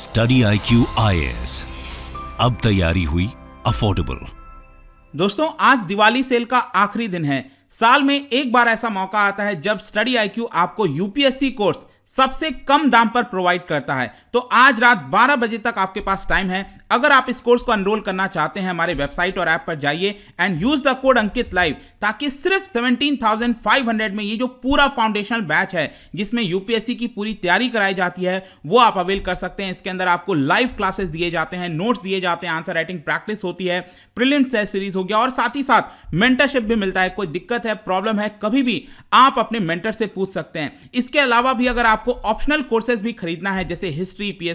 Study I Q अब तैयारी हुई अफोर्डेबल दोस्तों आज दिवाली सेल का आखिरी दिन है साल में एक बार ऐसा मौका आता है जब स्टडी आई आपको यूपीएससी कोर्स सबसे कम दाम पर प्रोवाइड करता है तो आज रात 12 बजे तक आपके पास टाइम है अगर आप इस कोर्स को अनरोल करना चाहते हैं हमारे वेबसाइट और ऐप पर जाइए and use the code Ankit live ताकि सिर्फ 17,500 में ये जो पूरा फाउंडेशनल बैच है जिसमें यूपीएससी की पूरी तैयारी कराई जाती है वो आप अवेल कर सकते हैं इसके अंदर आपको लाइव क्लासेस दिए जाते हैं नोट्स दिए जाते हैं आंसर राइटिंग प्रैक्टिस होती है प्रिलिम सीरीज हो गया और साथ ही साथ मेंटरशिप भी मिलता है कोई दिक्कत है प्रॉब्लम है कभी भी आप अपने मेंटर से पूछ सकते हैं इसके अलावा भी अगर आपको ऑप्शनल कोर्सेज भी खरीदना है जैसे हिस्ट्री पी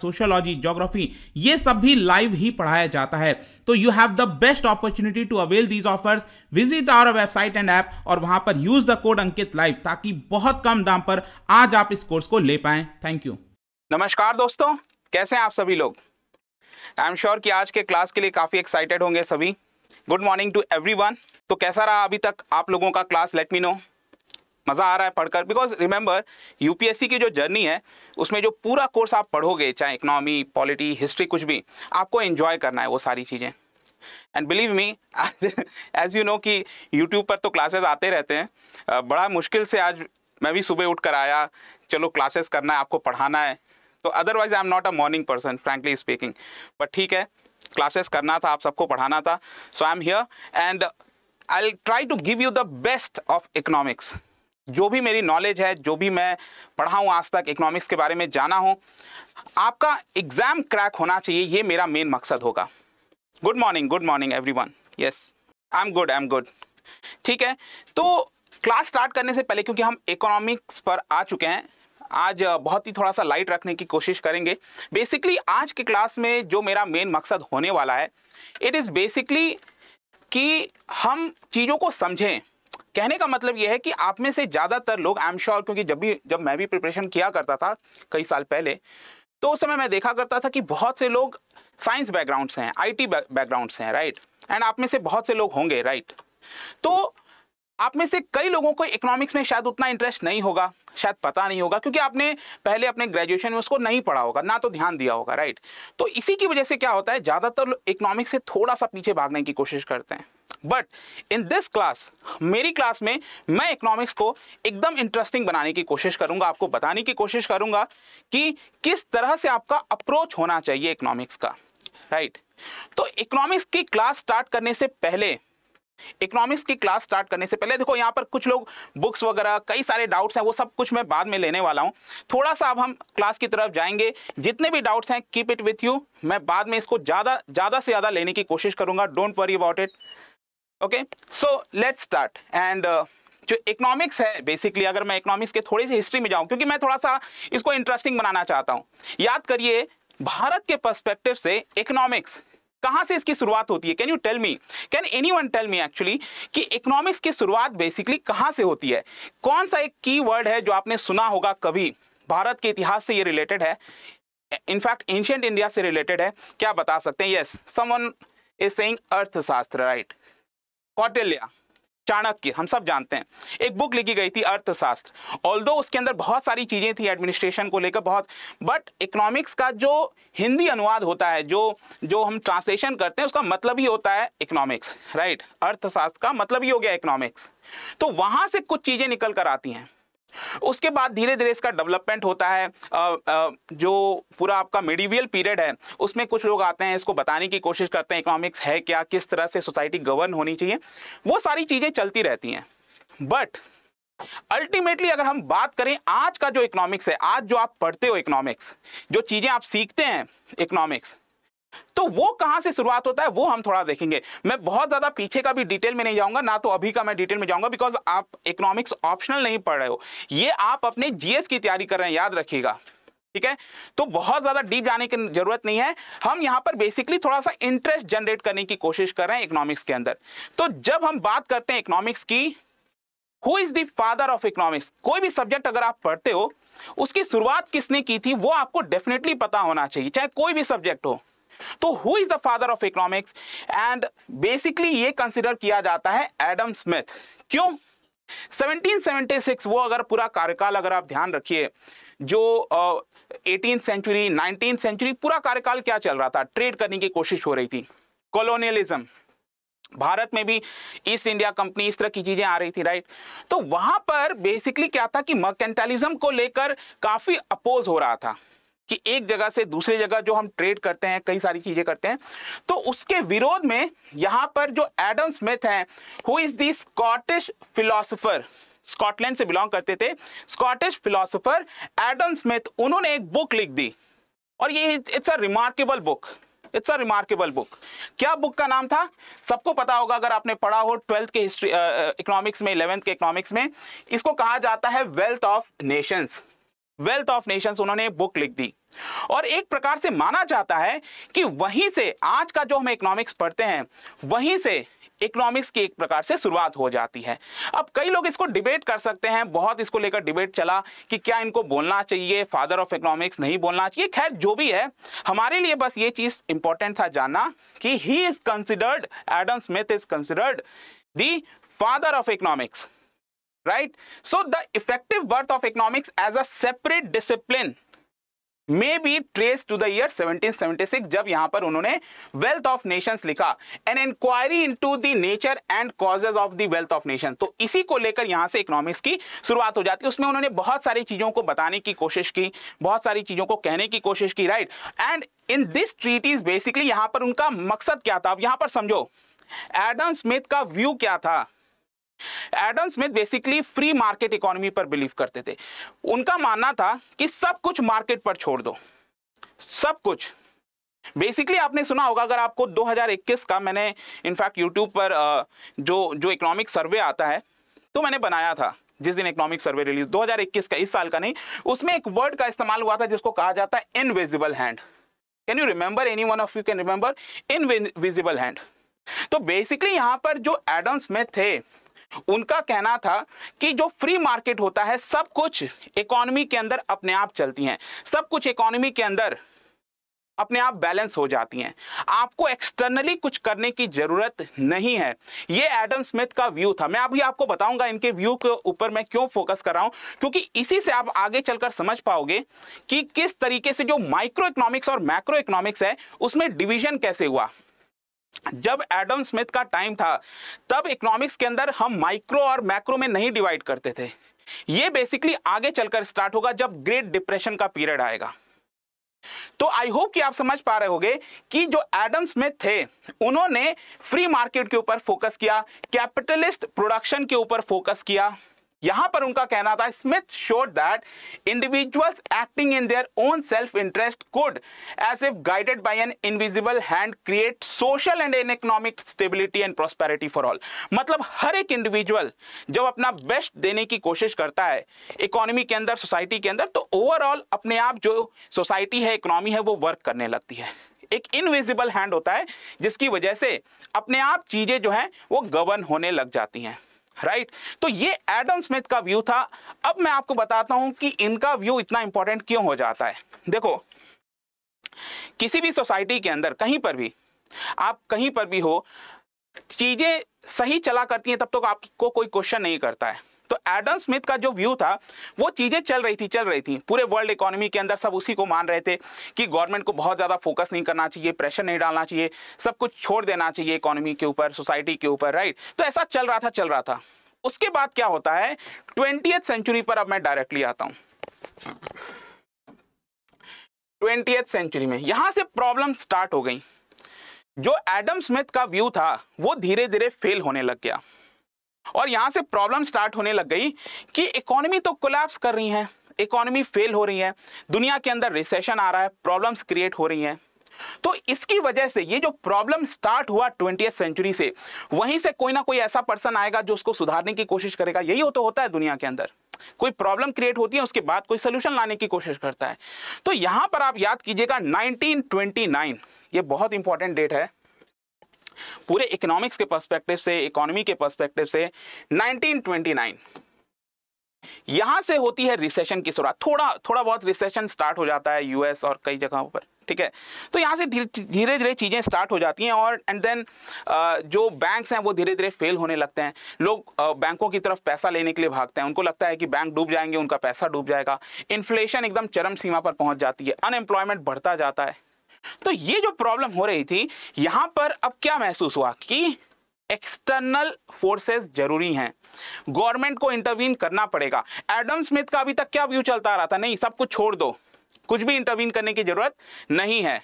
सोशोलॉजी जोग्राफी ये सब सब भी लाइव ही पढ़ाया जाता है तो you have the best opportunity to avail these offers visit our website and app और वहां पर use the code Ankit live ताकि बहुत कम दाम पर आज आप इस कोर्स को ले पाए थैंक यू नमस्कार दोस्तों कैसे हैं आप सभी लोग आई एम श्योर कि आज के क्लास के लिए काफ़ी एक्साइटेड होंगे सभी गुड मॉर्निंग टू एवरी तो कैसा रहा अभी तक आप लोगों का क्लास लेट मी नो मज़ा आ रहा है पढ़कर बिकॉज रिमेंबर यूपीएससी की जो जर्नी है उसमें जो पूरा कोर्स आप पढ़ोगे चाहे इकनॉमी पॉलिटी हिस्ट्री कुछ भी आपको एन्जॉय करना है वो सारी चीज़ें and believe me as you know कि यूट्यूब पर तो क्लासेस आते रहते हैं बड़ा मुश्किल से आज मैं भी सुबह उठ कर आया चलो क्लासेस करना है आपको पढ़ाना है तो otherwise I am not a morning person frankly speaking but ठीक है क्लासेस करना था आप सबको पढ़ाना था so I am here and I try to give you the best of economics जो भी मेरी नॉलेज है जो भी मैं पढ़ा हूँ आज तक इकोनॉमिक्स के बारे में जाना हूँ आपका एग्ज़ाम क्रैक होना चाहिए ये मेरा मेन मकसद होगा good morning good morning everyone yes I am good I am good ठीक है तो क्लास स्टार्ट करने से पहले क्योंकि हम इकोनॉमिक्स पर आ चुके हैं आज बहुत ही थोड़ा सा लाइट रखने की कोशिश करेंगे बेसिकली आज के क्लास में जो मेरा मेन मकसद होने वाला है इट इज़ बेसिकली कि हम चीज़ों को समझें कहने का मतलब यह है कि आप में से ज़्यादातर लोग आई एम श्योर क्योंकि जब भी जब मैं भी प्रिपरेशन किया करता था कई साल पहले तो उस समय मैं देखा करता था कि बहुत से लोग साइंस बैकग्राउंड से हैं आईटी बैकग्राउंड से हैं राइट एंड आप में से बहुत से लोग होंगे राइट तो आप में से कई लोगों को इकोनॉमिक्स में शायद उतना इंटरेस्ट नहीं होगा शायद पता नहीं होगा क्योंकि आपने पहले अपने ग्रेजुएशन में उसको नहीं पढ़ा होगा ना तो ध्यान दिया होगा राइट तो इसी की वजह से क्या होता है ज़्यादातर इकोनॉमिक्स से थोड़ा सा पीछे भागने की कोशिश करते हैं बट इन दिस क्लास मेरी क्लास में मैं इकोनॉमिक्स को एकदम इंटरेस्टिंग बनाने की कोशिश करूंगा आपको बताने की कोशिश करूंगा कि किस तरह से आपका अप्रोच होना चाहिए इकोनॉमिक्स का राइट right? तो इकोनॉमिक्स की क्लास स्टार्ट करने से पहले इकोनॉमिक्स की क्लास स्टार्ट करने से पहले देखो यहां पर कुछ लोग बुक्स वगैरह कई सारे डाउट्स हैं वो सब कुछ मैं बाद में लेने वाला हूं थोड़ा सा अब हम क्लास की तरफ जाएंगे जितने भी डाउट्स हैं कीप इट विथ यू मैं बाद में इसको ज़्यादा ज़्यादा से ज़्यादा लेने की कोशिश करूंगा don't worry about it okay so let start and जो इकोनॉमिक्स है बेसिकली अगर मैं इकोनॉमिक्स के थोड़ी सी हिस्ट्री में जाऊं क्योंकि मैं थोड़ा सा इसको इंटरेस्टिंग बनाना चाहता हूं याद करिए भारत के पर्सपेक्टिव से इकोनॉमिक्स कहाँ से इसकी शुरुआत होती है can you tell me can any one tell me actually कि इकोनॉमिक्स की शुरुआत बेसिकली कहाँ से होती है कौन सा एक की वर्ड है जो आपने सुना होगा कभी भारत के इतिहास से ये रिलेटेड है इनफैक्ट एंशियंट इंडिया से रिलेटेड है क्या बता सकते हैं yes someone is saying Arthashastra right Kautilya Chanakya हम सब जानते हैं एक बुक लिखी गई थी अर्थशास्त्र दो उसके अंदर बहुत सारी चीज़ें थी एडमिनिस्ट्रेशन को लेकर बहुत बट इकोनॉमिक्स का जो हिंदी अनुवाद होता है जो जो हम ट्रांसलेशन करते हैं उसका मतलब ही होता है इकोनॉमिक्स राइट अर्थशास्त्र का मतलब ही हो गया इकोनॉमिक्स तो वहाँ से कुछ चीज़ें निकल कर आती हैं उसके बाद धीरे धीरे इसका डेवलपमेंट होता है आ, आ, जो पूरा आपका मिडिवियल पीरियड है उसमें कुछ लोग आते हैं इसको बताने की कोशिश करते हैं इकोनॉमिक्स है क्या किस तरह से सोसाइटी गवर्न होनी चाहिए वो सारी चीज़ें चलती रहती हैं बट अल्टीमेटली अगर हम बात करें आज का जो इकोनॉमिक्स है आज जो आप पढ़ते हो इकोनॉमिक्स जो चीज़ें आप सीखते हैं इकोनॉमिक्स तो वो कहां से शुरुआत होता है वो हम थोड़ा देखेंगे मैं बहुत ज्यादा पीछे का भी डिटेल में नहीं जाऊंगा ना तो अभी का मैं डिटेल में जाऊंगा बिकॉज आप इकोनॉमिक्स ऑप्शनल नहीं पढ़ रहे हो ये आप अपने जीएस की तैयारी कर रहे हैं याद रखिएगा ठीक है तो बहुत ज्यादा डीप जाने की जरूरत नहीं है हम यहां पर बेसिकली थोड़ा सा इंटरेस्ट जनरेट करने की कोशिश कर रहे हैं इकोनॉमिक्स के अंदर तो जब हम बात करते हैं इकोनॉमिक्स की who is the father of economics कोई भी सब्जेक्ट अगर आप पढ़ते हो उसकी शुरुआत किसने की थी वो आपको डेफिनेटली पता होना चाहिए चाहे कोई भी सब्जेक्ट हो तो who is the father of economics and basically ये कंसिडर किया जाता है एडम स्मिथ क्यों 1776 वो अगर पूरा कार्यकाल अगर आप ध्यान रखिए जो एटीन सेंचुरी नाइनटीन सेंचुरी पूरा कार्यकाल क्या चल रहा था ट्रेड करने की कोशिश हो रही थी कॉलोनियलिज्म भारत में भी ईस्ट इंडिया कंपनी इस तरह की चीजें आ रही थी राइट तो वहां पर बेसिकली क्या था कि मर्केंटलिज्म को लेकर काफी अपोज हो रहा था कि एक जगह से दूसरी जगह जो हम ट्रेड करते हैं कई सारी चीजें करते हैं तो उसके विरोध में यहाँ पर जो एडम स्मिथ हैं who is the Scottish philosopher Scotland से बिलोंग करते थे स्कॉटिश फिलोसोफर एडम स्मिथ उन्होंने एक बुक लिख दी और ये it's a remarkable book it's a remarkable book क्या बुक का नाम था सबको पता होगा अगर आपने पढ़ा हो ट्वेल्थ के हिस्ट्री इकोनॉमिक्स में इलेवेंथ के इकोनॉमिक्स में इसको कहा जाता है wealth of nations wealth of nations उन्होंने बुक लिख दी और एक प्रकार से माना जाता है कि वहीं से आज का जो हम इकोनॉमिक्स पढ़ते हैं वहीं से इकोनॉमिक्स की एक प्रकार से शुरुआत हो जाती है अब कई लोग इसको डिबेट कर सकते हैं बहुत इसको लेकर डिबेट चला कि क्या इनको बोलना चाहिए फादर ऑफ इकोनॉमिक्स नहीं बोलना चाहिए खैर जो भी है हमारे लिए बस ये चीज़ इंपॉर्टेंट था जानना कि he is considered Adam Smith is considered the father of economics right so the effective birth of economics as a separate discipline may be trace to the year 1776 जब यहां पर उन्होंने वेल्थ ऑफ नेशंस लिखा an inquiry into the nature and causes of the wealth of nation तो इसी को लेकर यहां से इकोनॉमिक्स की शुरुआत हो जाती है उसमें उन्होंने बहुत सारी चीजों को बताने की कोशिश की बहुत सारी चीजों को कहने की कोशिश की right and in this treatise basically यहां पर उनका मकसद क्या था अब यहां पर समझो एडम स्मिथ का व्यू क्या था Adam Smith basically free market economy पर बिलीव करते थे उनका मानना था कि सब कुछ मार्केट पर छोड़ दो सब कुछ बेसिकली आपने सुना होगा अगर आपको 2021 का मैंने इनफैक्ट यूट्यूब पर जो जो इकोनॉमिक सर्वे आता है तो मैंने बनाया था जिस दिन इकोनॉमिक सर्वे रिलीज 2021 का इस साल का नहीं उसमें एक वर्ड का इस्तेमाल हुआ था जिसको कहा जाता है invisible hand can you remember any one of you can remember invisible hand तो बेसिकली यहाँ पर जो एडम्स में थे उनका कहना था कि जो फ्री मार्केट होता है सब कुछ इकोनॉमी के अंदर अपने आप चलती हैं सब कुछ इकोनॉमी के अंदर अपने आप बैलेंस हो जाती हैं आपको एक्सटर्नली कुछ करने की ज़रूरत नहीं है ये एडम स्मिथ का व्यू था मैं अभी आपको बताऊंगा इनके व्यू के ऊपर मैं क्यों फोकस कर रहा हूं क्योंकि इसी से आप आगे चलकर समझ पाओगे कि किस तरीके से जो माइक्रो इकोनॉमिक्स और मैक्रो इकोनॉमिक्स है उसमें डिवीजन कैसे हुआ जब एडम स्मिथ का टाइम था तब इकोनॉमिक्स के अंदर हम माइक्रो और मैक्रो में नहीं डिवाइड करते थे ये बेसिकली आगे चलकर स्टार्ट होगा जब ग्रेट डिप्रेशन का पीरियड आएगा तो आई होप कि आप समझ पा रहे होंगे कि जो एडम स्मिथ थे उन्होंने फ्री मार्केट के ऊपर फोकस किया कैपिटलिस्ट प्रोडक्शन के ऊपर फोकस किया यहां पर उनका कहना था Smith showed that individuals acting in their own self interest could as if guided by an invisible hand create social and an economic stability and prosperity for all मतलब हर एक इंडिविजुअल जब अपना बेस्ट देने की कोशिश करता है इकोनॉमी के अंदर सोसाइटी के अंदर तो ओवरऑल अपने आप जो सोसाइटी है इकोनॉमी है वो वर्क करने लगती है एक इनविजिबल हैंड होता है जिसकी वजह से अपने आप चीज़ें जो हैं वो गवर्न होने लग जाती हैं राइट right? तो ये एडम स्मिथ का व्यू था अब मैं आपको बताता हूं कि इनका व्यू इतना इंपॉर्टेंट क्यों हो जाता है देखो किसी भी सोसाइटी के अंदर कहीं पर भी आप कहीं पर भी हो चीजें सही चला करती हैं तब तक तो आपको कोई क्वेश्चन नहीं करता है तो एडम स्मिथ का जो व्यू था वो चीज़ें चल रही थी चल रही थी पूरे वर्ल्ड इकोनॉमी के अंदर सब उसी को मान रहे थे कि गवर्नमेंट को बहुत ज़्यादा फोकस नहीं करना चाहिए प्रेशर नहीं डालना चाहिए सब कुछ छोड़ देना चाहिए इकोनॉमी के ऊपर सोसाइटी के ऊपर राइट तो ऐसा चल रहा था चल रहा था उसके बाद क्या होता है ट्वेंटी सेंचुरी पर अब मैं डायरेक्टली आता हूं ट्वेंटी सेंचुरी में यहां से प्रॉब्लम स्टार्ट हो गई जो एडम स्मिथ का व्यू था वो धीरे धीरे फेल होने लग गया और यहाँ से प्रॉब्लम स्टार्ट होने लग गई कि इकोनॉमी तो कोलैप्स कर रही है इकोनॉमी फेल हो रही है दुनिया के अंदर रिसेशन आ रहा है प्रॉब्लम्स क्रिएट हो रही हैं तो इसकी वजह से ये जो प्रॉब्लम स्टार्ट हुआ ट्वेंटी सेंचुरी से वहीं से कोई ना कोई ऐसा पर्सन आएगा जो उसको सुधारने की कोशिश करेगा यही हो तो होता है दुनिया के अंदर कोई प्रॉब्लम क्रिएट होती है उसके बाद कोई सोल्यूशन लाने की कोशिश करता है तो यहां पर आप याद कीजिएगा 1929 ये बहुत इंपॉर्टेंट डेट है पूरे इकोनॉमिक्स के पर्सपेक्टिव से इकोनॉमी के पर्सपेक्टिव से 1929 यहां से होती है रिसेशन की शुरुआत थोड़ा थोड़ा बहुत रिसेशन स्टार्ट हो जाता है यूएस और कई जगहों पर ठीक है तो यहां से धीरे धीरे चीज़ें स्टार्ट हो जाती हैं और एंड देन जो बैंक्स हैं वो धीरे धीरे फेल होने लगते हैं लोग बैंकों की तरफ पैसा लेने के लिए भागते हैं उनको लगता है कि बैंक डूब जाएंगे उनका पैसा डूब जाएगा इन्फ्लेशन एकदम चरम सीमा पर पहुंच जाती है अनएम्प्लॉयमेंट बढ़ता जाता है तो ये जो प्रॉब्लम हो रही थी यहां पर अब क्या महसूस हुआ कि एक्सटर्नल फोर्सेस जरूरी हैं गवर्नमेंट को इंटरवीन करना पड़ेगा एडम स्मिथ का अभी तक क्या व्यू चलता रहा था नहीं सब कुछ छोड़ दो कुछ भी इंटरवीन करने की जरूरत नहीं है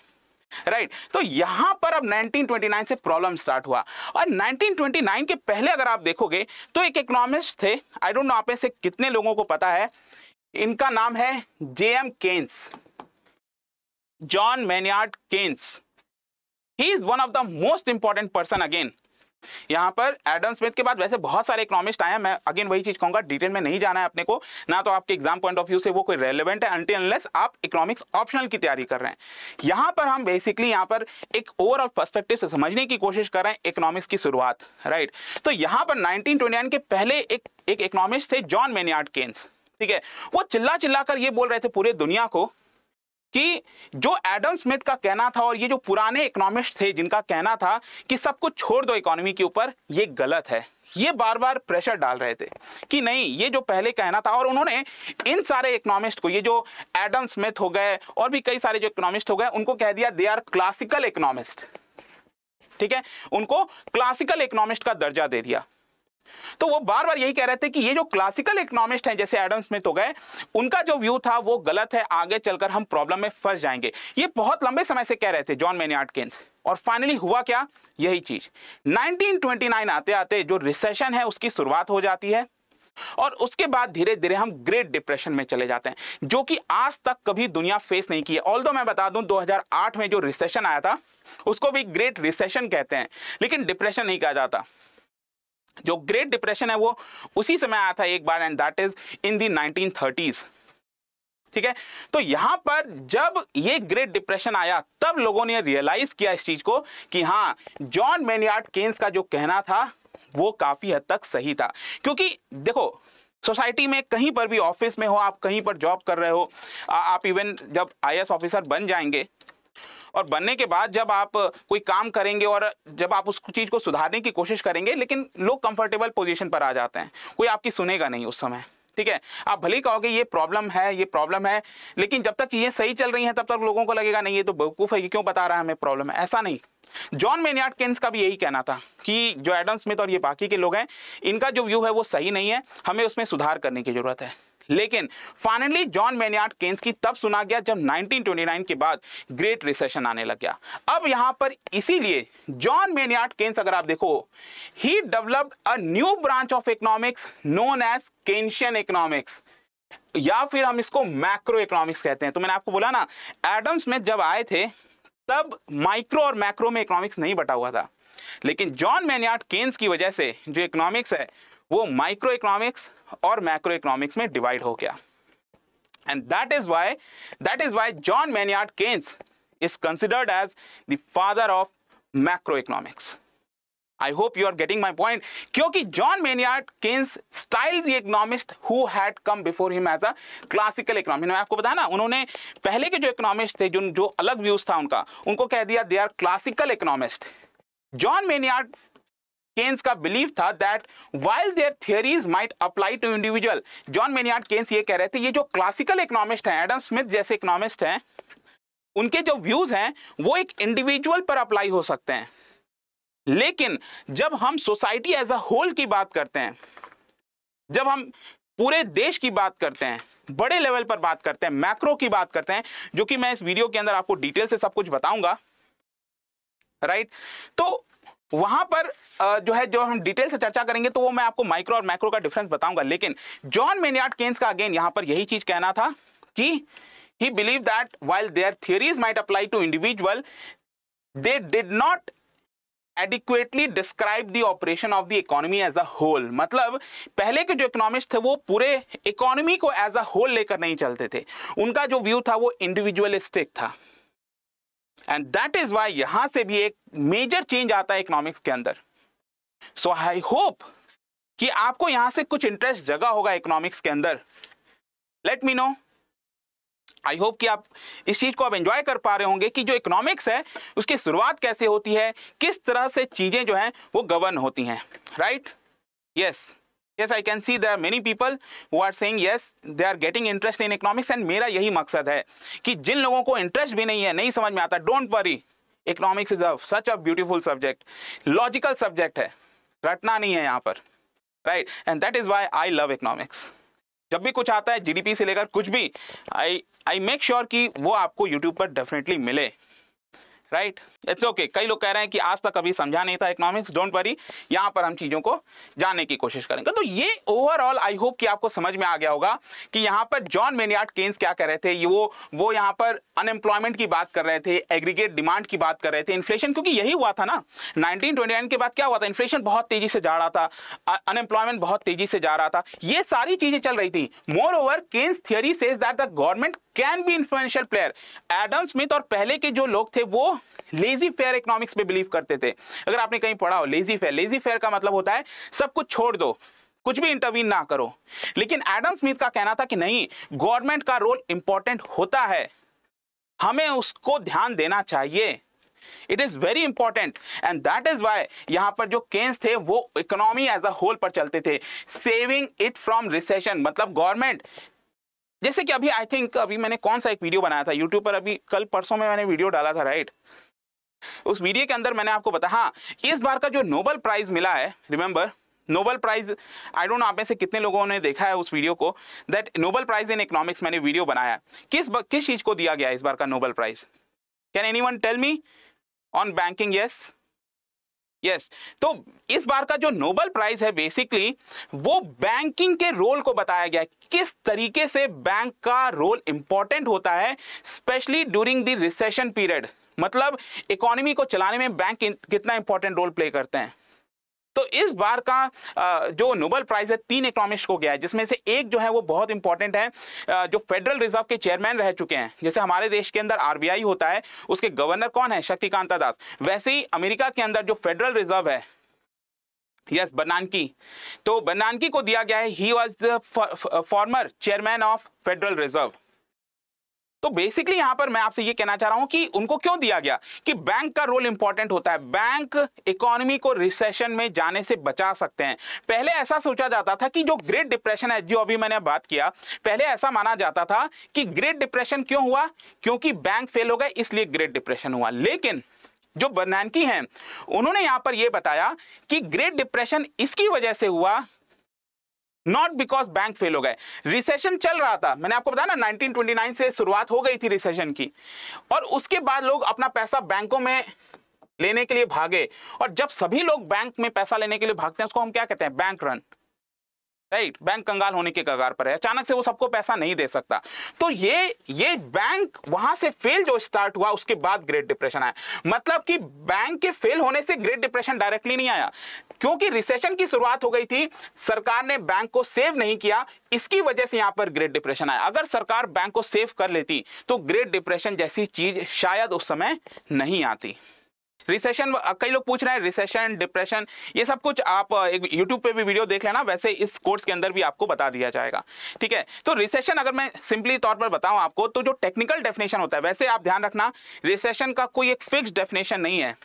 राइट right. तो यहां पर अब 1929 से प्रॉब्लम स्टार्ट हुआ और 1929 के पहले अगर आप देखोगे तो एक इकोनॉमिस्ट थे आई डोंट नो आप से कितने लोगों को पता है इनका नाम है J M Keynes John Maynard Keynes. He is one of the most important person again. यहाँ पर एडम स्मिथ के बाद वैसे बहुत सारे इकोनॉमिस्ट आए हैं मैं अगेन वही चीज कहूंगा डिटेल में नहीं जाना है अपने को ना तो आपके एग्जाम पॉइंट ऑफ व्यू से वो कोई रेलेवेंट है अंटी अनलेस आप इकोनॉमिक्स ऑप्शनल की तैयारी कर रहे हैं यहाँ पर हम बेसिकली यहाँ पर एक ओवरऑल परस्पेक्टिव से समझने की कोशिश कर रहे हैं इकोनॉमिक्स की शुरुआत राइट तो यहाँ पर नाइनटीन के पहले एक एक इकोनॉमिस्ट थे जॉन मेनियार्ड केन्स ठीक है वो चिल्ला चिल्ला कर ये बोल रहे थे पूरे दुनिया को कि जो एडम स्मिथ का कहना था और ये जो पुराने इकोनॉमिस्ट थे जिनका कहना था कि सब कुछ छोड़ दो इकोनॉमी के ऊपर ये गलत है ये बार बार प्रेशर डाल रहे थे कि नहीं ये जो पहले कहना था और उन्होंने इन सारे इकोनॉमिस्ट को ये जो एडम स्मिथ हो गए और भी कई सारे जो इकोनॉमिस्ट हो गए उनको कह दिया दे आर क्लासिकल इकोनॉमिस्ट ठीक है उनको क्लासिकल इकोनॉमिस्ट का दर्जा दे दिया तो वो बार बार यही कह रहे थे कि ये जो क्लासिकल इकोनॉमिस्ट हैं जैसे एडम स्मिथ हो गए उनका जो व्यू था वो गलत है आगे चलकर हम प्रॉब्लम में फंस जाएंगे ये बहुत लंबे समय से कह रहे थे जॉन मेनियार्ड केन्स और फाइनली हुआ क्या यही चीज 1929 आते आते जो रिसेशन है उसकी शुरुआत हो जाती है और उसके बाद धीरे धीरे हम ग्रेट डिप्रेशन में चले जाते हैं जो कि आज तक कभी दुनिया फेस नहीं की है ऑल मैं बता दूं 2008 में जो रिसेशन आया था उसको भी ग्रेट रिसेशन कहते हैं लेकिन डिप्रेशन नहीं कहा जाता जो ग्रेट डिप्रेशन है वो उसी समय आया था एक बार and that is in the nineteen thirties ठीक है तो यहां पर जब ये ग्रेट डिप्रेशन आया तब लोगों ने रियलाइज किया इस चीज को कि हाँ जॉन मेनियार्ड केन्स का जो कहना था वो काफी हद तक सही था क्योंकि देखो सोसाइटी में कहीं पर भी ऑफिस में हो आप कहीं पर जॉब कर रहे हो आ, आप इवन जब आई ऑफिसर बन जाएंगे और बनने के बाद जब आप कोई काम करेंगे और जब आप उस चीज़ को सुधारने की कोशिश करेंगे लेकिन लोग कंफर्टेबल पोजीशन पर आ जाते हैं कोई आपकी सुनेगा नहीं उस समय ठीक है आप भले कहोगे ये प्रॉब्लम है ये प्रॉब्लम है लेकिन जब तक चीज़ें सही चल रही हैं तब तक लोगों को लगेगा नहीं ये तो बेवकूफ़ है ये क्यों बता रहा है हमें प्रॉब्लम है ऐसा नहीं जॉन मेनियार्ड केन्स का भी यही कहना था कि जो एडम स्मिथ और ये बाकी के लोग हैं इनका जो व्यू है वो सही नहीं है हमें उसमें सुधार करने की ज़रूरत है लेकिन फाइनली जॉन मेनियार्ड केन्स की तब सुना गया जब 1929 के बाद ग्रेट रिसेशन आने लग गया अब यहां पर इसीलिए जॉन मेनियार्ड केन्स अगर आप देखो he developed a new branch of economics known as Keynesian economics या फिर हम इसको मैक्रो इकोनॉमिक्स कहते हैं तो मैंने आपको बोला ना एडम्स में जब आए थे तब माइक्रो और मैक्रो में इकोनॉमिक्स नहीं बटा हुआ था लेकिन जॉन मैनियार्ट केन्स की वजह से जो इकोनॉमिक्स है वो माइक्रो इकोनॉमिक्स और मैक्रो इकोनॉमिक्स में डिवाइड हो गया and that is why that is why John Maynard Keynes is considered as the father of macro economics I hope you are getting my point क्योंकि John Maynard Keynes style the economist who had come before him as a classical economist मैं आपको बताया ना उन्होंने पहले के जो economist थे जो जो अलग व्यूज था उनका उनको कह दिया they are classical economist John Maynard Keynes का बिलीव था that while their theories might apply to individual John Maynard Keynes ये कह रहे थे ये जो क्लासिकल इकोनॉमिस्ट हैं एडम स्मिथ जैसे इकोनॉमिस्ट हैं उनके जो व्यूज हैं वो एक इंडिविजुअल पर अप्लाई हो सकते हैं लेकिन जब हम सोसाइटी एज अ होल की बात करते हैं जब हम पूरे देश की बात करते हैं बड़े लेवल पर बात करते हैं मैक्रो की बात करते हैं जो कि मैं इस वीडियो के अंदर आपको डिटेल से सब कुछ बताऊंगा राइट तो वहां पर जो है जो हम डिटेल से चर्चा करेंगे तो वो मैं आपको माइक्रो और मैक्रो का डिफरेंस बताऊंगा लेकिन जॉन मेनियार्ड केन्स का अगेन यहां पर यही चीज कहना था कि he believe that while their theories might apply to individual they did not adequately describe the operation of the economy as a whole मतलब पहले के जो इकोनॉमिस्ट थे वो पूरे इकोनॉमी को एज अ होल लेकर नहीं चलते थे उनका जो व्यू था वो इंडिविजुअलिस्टिक था एंड दैट इज वाई यहां से भी एक मेजर चेंज आता है इकोनॉमिक्स के अंदर सो आई होप कि आपको यहां से कुछ इंटरेस्ट जगह होगा इकोनॉमिक्स के अंदर let me know I hope कि आप इस चीज़ को आप एंजॉय कर पा रहे होंगे कि जो इकोनॉमिक्स है उसकी शुरुआत कैसे होती है किस तरह से चीज़ें जो हैं वो गवर्न होती हैं right right? Yes yes. yes i can see there are many people who are saying yes they are getting interest in economics and मेरा यही मकसद है कि जिन लोगों को इंटरेस्ट भी नहीं है नहीं समझ में आता don't worry economics is a such a beautiful subject logical subject है रटना नहीं है यहाँ पर right and that is why I love economics जब भी कुछ आता है जीडीपी से लेकर कुछ भी आई आई मेक श्योर कि वो आपको यूट्यूब पर डेफिनेटली मिले right right? It's okay okay. कई लोग कह रहे हैं कि आज तक अभी समझा नहीं था इकोनॉमिक्स डोंट वरी यहाँ पर हम चीज़ों को जानने की कोशिश करेंगे तो ये ओवरऑल आई होप कि आपको समझ में आ गया होगा कि यहाँ पर जॉन मेनियार्ड केन्स क्या कह रहे थे ये वो वो यहाँ पर अनएम्प्लॉयमेंट की बात कर रहे थे एग्रीगेट डिमांड की बात कर रहे थे इन्फ्लेशन क्योंकि यही हुआ था ना नाइनटीन के बाद क्या हुआ था इन्फ्लेशन बहुत तेज़ी से जा रहा था अनएम्प्लॉयमेंट बहुत तेज़ी से जा रहा था ये सारी चीज़ें चल रही थी moreover Keynes theory says that the government can be influential player Adam Smith और पहले के जो लोग थे वो लेज लेजी फेयर इकोनॉमिक्स में बिलीव करते थे अगर आपने कहीं पढ़ा हो लेजी फेयर लेजी फेयर का मतलब होता है सब कुछ छोड़ दो कुछ भी इंटरवीन ना करो लेकिन एडम स्मिथ का कहना था कि नहीं गवर्नमेंट का रोल इंपॉर्टेंट होता है हमें उसको ध्यान देना चाहिए it is very important and that is why यहां पर जो केन्स थे वो इकोनॉमी एज अ होल पर चलते थे सेविंग इट फ्रॉम रिसेशन मतलब गवर्नमेंट जैसे कि अभी आई थिंक अभी मैंने कौन सा एक वीडियो बनाया था यूट्यूब पर अभी कल परसों में मैंने वीडियो डाला था राइट right? उस वीडियो के अंदर मैंने आपको बताया हाँ इस बार का जो नोबल प्राइज़ मिला है remember Nobel prize I don't know आप में से कितने लोगों ने देखा है उस वीडियो को that Nobel prize in economics मैंने वीडियो बनाया किस किस चीज़ को दिया गया इस बार का Nobel prize can any one tell me on banking yes yes तो इस बार का जो नोबल प्राइज है बेसिकली वो बैंकिंग के रोल को बताया गया किस तरीके से बैंक का रोल इंपॉर्टेंट होता है specially during the recession period मतलब इकोनॉमी को चलाने में बैंक कितना इंपॉर्टेंट रोल प्ले करते हैं तो इस बार का जो नोबल प्राइज है तीन इकोनॉमिस्ट को गया है जिसमें से एक जो है वो बहुत इंपॉर्टेंट है जो फेडरल रिजर्व के चेयरमैन रह चुके हैं जैसे हमारे देश के अंदर आरबीआई होता है उसके गवर्नर कौन है शक्तिकांता दास वैसे ही अमेरिका के अंदर जो फेडरल रिजर्व है यस बनानकी तो बनानकी को दिया गया है he was the former chairman of Federal Reserve तो बेसिकली यहां पर मैं आपसे ये कहना चाह रहा हूं कि उनको क्यों दिया गया कि बैंक का रोल इंपॉर्टेंट होता है बैंक इकोनॉमी को रिसेशन में जाने से बचा सकते हैं पहले ऐसा सोचा जाता था कि जो ग्रेट डिप्रेशन है जो अभी मैंने बात किया पहले ऐसा माना जाता था कि ग्रेट डिप्रेशन क्यों हुआ क्योंकि बैंक फेल हो गए इसलिए ग्रेट डिप्रेशन हुआ लेकिन जो बर्नानकी हैं उन्होंने यहां पर यह बताया कि ग्रेट डिप्रेशन इसकी वजह से हुआ नॉट बिकॉज बैंक फेल हो गए रिसेशन चल रहा था मैंने आपको बताया ना 1929 से शुरुआत हो गई थी रिसेशन की और उसके बाद लोग अपना पैसा बैंकों में लेने के लिए भागे और जब सभी लोग बैंक में पैसा लेने के लिए भागते हैं उसको हम क्या कहते हैं bank run right right, bank कंगाल होने के कगार पर है अचानक से वो सबको पैसा नहीं दे सकता तो ये ये बैंक वहां से फेल जो स्टार्ट हुआ उसके बाद ग्रेट डिप्रेशन आया मतलब कि बैंक के फेल होने से ग्रेट डिप्रेशन डायरेक्टली नहीं आया क्योंकि रिसेशन की शुरुआत हो गई थी सरकार ने बैंक को सेव नहीं किया इसकी वजह से यहां पर ग्रेट डिप्रेशन आया अगर सरकार बैंक को सेव कर लेती तो ग्रेट डिप्रेशन जैसी चीज शायद उस समय नहीं आती रिसेशन कई लोग पूछ रहे हैं रिसेशन डिप्रेशन ये सब कुछ आप एक यूट्यूब पे भी वीडियो देख लेना वैसे इस कोर्स के अंदर भी आपको बता दिया जाएगा ठीक है तो रिसेशन अगर मैं सिंपली तौर पर बताऊं आपको तो जो टेक्निकल डेफिनेशन होता है वैसे आप ध्यान रखना रिसेशन का कोई एक फिक्स डेफिनेशन नहीं है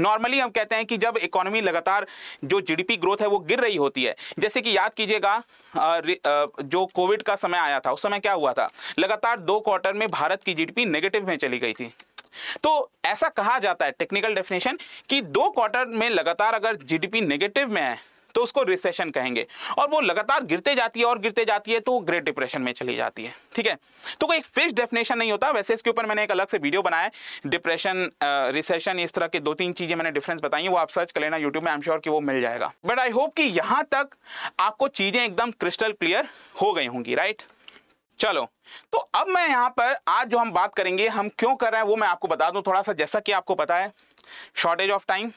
नॉर्मली हम कहते हैं कि जब इकोनॉमी लगातार जो जीडीपी ग्रोथ है वो गिर रही होती है जैसे कि याद कीजिएगा जो कोविड का समय आया था उस समय क्या हुआ था लगातार दो क्वार्टर में भारत की जीडीपी नेगेटिव में चली गई थी तो ऐसा कहा जाता है टेक्निकल डेफिनेशन कि दो क्वार्टर में लगातार अगर जीडीपी नेगेटिव में है तो उसको रिसेशन कहेंगे और वो लगातार गिरते जाती है और गिरते जाती है तो ग्रेट डिप्रेशन में चली जाती है ठीक है तो कोई फिक्स डेफिनेशन नहीं होता वैसे इसके ऊपर मैंने एक अलग से वीडियो बनाया डिप्रेशन रिसेशन इस तरह के दो तीन चीज़ें मैंने डिफरेंस बताई वो आप सर्च कर लेना यूट्यूब में आई एम श्योर कि वो मिल जाएगा बट आई होप कि यहां तक आपको चीज़ें एकदम क्रिस्टल क्लियर हो गई होंगी राइट चलो तो अब मैं यहाँ पर आज जो हम बात करेंगे हम क्यों कर रहे हैं वो मैं आपको बता दूं थोड़ा सा जैसा कि आपको पता है शॉर्टेज ऑफ टाइम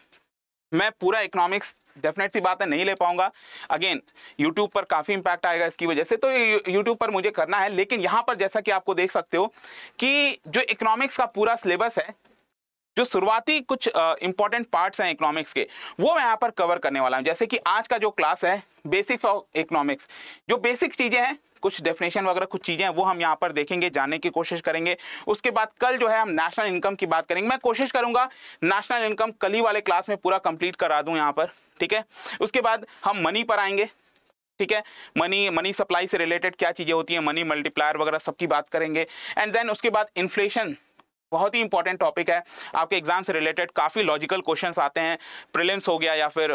मैं पूरा इकोनॉमिक्स डेफिनेट सी बात है नहीं ले पाऊंगा अगेन यूट्यूब पर काफ़ी इंपैक्ट आएगा इसकी वजह से तो यूट्यूब पर मुझे करना है लेकिन यहाँ पर जैसा कि आपको देख सकते हो कि जो इकोनॉमिक्स का पूरा सिलेबस है जो शुरुआती कुछ इंपॉर्टेंट पार्ट्स हैं इकोनॉमिक्स के वो मैं यहाँ पर कवर करने वाला हूँ जैसे कि आज का जो क्लास है बेसिक ऑफ इकोनॉमिक्स जो बेसिक चीज़ें हैं कुछ डेफिनेशन वगैरह कुछ चीज़ें हैं वो हम यहाँ पर देखेंगे जानने की कोशिश करेंगे उसके बाद कल जो है हम नेशनल इनकम की बात करेंगे मैं कोशिश करूँगा नेशनल इनकम कल ही वाले क्लास में पूरा कंप्लीट करा दूँ यहाँ पर ठीक है उसके बाद हम मनी पर आएंगे ठीक है मनी मनी सप्लाई से रिलेटेड क्या चीज़ें होती हैं मनी मल्टीप्लायर वगैरह सबकी बात करेंगे एंड देन उसके बाद इन्फ्लेशन बहुत ही इंपॉर्टेंट टॉपिक है आपके एग्जाम से रिलेटेड काफ़ी लॉजिकल क्वेश्चंस आते हैं प्रिलिम्स हो गया या फिर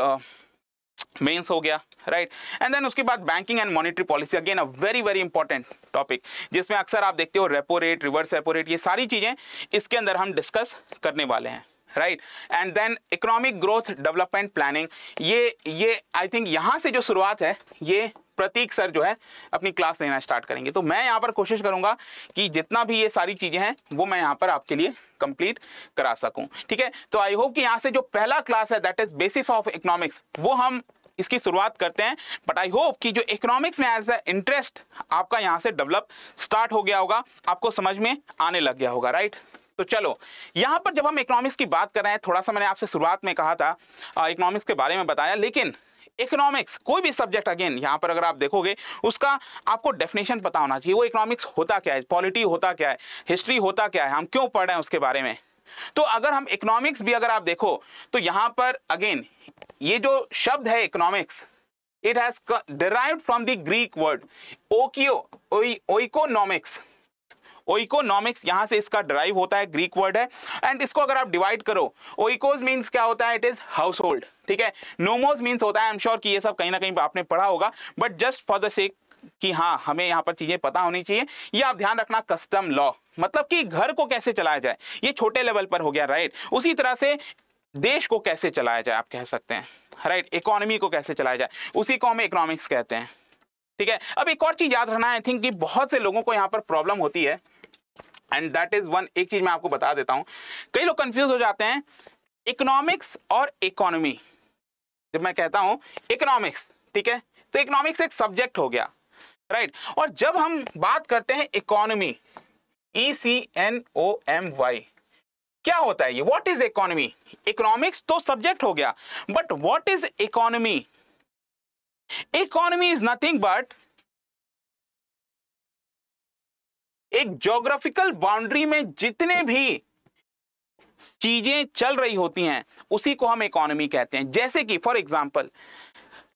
मेंस uh, हो गया राइट एंड देन उसके बाद banking and monetary policy again a very very important topic जिसमें अक्सर आप देखते हो repo rate reverse repo rate ये सारी चीज़ें इसके अंदर हम डिस्कस करने वाले हैं right and then economic growth development planning ये ये आई थिंक यहाँ से जो शुरुआत है ये प्रतीक सर जो है अपनी क्लास लेना स्टार्ट करेंगे तो मैं यहाँ पर कोशिश करूंगा कि जितना भी ये सारी चीज़ें हैं वो मैं यहाँ पर आपके लिए कंप्लीट करा सकूं ठीक है तो आई होप कि यहाँ से जो पहला क्लास है that is basis of economics वो हम इसकी शुरुआत करते हैं बट आई होप कि जो इकोनॉमिक्स में एज अ इंटरेस्ट आपका यहाँ से डेवलप स्टार्ट हो गया होगा आपको समझ में आने लग गया होगा राइट तो चलो यहाँ पर जब हम इकोनॉमिक्स की बात कर रहे हैं थोड़ा सा मैंने आपसे शुरुआत में कहा था इकोनॉमिक्स के बारे में बताया लेकिन इकोनॉमिक्स कोई भी सब्जेक्ट अगेन यहाँ पर अगर आप देखोगे उसका आपको डेफिनेशन पता होना चाहिए वो इकोनॉमिक्स होता क्या है पॉलिटी होता क्या है हिस्ट्री होता क्या है हम क्यों पढ़ रहे हैं उसके बारे में तो अगर हम इकोनॉमिक्स भी अगर आप देखो तो यहाँ पर अगेन ये जो शब्द है economics it has derive from the Greek word ओकियो ओइकोनॉमिक्स ओइकोनॉमिक्स यहां से इसका ड्राइव होता है ग्रीक वर्ड है एंड इसको अगर आप डिवाइड करो ओइकोज मीन्स क्या होता है इट इज हाउस होल्ड ठीक है नोमोज मीन्स होता है आई एम श्योर कि ये सब कहीं ना कहीं आपने पढ़ा होगा but just for the sake कि हाँ हमें यहाँ पर चीज़ें पता होनी चाहिए ये आप ध्यान रखना कस्टम लॉ मतलब कि घर को कैसे चलाया जाए ये छोटे लेवल पर हो गया राइट उसी तरह से देश को कैसे चलाया जाए आप कह सकते हैं राइट इकोनॉमी को कैसे चलाया जाए उसी को हम इकोनॉमिक्स कहते हैं ठीक है अब एक और चीज़ याद रखना आई थिंक कि बहुत से लोगों को यहाँ पर प्रॉब्लम होती है एंड दैट इज़ वन एक चीज़ मैं आपको बता देता हूँ कई लोग कंफ्यूज हो जाते हैं इकोनॉमिक्स और इकोनॉमी जब मैं कहता हूं इकोनॉमिक्स ठीक है तो इकोनॉमिक्स एक सब्जेक्ट हो गया राइट और जब हम बात करते हैं economy E C O N O M Y होता है ये व्हाट इज इकोनॉमी इकोनॉमिक्स तो सब्जेक्ट हो गया but what is economy economy is nothing but एक ज्योग्राफिकल बाउंड्री में जितने भी चीजें चल रही होती हैं उसी को हम इकोनॉमी कहते हैं जैसे कि फॉर एग्जाम्पल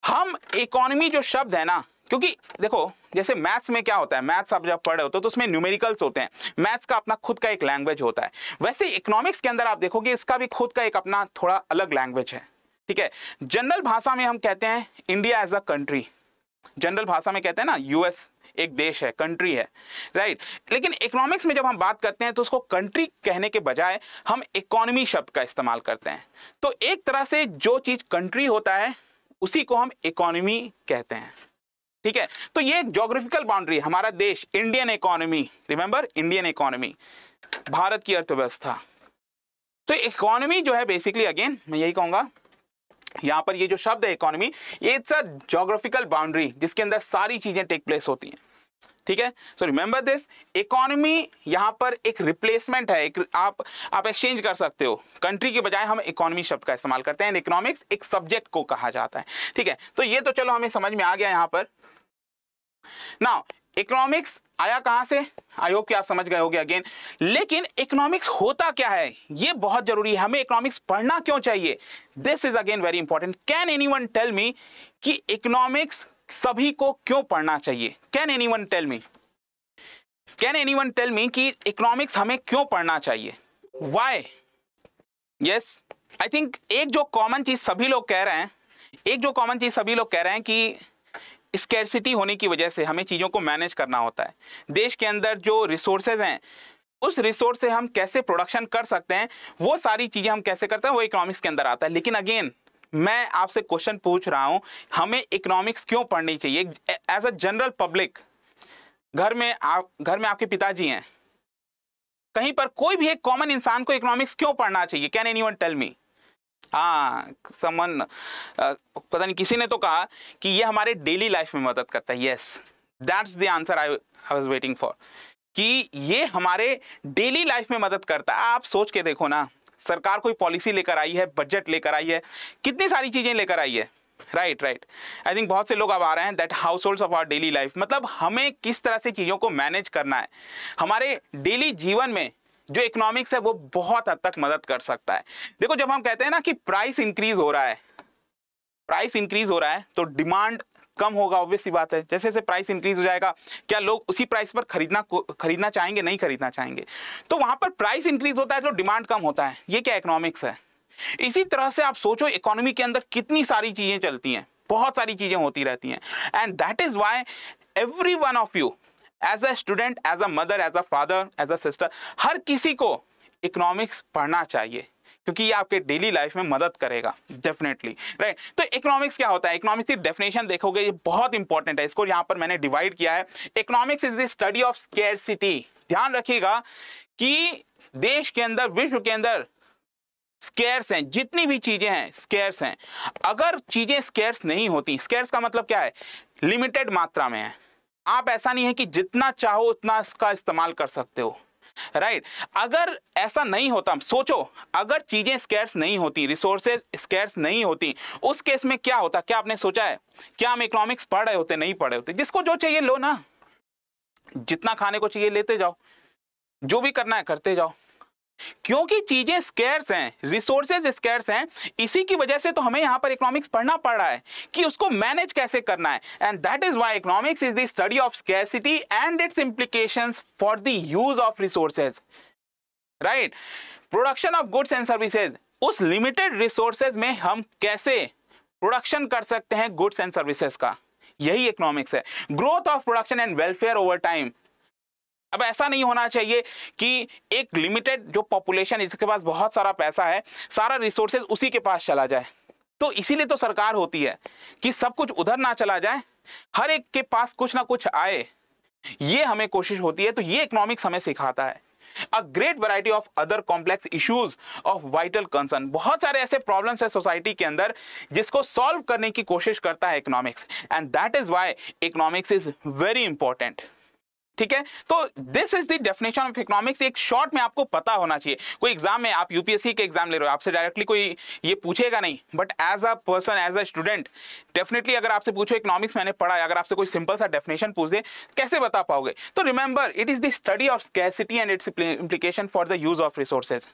हम इकोनॉमी जो शब्द है ना क्योंकि देखो जैसे मैथ्स में क्या होता है मैथ्स आप जब पढ़ रहे होते हो तो उसमें न्यूमेरिकल्स होते हैं मैथ्स का अपना खुद का एक लैंग्वेज होता है वैसे इकोनॉमिक्स के अंदर आप देखोगे इसका भी खुद का एक अपना थोड़ा अलग लैंग्वेज है ठीक है जनरल भाषा में हम कहते हैं India as a country general भाषा में कहते हैं ना यूएस एक देश है कंट्री है राइट लेकिन इकोनॉमिक्स में जब हम बात करते हैं तो उसको कंट्री कहने के बजाय हम इकोनॉमी शब्द का इस्तेमाल करते हैं तो एक तरह से जो चीज़ कंट्री होता है उसी को हम इकोनॉमी कहते हैं ठीक है तो ये एक जोग्राफिकल बाउंड्री हमारा देश Indian economy remember Indian economy Bharat की अर्थव्यवस्था तो इकोनॉमी जो है बेसिकली अगेन मैं यही कहूंगा यहाँ पर ये जो शब्द है इकोनॉमी ये इट्स अ जोग्राफिकल बाउंड्री जिसके अंदर सारी चीज़ें टेक प्लेस होती हैं ठीक है सो रिमेंबर दिस इकोनॉमी यहाँ पर एक रिप्लेसमेंट है एक आप आप एक्सचेंज कर सकते हो कंट्री के बजाय हम इकोनॉमी शब्द का इस्तेमाल करते हैं इकोनॉमिक्स एक सब्जेक्ट को कहा जाता है ठीक है तो ये तो चलो हमें समझ में आ गया यहाँ पर नाउ इकोनॉमिक्स आया कहां से आई होप कि आप समझ गए होगे अगेन लेकिन इकोनॉमिक्स होता क्या है ये बहुत जरूरी है हमें इकोनॉमिक्स पढ़ना क्यों चाहिए this is again very important can any one tell me कि इकोनॉमिक्स सभी को क्यों पढ़ना चाहिए can any one tell me can any one tell me कि इकोनॉमिक्स हमें क्यों पढ़ना चाहिए वाई यस आई थिंक एक जो कॉमन चीज सभी लोग कह रहे हैं एक जो कॉमन चीज सभी लोग कह रहे हैं कि स्कैरसिटी होने की वजह से हमें चीज़ों को मैनेज करना होता है देश के अंदर जो रिसोर्सेज हैं उस रिसोर्स से हम कैसे प्रोडक्शन कर सकते हैं वो सारी चीज़ें हम कैसे करते हैं वो इकोनॉमिक्स के अंदर आता है लेकिन अगेन मैं आपसे क्वेश्चन पूछ रहा हूँ हमें इकोनॉमिक्स क्यों पढ़नी चाहिए एज अ जनरल पब्लिक घर में आप घर में आपके पिताजी हैं कहीं पर कोई भी एक कॉमन इंसान को इकोनॉमिक्स क्यों पढ़ना चाहिए can any one tell me हाँ समन पता नहीं किसी ने तो कहा कि ये हमारे डेली लाइफ में मदद करता है yes that's the answer I I was waiting for कि ये हमारे डेली लाइफ में मदद करता है आप सोच के देखो ना सरकार कोई पॉलिसी लेकर आई है बजट लेकर आई है कितनी सारी चीज़ें लेकर आई है राइट राइट आई थिंक बहुत से लोग अब आ रहे हैं that households of our daily life मतलब हमें किस तरह से चीज़ों को मैनेज करना है हमारे डेली जीवन में जो इकोनॉमिक्स है वो बहुत हद तक मदद कर सकता है देखो जब हम कहते हैं ना कि प्राइस इंक्रीज हो रहा है प्राइस इंक्रीज हो रहा है तो डिमांड कम होगा ऑब्वियस बात है जैसे जैसे प्राइस इंक्रीज हो जाएगा क्या लोग उसी प्राइस पर खरीदना खरीदना चाहेंगे नहीं खरीदना चाहेंगे तो वहां पर प्राइस इंक्रीज होता है तो डिमांड कम होता है ये क्या इकोनॉमिक्स है इसी तरह से आप सोचो इकोनॉमी के अंदर कितनी सारी चीजें चलती हैं बहुत सारी चीजें होती रहती हैं and that is why every one of you as a student as a mother as a father as a sister हर किसी को इकोनॉमिक्स पढ़ना चाहिए क्योंकि ये आपके डेली लाइफ में मदद करेगा डेफिनेटली राइट right? तो इकोनॉमिक्स क्या होता है इकोनॉमिक्स की डेफिनेशन देखोगे ये बहुत इंपॉर्टेंट है इसको यहाँ पर मैंने डिवाइड किया है economics is the study of scare ध्यान रखिएगा कि देश के अंदर विश्व के अंदर स्केयर्स हैं जितनी भी चीजें हैं स्केयर्स हैं अगर चीजें स्केयर्स नहीं होती स्केयर्स का मतलब क्या है लिमिटेड मात्रा में है आप ऐसा नहीं है कि जितना चाहो उतना इसका इस्तेमाल कर सकते हो राइट right. अगर ऐसा नहीं होता सोचो अगर चीज़ें स्कैर्स नहीं होती रिसोर्सेज स्कैर्स नहीं होती उस केस में क्या होता क्या आपने सोचा है क्या हम इकोनॉमिक्स पढ़ रहे होते नहीं पढ़ रहे होते जिसको जो चाहिए लो ना जितना खाने को चाहिए लेते जाओ जो भी करना है करते जाओ क्योंकि चीज़ें स्केर्स हैं रिसोर्सेज स्केर्स हैं इसी की वजह से तो हमें यहां पर इकोनॉमिक्स पढ़ना पड़ रहा है कि उसको मैनेज कैसे करना है and that is why economics is the study of scarcity and its implication for the use of resources right production of goods and services उस लिमिटेड रिसोर्सेज में हम कैसे प्रोडक्शन कर सकते हैं गुड्स एंड सर्विसेज का यही इकोनॉमिक्स है growth of production and welfare over time अब ऐसा नहीं होना चाहिए कि एक लिमिटेड जो पॉपुलेशन इसके पास बहुत सारा पैसा है सारा रिसोर्सेज उसी के पास चला जाए तो इसीलिए तो सरकार होती है कि सब कुछ उधर ना चला जाए हर एक के पास कुछ ना कुछ आए ये हमें कोशिश होती है तो ये इकोनॉमिक्स हमें सिखाता है a great variety of other complex issues of vital concern बहुत सारे ऐसे प्रॉब्लम्स है सोसाइटी के अंदर जिसको सॉल्व करने की कोशिश करता है economics and that is why economics is very important ठीक है तो this is the definition of economics एक शॉर्ट में आपको पता होना चाहिए कोई एग्जाम में आप यूपीएससी के एग्जाम ले रहे हो आपसे डायरेक्टली कोई ये पूछेगा नहीं but as a person as a student definitely अगर आपसे पूछो इकोनॉमिक्स मैंने पढ़ा है अगर आपसे कोई सिंपल सा डेफिनेशन पूछ दे कैसे बता पाओगे तो remember it is the study of scarcity and its implication for the use of resources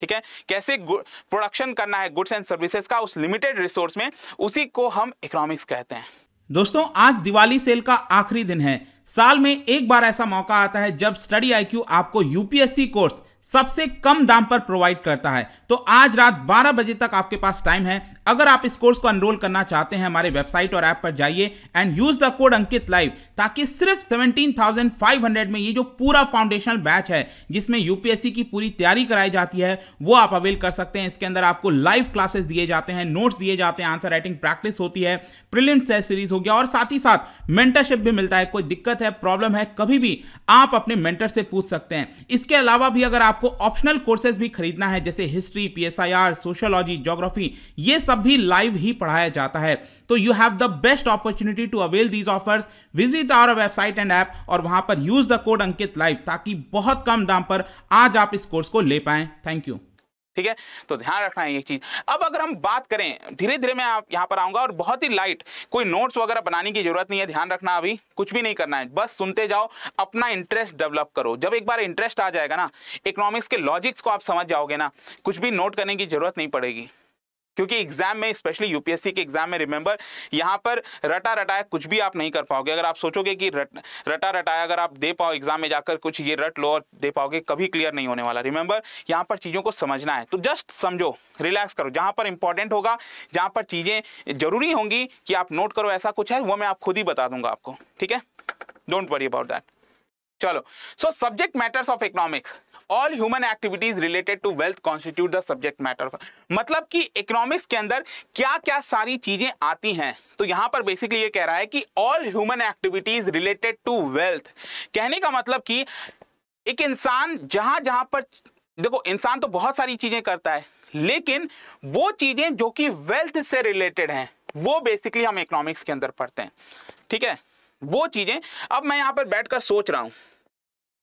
ठीक है कैसे प्रोडक्शन करना है गुड्स एंड सर्विसेज का उस लिमिटेड रिसोर्स में उसी को हम इकोनॉमिक्स कहते हैं दोस्तों आज दिवाली सेल का आखिरी दिन है साल में एक बार ऐसा मौका आता है जब स्टडी आईक्यू आपको यूपीएससी कोर्स सबसे कम दाम पर प्रोवाइड करता है तो आज रात 12 बजे तक आपके पास टाइम है अगर आप इस कोर्स को अनरोल करना चाहते हैं हमारे वेबसाइट और ऐप पर जाइए and use the code Ankit live ताकि सिर्फ 17,500 में ये जो पूरा फाउंडेशनल बैच है जिसमें यूपीएससी की पूरी तैयारी कराई जाती है वो आप अवेल कर सकते हैं इसके अंदर आपको लाइव क्लासेस दिए जाते हैं नोट्स दिए जाते हैं आंसर राइटिंग प्रैक्टिस होती है प्रिलिम सीरीज हो गया और साथ ही साथ मेंटरशिप भी मिलता है कोई दिक्कत है प्रॉब्लम है कभी भी आप अपने मेंटर से पूछ सकते हैं इसके अलावा भी अगर आपको ऑप्शनल कोर्सेज भी खरीदना है जैसे हिस्ट्री पी सोशोलॉजी जोग्राफी ये सब सब भी लाइव ही पढ़ाया जाता है तो you have the best opportunity to avail these offers visit our website and app और वहां पर use the code Ankit live ताकि बहुत कम दाम पर आज आप इस कोर्स को ले पाए थैंक यू ठीक है तो ध्यान रखना है ये चीज अब अगर हम बात करें धीरे धीरे मैं आप यहाँ पर आऊंगा और बहुत ही लाइट कोई नोट्स वगैरह बनाने की जरूरत नहीं है ध्यान रखना अभी कुछ भी नहीं करना है बस सुनते जाओ अपना इंटरेस्ट डेवलप करो जब एक बार इंटरेस्ट आ जाएगा ना इकोनॉमिक्स के लॉजिक्स को आप समझ जाओगे ना कुछ भी नोट करने की जरूरत नहीं पड़ेगी क्योंकि एग्जाम में स्पेशली यूपीएससी के एग्जाम में रिमेंबर यहाँ पर रटा रटाया कुछ भी आप नहीं कर पाओगे अगर आप सोचोगे कि रट रटा रटाया अगर आप दे पाओ एग्जाम में जाकर कुछ ये रट लो और दे पाओगे कभी क्लियर नहीं होने वाला रिमेंबर यहाँ पर चीज़ों को समझना है तो जस्ट समझो रिलैक्स करो जहाँ पर इंपॉर्टेंट होगा जहाँ पर चीज़ें जरूरी होंगी कि आप नोट करो ऐसा कुछ है वो मैं आप खुद ही बता दूंगा आपको ठीक है डोंट वरी अबाउट दैट चलो so subject matters of economics all human activities related to wealth constitute the subject matter मतलब कि इकोनॉमिक्स के अंदर क्या क्या सारी चीजें आती हैं तो यहां पर बेसिकली ये कह रहा है कि all human activities related to wealth कहने का मतलब कि एक इंसान जहां जहां पर देखो इंसान तो बहुत सारी चीजें करता है लेकिन वो चीजें जो कि वेल्थ से रिलेटेड हैं वो बेसिकली हम इकोनॉमिक्स के अंदर पढ़ते हैं ठीक है वो चीज़ें अब मैं यहां पर बैठकर सोच रहा हूं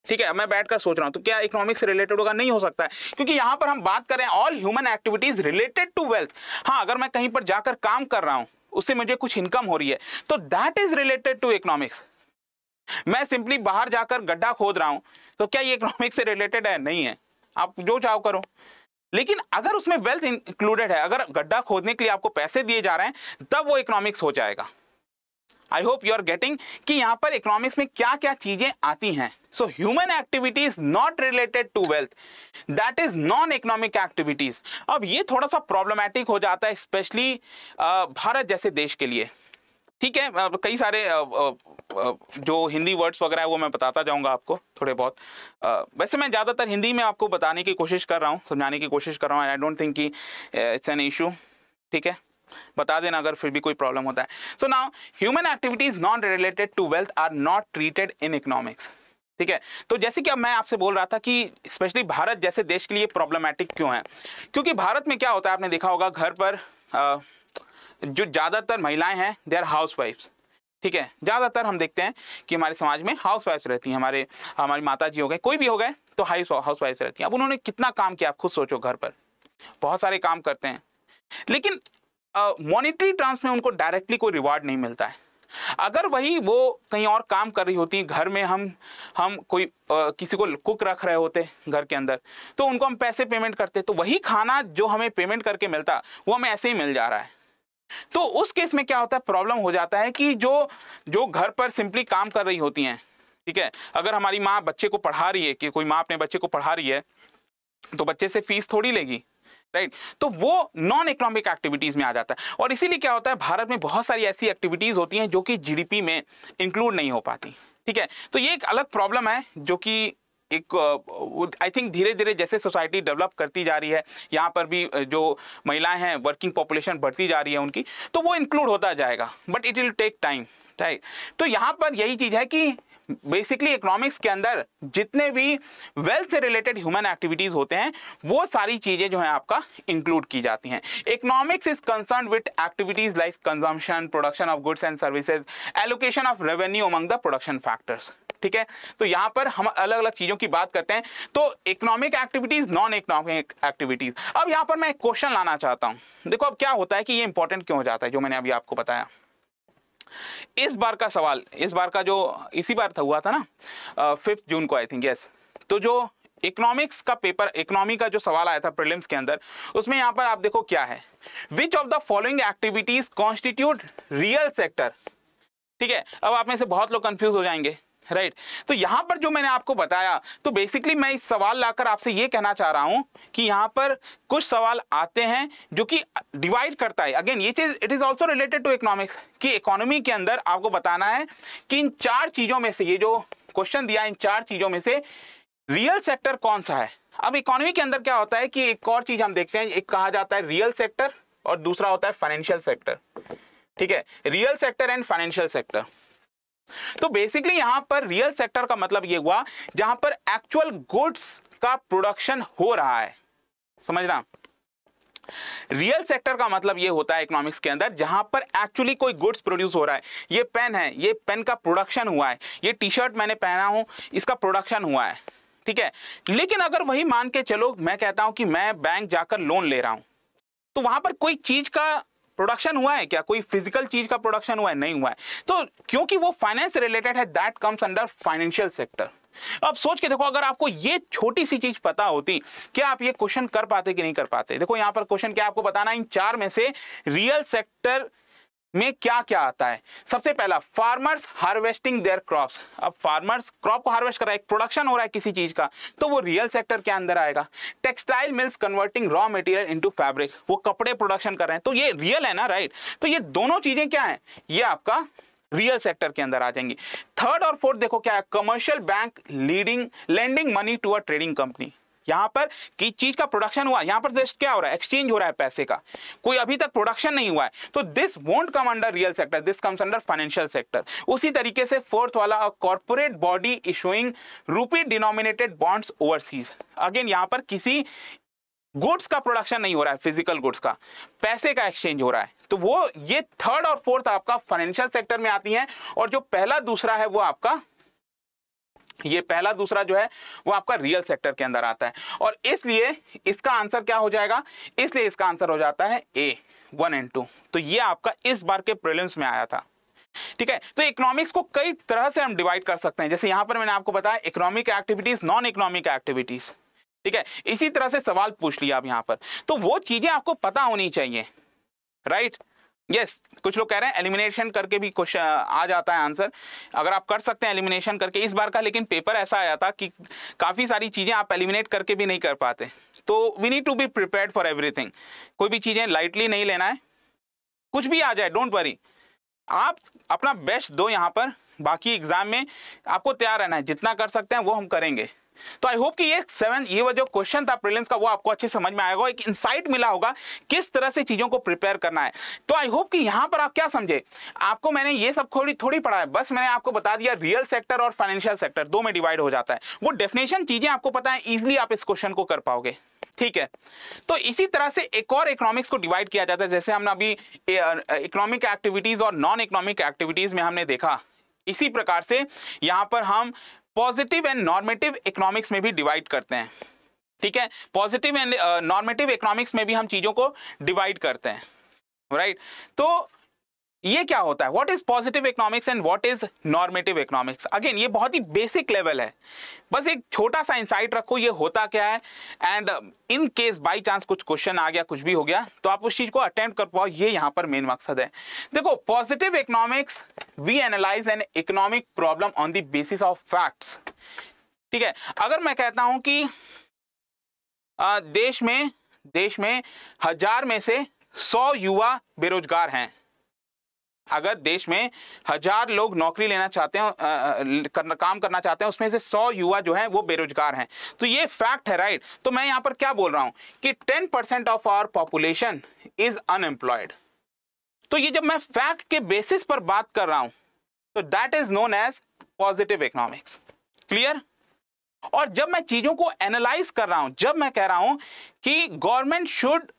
ठीक है मैं बैठकर सोच रहा हूं तो क्या इकोनॉमिक्स से रिलेटेड होगा नहीं हो सकता है क्योंकि यहां पर हम बात करें all human activities related to wealth हाँ अगर मैं कहीं पर जाकर काम कर रहा हूं उससे मुझे कुछ इनकम हो रही है तो that is related to economics मैं सिंपली बाहर जाकर गड्ढा खोद रहा हूं तो क्या ये इकोनॉमिक्स से रिलेटेड है नहीं है आप जो चाहो करो लेकिन अगर उसमें वेल्थ इंक्लूडेड है अगर गड्ढा खोदने के लिए आपको पैसे दिए जा रहे हैं तब वो इकोनॉमिक्स हो जाएगा I hope you are getting कि यहाँ पर इकोनॉमिक्स में क्या क्या चीजें आती हैं so human activities not related to wealth that is non economic activities अब ये थोड़ा सा प्रॉब्लमैटिक हो जाता है स्पेशली भारत जैसे देश के लिए ठीक है कई सारे जो हिंदी वर्ड्स वगैरह है वो मैं बताता जाऊंगा आपको थोड़े बहुत वैसे मैं ज़्यादातर हिंदी में आपको बताने की कोशिश कर रहा हूँ समझाने की कोशिश कर रहा हूँ आई डोंट थिंक कि इट्स एन इशू ठीक है बता देना अगर फिर भी कोई प्रॉब्लम होता है so now human activities non related to wealth are not treated in economics ठीक है तो जैसे कि अब मैं आपसे बोल रहा था कि स्पेशली भारत जैसे देश के लिए प्रॉब्लमैटिक क्यों है क्योंकि भारत में क्या होता है आपने देखा होगा घर पर जो ज़्यादातर महिलाएं हैं दे आर हाउस वाइफ्स ठीक है ज़्यादातर हम देखते हैं कि हमारे समाज में हाउस वाइफ्स रहती हैं हमारे हमारी माता जी हो गए कोई भी हो गए तो हाउस हाउस वाइफ्स रहती हैं अब उन्होंने कितना काम किया आप खुद सोचो घर पर बहुत सारे काम करते हैं लेकिन मॉनिटरी टर्म्स में उनको डायरेक्टली कोई रिवार्ड नहीं मिलता है अगर वही वो कहीं और काम कर रही होती घर में हम हम कोई आ, किसी को कुक रख रहे होते घर के अंदर तो उनको हम पैसे पेमेंट करते तो वही खाना जो हमें पेमेंट करके मिलता वो हमें ऐसे ही मिल जा रहा है तो उस केस में क्या होता है प्रॉब्लम हो जाता है कि जो जो घर पर सिंपली काम कर रही होती हैं ठीक है अगर हमारी माँ बच्चे को पढ़ा रही है कि कोई माँ अपने बच्चे को पढ़ा रही है तो बच्चे से फीस थोड़ी लेगी राइट तो वो नॉन इकोनॉमिक एक्टिविटीज में आ जाता है और इसीलिए क्या होता है भारत में बहुत सारी ऐसी एक्टिविटीज होती हैं जो कि जीडीपी में इंक्लूड नहीं हो पाती ठीक है तो ये एक अलग प्रॉब्लम है जो कि एक आई थिंक धीरे धीरे जैसे सोसाइटी डेवलप करती जा रही है यहाँ पर भी जो महिलाएं हैं वर्किंग पॉपुलेशन बढ़ती जा रही है उनकी तो वो इंक्लूड होता जाएगा but it will take time right तो यहाँ पर यही चीज़ है कि बेसिकली इकोनॉमिक्स के अंदर जितने भी वेल्थ से रिलेटेड ह्यूमन एक्टिविटीज होते हैं वो सारी चीज़ें जो है आपका इंक्लूड की जाती हैं economics is concern with activities like consumption production of goods and services allocation of revenue among the production factors ठीक है तो यहां पर हम अलग अलग चीज़ों की बात करते हैं तो economic activities non economic activities अब यहां पर मैं एक क्वेश्चन लाना चाहता हूँ देखो अब क्या होता है कि ये इंपॉर्टेंट क्यों हो जाता है जो मैंने अभी आपको बताया इस बार का सवाल इस बार का जो इसी बार था हुआ था ना फिफ्थ जून को आई थिंक यस तो जो इकोनॉमिक्स का पेपर इकोनॉमी का जो सवाल आया था प्रिलिम्स के अंदर उसमें यहाँ पर आप देखो क्या है which of the following activities constitute real sector ठीक है अब आप में से बहुत लोग कंफ्यूज हो जाएंगे राइट तो यहां पर जो मैंने आपको बताया तो बेसिकली मैं इस सवाल लाकर आपसे ये कहना चाह रहा हूं कि यहां पर कुछ सवाल आते हैं जो कि डिवाइड करता है अगेन ये चीज़ it is also related to economics कि इकोनॉमी के अंदर आपको बताना है कि इन चार चीज़ों में से ये जो क्वेश्चन दिया इन चार चीज़ों में से रियल सेक्टर कौन सा है अब इकोनॉमी के अंदर क्या होता है कि एक और चीज़ हम देखते हैं एक कहा जाता है रियल सेक्टर और दूसरा होता है फाइनेंशियल सेक्टर ठीक है real sector and financial sector तो बेसिकली यहां पर रियल सेक्टर का मतलब यह हुआ जहां पर एक्चुअल गुड्स का प्रोडक्शन हो रहा है समझना रियल सेक्टर का मतलब यह होता है इकोनॉमिक्स के अंदर जहां पर एक्चुअली कोई गुड्स प्रोड्यूस हो रहा है यह पेन है यह पेन का प्रोडक्शन हुआ है यह टी शर्ट मैंने पहना हूं इसका प्रोडक्शन हुआ है ठीक है लेकिन अगर वही मान के चलो मैं कहता हूं कि मैं बैंक जाकर लोन ले रहा हूं तो वहां पर कोई चीज का प्रोडक्शन हुआ है क्या कोई फिजिकल चीज का प्रोडक्शन हुआ है नहीं हुआ है तो क्योंकि वो फाइनेंस रिलेटेड है that comes under financial sector अब सोच के देखो अगर आपको ये छोटी सी चीज पता होती क्या आप ये क्वेश्चन कर पाते कि नहीं कर पाते देखो यहां पर क्वेश्चन क्या आपको बताना इन चार में से रियल सेक्टर में क्या क्या आता है सबसे पहला फार्मर्स हार्वेस्टिंग देयर क्रॉप्स अब फार्मर्स क्रॉप को हार्वेस्ट कर रहा है प्रोडक्शन हो रहा है किसी चीज का तो वो रियल सेक्टर के अंदर आएगा textile mills converting raw material into fabric वो कपड़े प्रोडक्शन कर रहे हैं तो ये रियल है ना राइट तो ये दोनों चीजें क्या है ये आपका रियल सेक्टर के अंदर आ जाएंगे थर्ड और फोर्थ देखो क्या है commercial bank leading lending money to a trading company यहाँ पर किस चीज का प्रोडक्शन हुआ यहाँ पर जस्ट क्या हो रहा है एक्सचेंज हो रहा है पैसे का कोई अभी तक प्रोडक्शन नहीं हुआ है तो this won't come under real sector this comes under financial sector उसी तरीके से फोर्थ वाला कॉर्पोरेट बॉडी इशोइंग रूपी डिनोमिनेटेड बॉन्ड्स ओवरसीज अगेन यहाँ पर किसी गुड्स का प्रोडक्शन नहीं हो रहा है फिजिकल गुड्स का पैसे का एक्सचेंज हो रहा है तो वो ये थर्ड और फोर्थ आपका फाइनेंशियल सेक्टर में आती हैं और जो पहला दूसरा है वो आपका ये पहला दूसरा जो है वो आपका रियल सेक्टर के अंदर आता है और इसलिए इसका आंसर क्या हो जाएगा इसलिए इसका आंसर हो जाता है ए वन एंड टू तो ये आपका इस बार के प्रिलिम्स में आया था ठीक है तो इकोनॉमिक्स को कई तरह से हम डिवाइड कर सकते हैं जैसे यहां पर मैंने आपको बताया economic activities non economic activities ठीक है इसी तरह से सवाल पूछ लिया आप यहां पर तो वो चीजें आपको पता होनी चाहिए राइट right? यस yes, कुछ लोग कह रहे हैं एलिमिनेशन करके भी क्वेश्चन आ जाता है आंसर अगर आप कर सकते हैं एलिमिनेशन करके इस बार का लेकिन पेपर ऐसा आया था कि काफ़ी सारी चीज़ें आप एलिमिनेट करके भी नहीं कर पाते तो we need to be prepare for everything कोई भी चीज़ें लाइटली नहीं लेना है कुछ भी आ जाए डोंट वरी आप अपना बेस्ट दो यहाँ पर बाकी एग्ज़ाम में आपको तैयार रहना है जितना कर सकते हैं वो हम करेंगे तो आई होप कि ये सेवन ये जो क्वेश्चन था प्रिलिम्स का वो आपको अच्छे समझ में आएगा एक इंसाइट मिला होगा किस तरह से चीज़ों को प्रिपेयर करना है तो आई होप कि यहां पर आप क्या समझे आपको मैंने ये सब थोड़ी थोड़ी पढ़ा है बस मैंने आपको बता दिया रियल सेक्टर और फाइनेंशियल सेक्टर दो में डिवाइड हो जाता है वो डेफिनेशन चीज़ें आपको पता है इजिली आप इस क्वेश्चन को कर पाओगे ठीक है तो इसी तरह से एक और इकोनॉमिक्स को डिवाइड किया जाता है जैसे हमने अभी इकोनॉमिक एक्टिविटीज़ और नॉन इकोनॉमिक एक्टिविटीज़ में हमने देखा इसी प्रकार से यहां पर हम पॉजिटिव एंड नॉर्मेटिव इकोनॉमिक्स में भी डिवाइड करते हैं ठीक है पॉजिटिव एंड नॉर्मेटिव इकोनॉमिक्स में भी हम चीज़ों को डिवाइड करते हैं राइट right? तो ये क्या होता है what is positive economics and what is normative economics again ये बहुत ही बेसिक लेवल है बस एक छोटा सा इंसाइट रखो ये होता क्या है and in case by chance कुछ क्वेश्चन आ गया कुछ भी हो गया तो आप उस चीज को अटेम्प्ट कर पाओ ये यहां पर मेन मकसद है देखो positive economics we analyze an economic problem on the basis of facts ठीक है अगर मैं कहता हूं कि आ, uh, देश में देश में हजार में से सौ युवा बेरोजगार हैं अगर देश में हजार लोग नौकरी लेना चाहते हैं करना काम करना चाहते हैं उसमें से सौ युवा जो है वो बेरोजगार हैं तो ये फैक्ट है राइट तो मैं यहाँ पर क्या बोल रहा हूँ कि ten percent of our population is unemployed तो ये जब मैं फैक्ट के बेसिस पर बात कर रहा हूं तो that is known as positive economics clear और जब मैं चीजों को एनालाइज कर रहा हूं जब मैं कह रहा हूं कि government should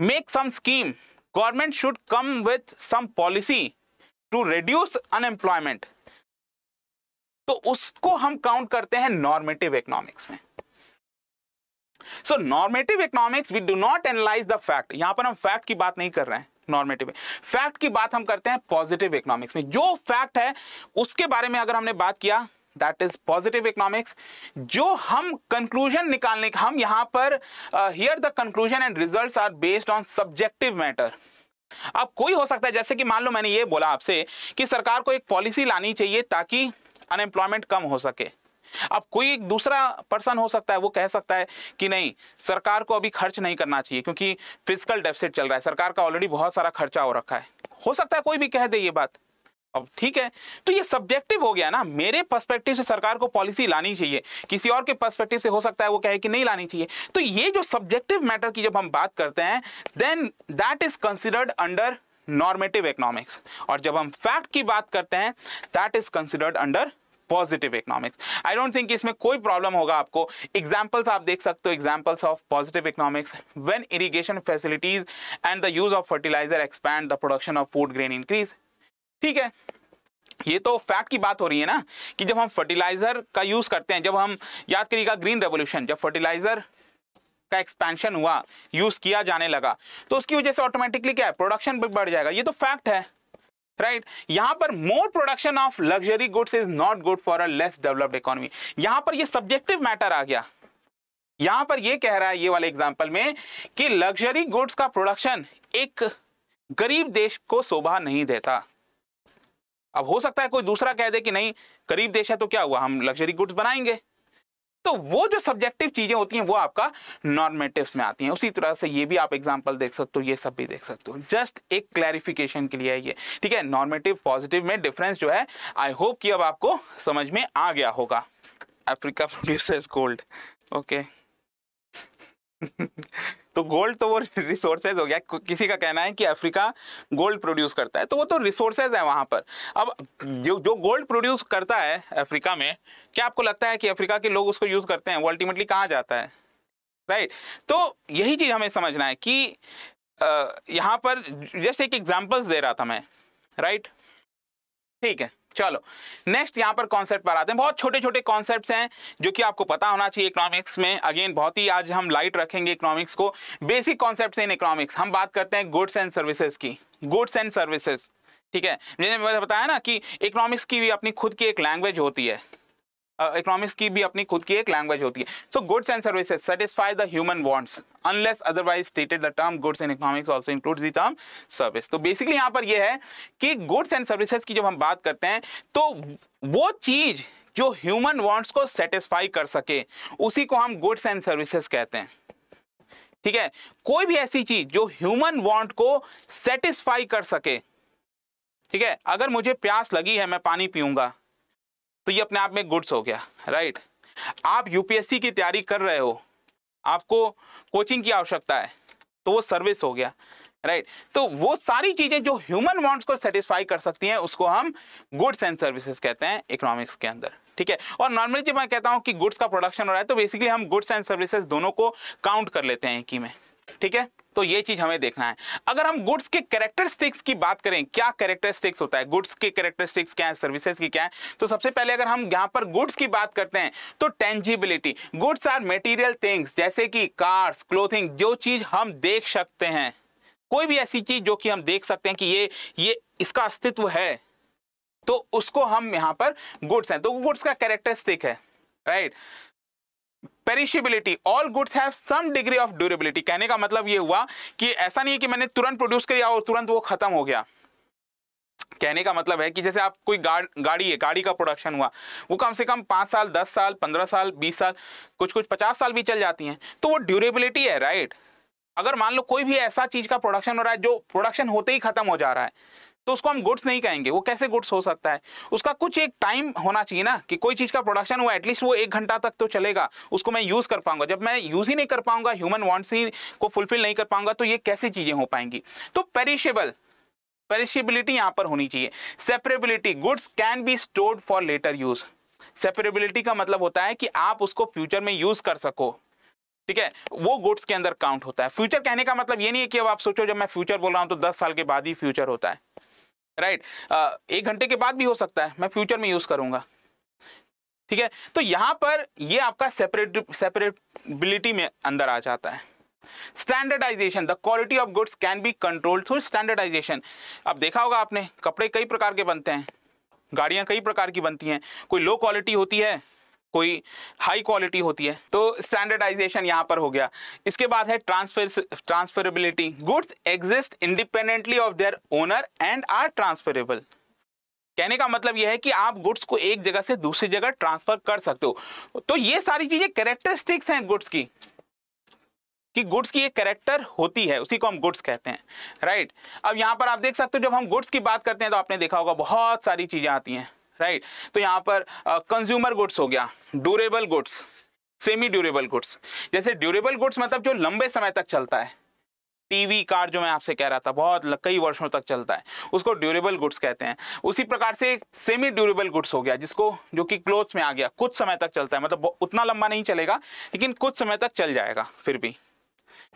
make some scheme government should come with some policy to reduce unemployment तो उसको हम काउंट करते हैं नॉर्मेटिव इकोनॉमिक्स में so normative economics we do not analyze the fact यहां पर हम फैक्ट की बात नहीं कर रहे हैं नॉर्मेटिव फैक्ट की बात हम करते हैं पॉजिटिव इकोनॉमिक्स में जो फैक्ट है उसके बारे में अगर हमने बात किया दैट इज पॉजिटिव इकोनॉमिक्स जो हम कंक्लूजन निकालने हम यहाँ पर here the conclusion and result are based on subjective matter अब कोई हो सकता है जैसे कि मान लो मैंने ये बोला आपसे कि सरकार को एक पॉलिसी लानी चाहिए ताकि अनएम्प्लॉयमेंट कम हो सके अब कोई एक दूसरा पर्सन हो सकता है वो कह सकता है कि नहीं सरकार को अभी खर्च नहीं करना चाहिए क्योंकि फिजिकल डेफिसिट चल रहा है सरकार का ऑलरेडी बहुत सारा खर्चा हो रखा है हो सकता है कोई भी कह दे ये बात अब ठीक है तो ये सब्जेक्टिव हो गया ना मेरे पर्सपेक्टिव से सरकार को पॉलिसी लानी चाहिए किसी और के पर्सपेक्टिव से हो सकता है वो कहे कि नहीं लानी चाहिए तो ये जो सब्जेक्टिव मैटर की जब हम बात करते हैं then that is considered under normative economics और जब हम फैक्ट की बात करते हैं that is considered under positive economics I don't think इसमें कोई प्रॉब्लम होगा आपको एग्जाम्पल्स आप देख सकते हो examples of positive economics when irrigation facilities and the use of fertilizer expand the production of food grain increase ठीक है ये तो फैक्ट की बात हो रही है ना कि जब हम फर्टिलाइजर का यूज करते हैं जब हम याद करिएगा ग्रीन रेवोल्यूशन जब फर्टिलाइजर का एक्सपेंशन हुआ यूज किया जाने लगा तो उसकी वजह से ऑटोमेटिकली क्या है प्रोडक्शन भी बढ़ जाएगा ये तो फैक्ट है राइट right? यहां पर more production of luxury goods is not good for a less developed economy यहां पर ये सब्जेक्टिव मैटर आ गया यहां पर ये कह रहा है ये वाले एग्जाम्पल में कि लग्जरी गुड्स का प्रोडक्शन एक गरीब देश को शोभा नहीं देता अब हो सकता है कोई दूसरा कह दे कि नहीं गरीब देश है तो क्या हुआ हम लग्जरी गुड्स बनाएंगे तो वो जो सब्जेक्टिव चीजें होती हैं वो आपका नॉर्मेटिव में आती हैं उसी तरह से ये भी आप एग्जांपल देख सकते हो ये सब भी देख सकते हो जस्ट एक क्लैरिफिकेशन के लिए ये ठीक है नॉर्मेटिव पॉजिटिव में डिफरेंस जो है आई होप कि अब आपको समझ में आ गया होगा अफ्रीका प्रोड्यूसर्स गोल्ड ओके तो गोल्ड तो वो रिसोर्सेज हो गया किसी का कहना है कि अफ्रीका गोल्ड प्रोड्यूस करता है तो वो तो रिसोर्सेज है वहाँ पर अब जो जो गोल्ड प्रोड्यूस करता है अफ्रीका में क्या आपको लगता है कि अफ्रीका के लोग उसको यूज़ करते हैं वो अल्टीमेटली कहाँ जाता है राइट right. तो यही चीज़ हमें समझना है कि यहाँ पर जस्ट एक एग्जाम्पल्स दे रहा था मैं राइट right? ठीक है चलो नेक्स्ट यहाँ पर कॉन्सेप्ट पर आते हैं बहुत छोटे छोटे कॉन्सेप्ट हैं जो कि आपको पता होना चाहिए इकोनॉमिक्स में अगेन बहुत ही आज हम लाइट रखेंगे इकोनॉमिक्स को बेसिक कॉन्सेप्ट इन इकोनॉमिक्स हम बात करते हैं गुड्स एंड सर्विसेज की गुड्स एंड सर्विसेज ठीक है मैंने बताया ना कि इकोनॉमिक्स की भी अपनी खुद की एक लैंग्वेज होती है इकोनॉमिक्स की भी अपनी खुद की एक लैंग्वेज होती है so goods and services satisfy the human wants unless otherwise stated the term goods and economics also includes the term service तो बेसिकली यहाँ पर यह है कि गुड्स एंड सर्विसेज की जब हम बात करते हैं तो वो चीज जो ह्यूमन वांट्स को सेटिस्फाई कर सके उसी को हम गुड्स एंड सर्विसेज कहते हैं ठीक है कोई भी ऐसी चीज जो ह्यूमन वांट को सेटिस्फाई कर सके ठीक है अगर मुझे प्यास लगी है मैं पानी पीऊंगा तो ये अपने आप में गुड्स हो गया राइट आप यूपीएससी की तैयारी कर रहे हो आपको कोचिंग की आवश्यकता है तो वो सर्विस हो गया राइट तो वो सारी चीजें जो ह्यूमन वांट्स को सेटिस्फाई कर सकती हैं उसको हम गुड्स एंड सर्विसेज कहते हैं इकोनॉमिक्स के अंदर ठीक है और नॉर्मली जब मैं कहता हूँ कि गुड्स का प्रोडक्शन हो रहा है तो बेसिकली हम गुड्स एंड सर्विसेज दोनों को काउंट कर लेते हैं एक ही में ठीक है तो ये चीज हमें देखना है अगर हम गुड्स के कैरेक्टरिस्टिक्स की बात करें क्या कैरेक्टरिस्टिक्स होता है गुड्स के कैरेक्टरिस्टिक्स क्या है सर्विसेज की क्या है तो सबसे पहले अगर हम यहाँ पर गुड्स की बात करते हैं तो tangibility goods are material things जैसे कि कार्स क्लोथिंग जो चीज हम देख सकते हैं कोई भी ऐसी चीज जो कि हम देख सकते हैं कि ये ये इसका अस्तित्व है तो उसको हम यहाँ पर गुड्स हैं तो गुड्स का कैरेक्टरिस्टिक है right right? Perishability all goods have some degree of durability कहने का मतलब ये हुआ कि ऐसा नहीं है कि मैंने तुरंत प्रोड्यूस किया और तुरंत वो खत्म हो गया कहने का मतलब है कि जैसे आप कोई गाड़, गाड़ी है गाड़ी का प्रोडक्शन हुआ वो कम से कम पाँच साल दस साल पंद्रह साल बीस साल कुछ कुछ पचास साल भी चल जाती हैं तो वो ड्यूरेबिलिटी है राइट अगर मान लो कोई भी ऐसा चीज़ का प्रोडक्शन हो रहा है जो प्रोडक्शन होते ही खत्म हो जा रहा है तो उसको हम गुड्स नहीं कहेंगे वो कैसे गुड्स हो सकता है उसका कुछ एक टाइम होना चाहिए ना कि कोई चीज़ का प्रोडक्शन हुआ एटलीस्ट वो एक घंटा तक तो चलेगा उसको मैं यूज़ कर पाऊंगा जब मैं यूज़ ही नहीं कर पाऊंगा ह्यूमन वॉन्ट्स ही को फुलफिल नहीं कर पाऊंगा तो ये कैसी चीज़ें हो पाएंगी तो पेरिशेबल पेरिशेबिलिटी यहां पर होनी चाहिए separability goods can be stored for later use separability का मतलब होता है कि आप उसको फ्यूचर में यूज़ कर सको ठीक है वो गुड्स के अंदर काउंट होता है फ्यूचर कहने का मतलब ये नहीं है कि अब आप सोचो जब मैं फ्यूचर बोल रहा हूँ तो दस साल के बाद ही फ्यूचर होता है राइट एक घंटे के बाद भी हो सकता है मैं फ्यूचर में यूज़ करूंगा ठीक है तो यहां पर ये आपका सेपरेट सेपरेटबिलिटी में अंदर आ जाता है standardization the quality of goods can be control through standardization अब देखा होगा आपने कपड़े कई प्रकार के बनते हैं गाड़ियां कई प्रकार की बनती हैं कोई लो क्वालिटी होती है कोई हाई क्वालिटी होती है तो स्टैंडर्डाइजेशन यहाँ पर हो गया इसके बाद है transfer transferability goods exist independently of their owner and are transferable कहने का मतलब यह है कि आप गुड्स को एक जगह से दूसरी जगह ट्रांसफर कर सकते हो तो ये सारी चीजें कैरेक्टरिस्टिक्स हैं गुड्स की कि गुड्स की एक कैरेक्टर होती है उसी को हम गुड्स कहते हैं राइट अब यहां पर आप देख सकते हो जब हम गुड्स की बात करते हैं तो आपने देखा होगा बहुत सारी चीज़ें आती हैं राइट तो यहाँ पर कंज्यूमर uh, गुड्स हो गया durable goods semi durable goods जैसे ड्यूरेबल गुड्स मतलब जो लंबे समय तक चलता है टीवी कार जो मैं आपसे कह रहा था बहुत कई वर्षों तक चलता है उसको ड्यूरेबल गुड्स कहते हैं उसी प्रकार से सेमी ड्यूरेबल गुड्स हो गया जिसको जो कि क्लोथ्स में आ गया कुछ समय तक चलता है मतलब उतना लंबा नहीं चलेगा लेकिन कुछ समय तक चल जाएगा फिर भी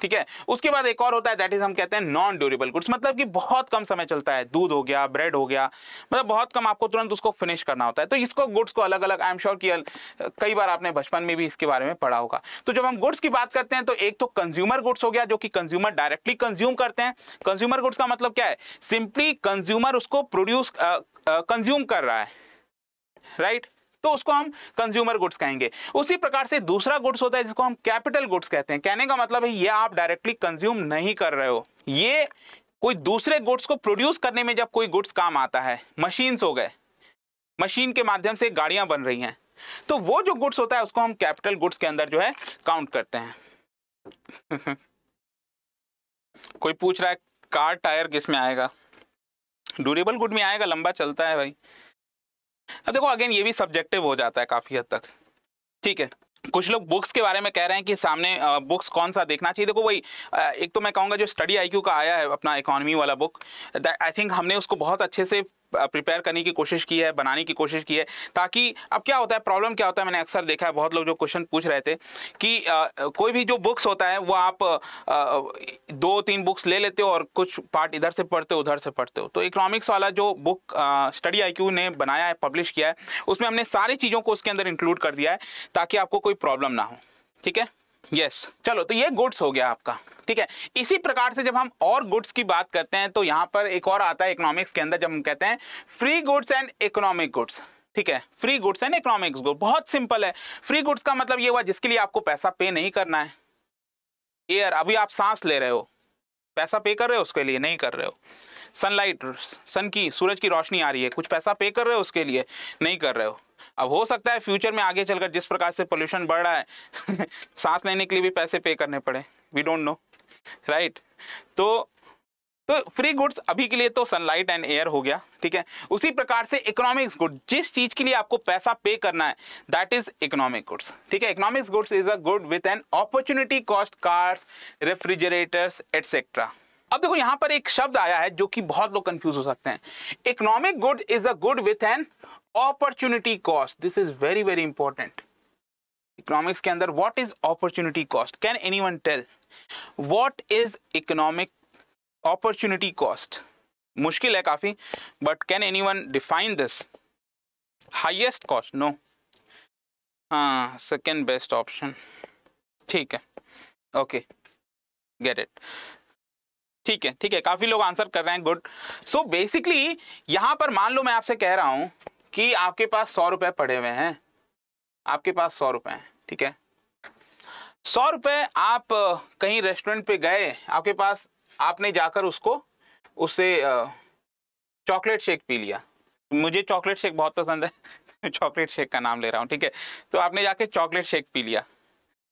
ठीक है उसके बाद एक और होता है दैट इज हम कहते हैं नॉन ड्यूरेबल गुड्स मतलब कि बहुत कम समय चलता है दूध हो गया ब्रेड हो गया मतलब बहुत कम आपको तुरंत उसको फिनिश करना होता है तो इसको गुड्स को अलग अलग आई एम श्योर कि कई बार आपने बचपन में भी इसके बारे में पढ़ा होगा तो जब हम गुड्स की बात करते हैं तो एक तो कंज्यूमर गुड्स हो गया जो कि कंज्यूमर डायरेक्टली कंज्यूम करते हैं कंज्यूमर गुड्स का मतलब क्या है सिंपली कंज्यूमर उसको प्रोड्यूस कंज्यूम कर रहा है राइट right? तो उसको हम कंज्यूमर गुड्स कहेंगे उसी प्रकार से दूसरा गुड्स होता है जिसको हम कैपिटल गुड्स कहते हैं कहने का मतलब है ये आप डायरेक्टली कंज्यूम नहीं कर रहे हो ये कोई दूसरे गुड्स को प्रोड्यूस करने में जब कोई गुड्स काम आता है मशीन्स हो गए मशीन के माध्यम से गाड़ियां बन रही हैं तो वो जो गुड्स होता है उसको हम कैपिटल गुड्स के अंदर जो है काउंट करते हैं कोई पूछ रहा है कार टायर किस में आएगा ड्यूरेबल गुड में आएगा लंबा चलता है भाई अब देखो अगेन ये भी सब्जेक्टिव हो जाता है काफ़ी हद तक ठीक है कुछ लोग बुक्स के बारे में कह रहे हैं कि सामने बुक्स कौन सा देखना चाहिए देखो वही एक तो मैं कहूँगा जो स्टडी आईक्यू का आया है अपना इकोनॉमी वाला बुक आई थिंक हमने उसको बहुत अच्छे से प्रिपेयर करने की कोशिश की है बनाने की कोशिश की है ताकि अब क्या होता है प्रॉब्लम क्या होता है मैंने अक्सर देखा है बहुत लोग जो क्वेश्चन पूछ रहे थे कि आ, कोई भी जो बुक्स होता है वो आप आ, दो तीन बुक्स ले लेते हो और कुछ पार्ट इधर से पढ़ते हो उधर से पढ़ते हो तो इकोनॉमिक्स वाला जो बुक स्टडी आई ने बनाया है पब्लिश किया है उसमें हमने सारी चीज़ों को उसके अंदर इंक्लूड कर दिया है ताकि आपको कोई प्रॉब्लम ना हो ठीक है यस yes. चलो तो ये गुड्स हो गया आपका ठीक है इसी प्रकार से जब हम और गुड्स की बात करते हैं तो यहाँ पर एक और आता है इकोनॉमिक्स के अंदर जब हम कहते हैं free goods and economic goods ठीक है free goods and economics good बहुत सिंपल है फ्री गुड्स का मतलब ये हुआ जिसके लिए आपको पैसा पे नहीं करना है एयर अभी आप सांस ले रहे हो पैसा पे कर रहे हो उसके लिए नहीं कर रहे हो सनलाइट सन की सूरज की रोशनी आ रही है कुछ पैसा पे कर रहे हो उसके लिए नहीं कर रहे हो अब हो सकता है फ्यूचर में आगे चलकर जिस प्रकार से पोल्यूशन बढ़ रहा है सांस लेने के लिए भी पैसे पे करने पड़े वी डोंट नो राइट तो तो फ्री गुड्स अभी के लिए तो सनलाइट एंड एयर हो गया ठीक है उसी प्रकार से इकोनॉमिक्स गुड जिस चीज के लिए आपको पैसा पे करना है दैट इज इकोनॉमिक गुड्स ठीक है economics goods is a good with an opportunity cost cars refrigerators etcetera अब देखो यहां पर एक शब्द आया है जो कि बहुत लोग कंफ्यूज हो सकते हैं economic good is a good with an opportunity cost this is very very important economics के अंदर what is opportunity cost can anyone tell what is economic opportunity cost मुश्किल है काफी but can anyone define this highest cost no हाँ second best option ठीक है okay get it ठीक है ठीक है काफी लोग आंसर कर रहे हैं गुड सो बेसिकली यहां पर मान लो मैं आपसे कह रहा हूं कि आपके पास सौ रुपए पड़े हुए हैं आपके पास सौ रुपए हैं ठीक है सौ रुपए आप कहीं रेस्टोरेंट पे गए आपके पास आपने जाकर उसको उससे चॉकलेट शेक पी लिया मुझे चॉकलेट शेक बहुत पसंद है चॉकलेट शेक का नाम ले रहा हूँ ठीक है तो आपने जाके चॉकलेट शेक पी लिया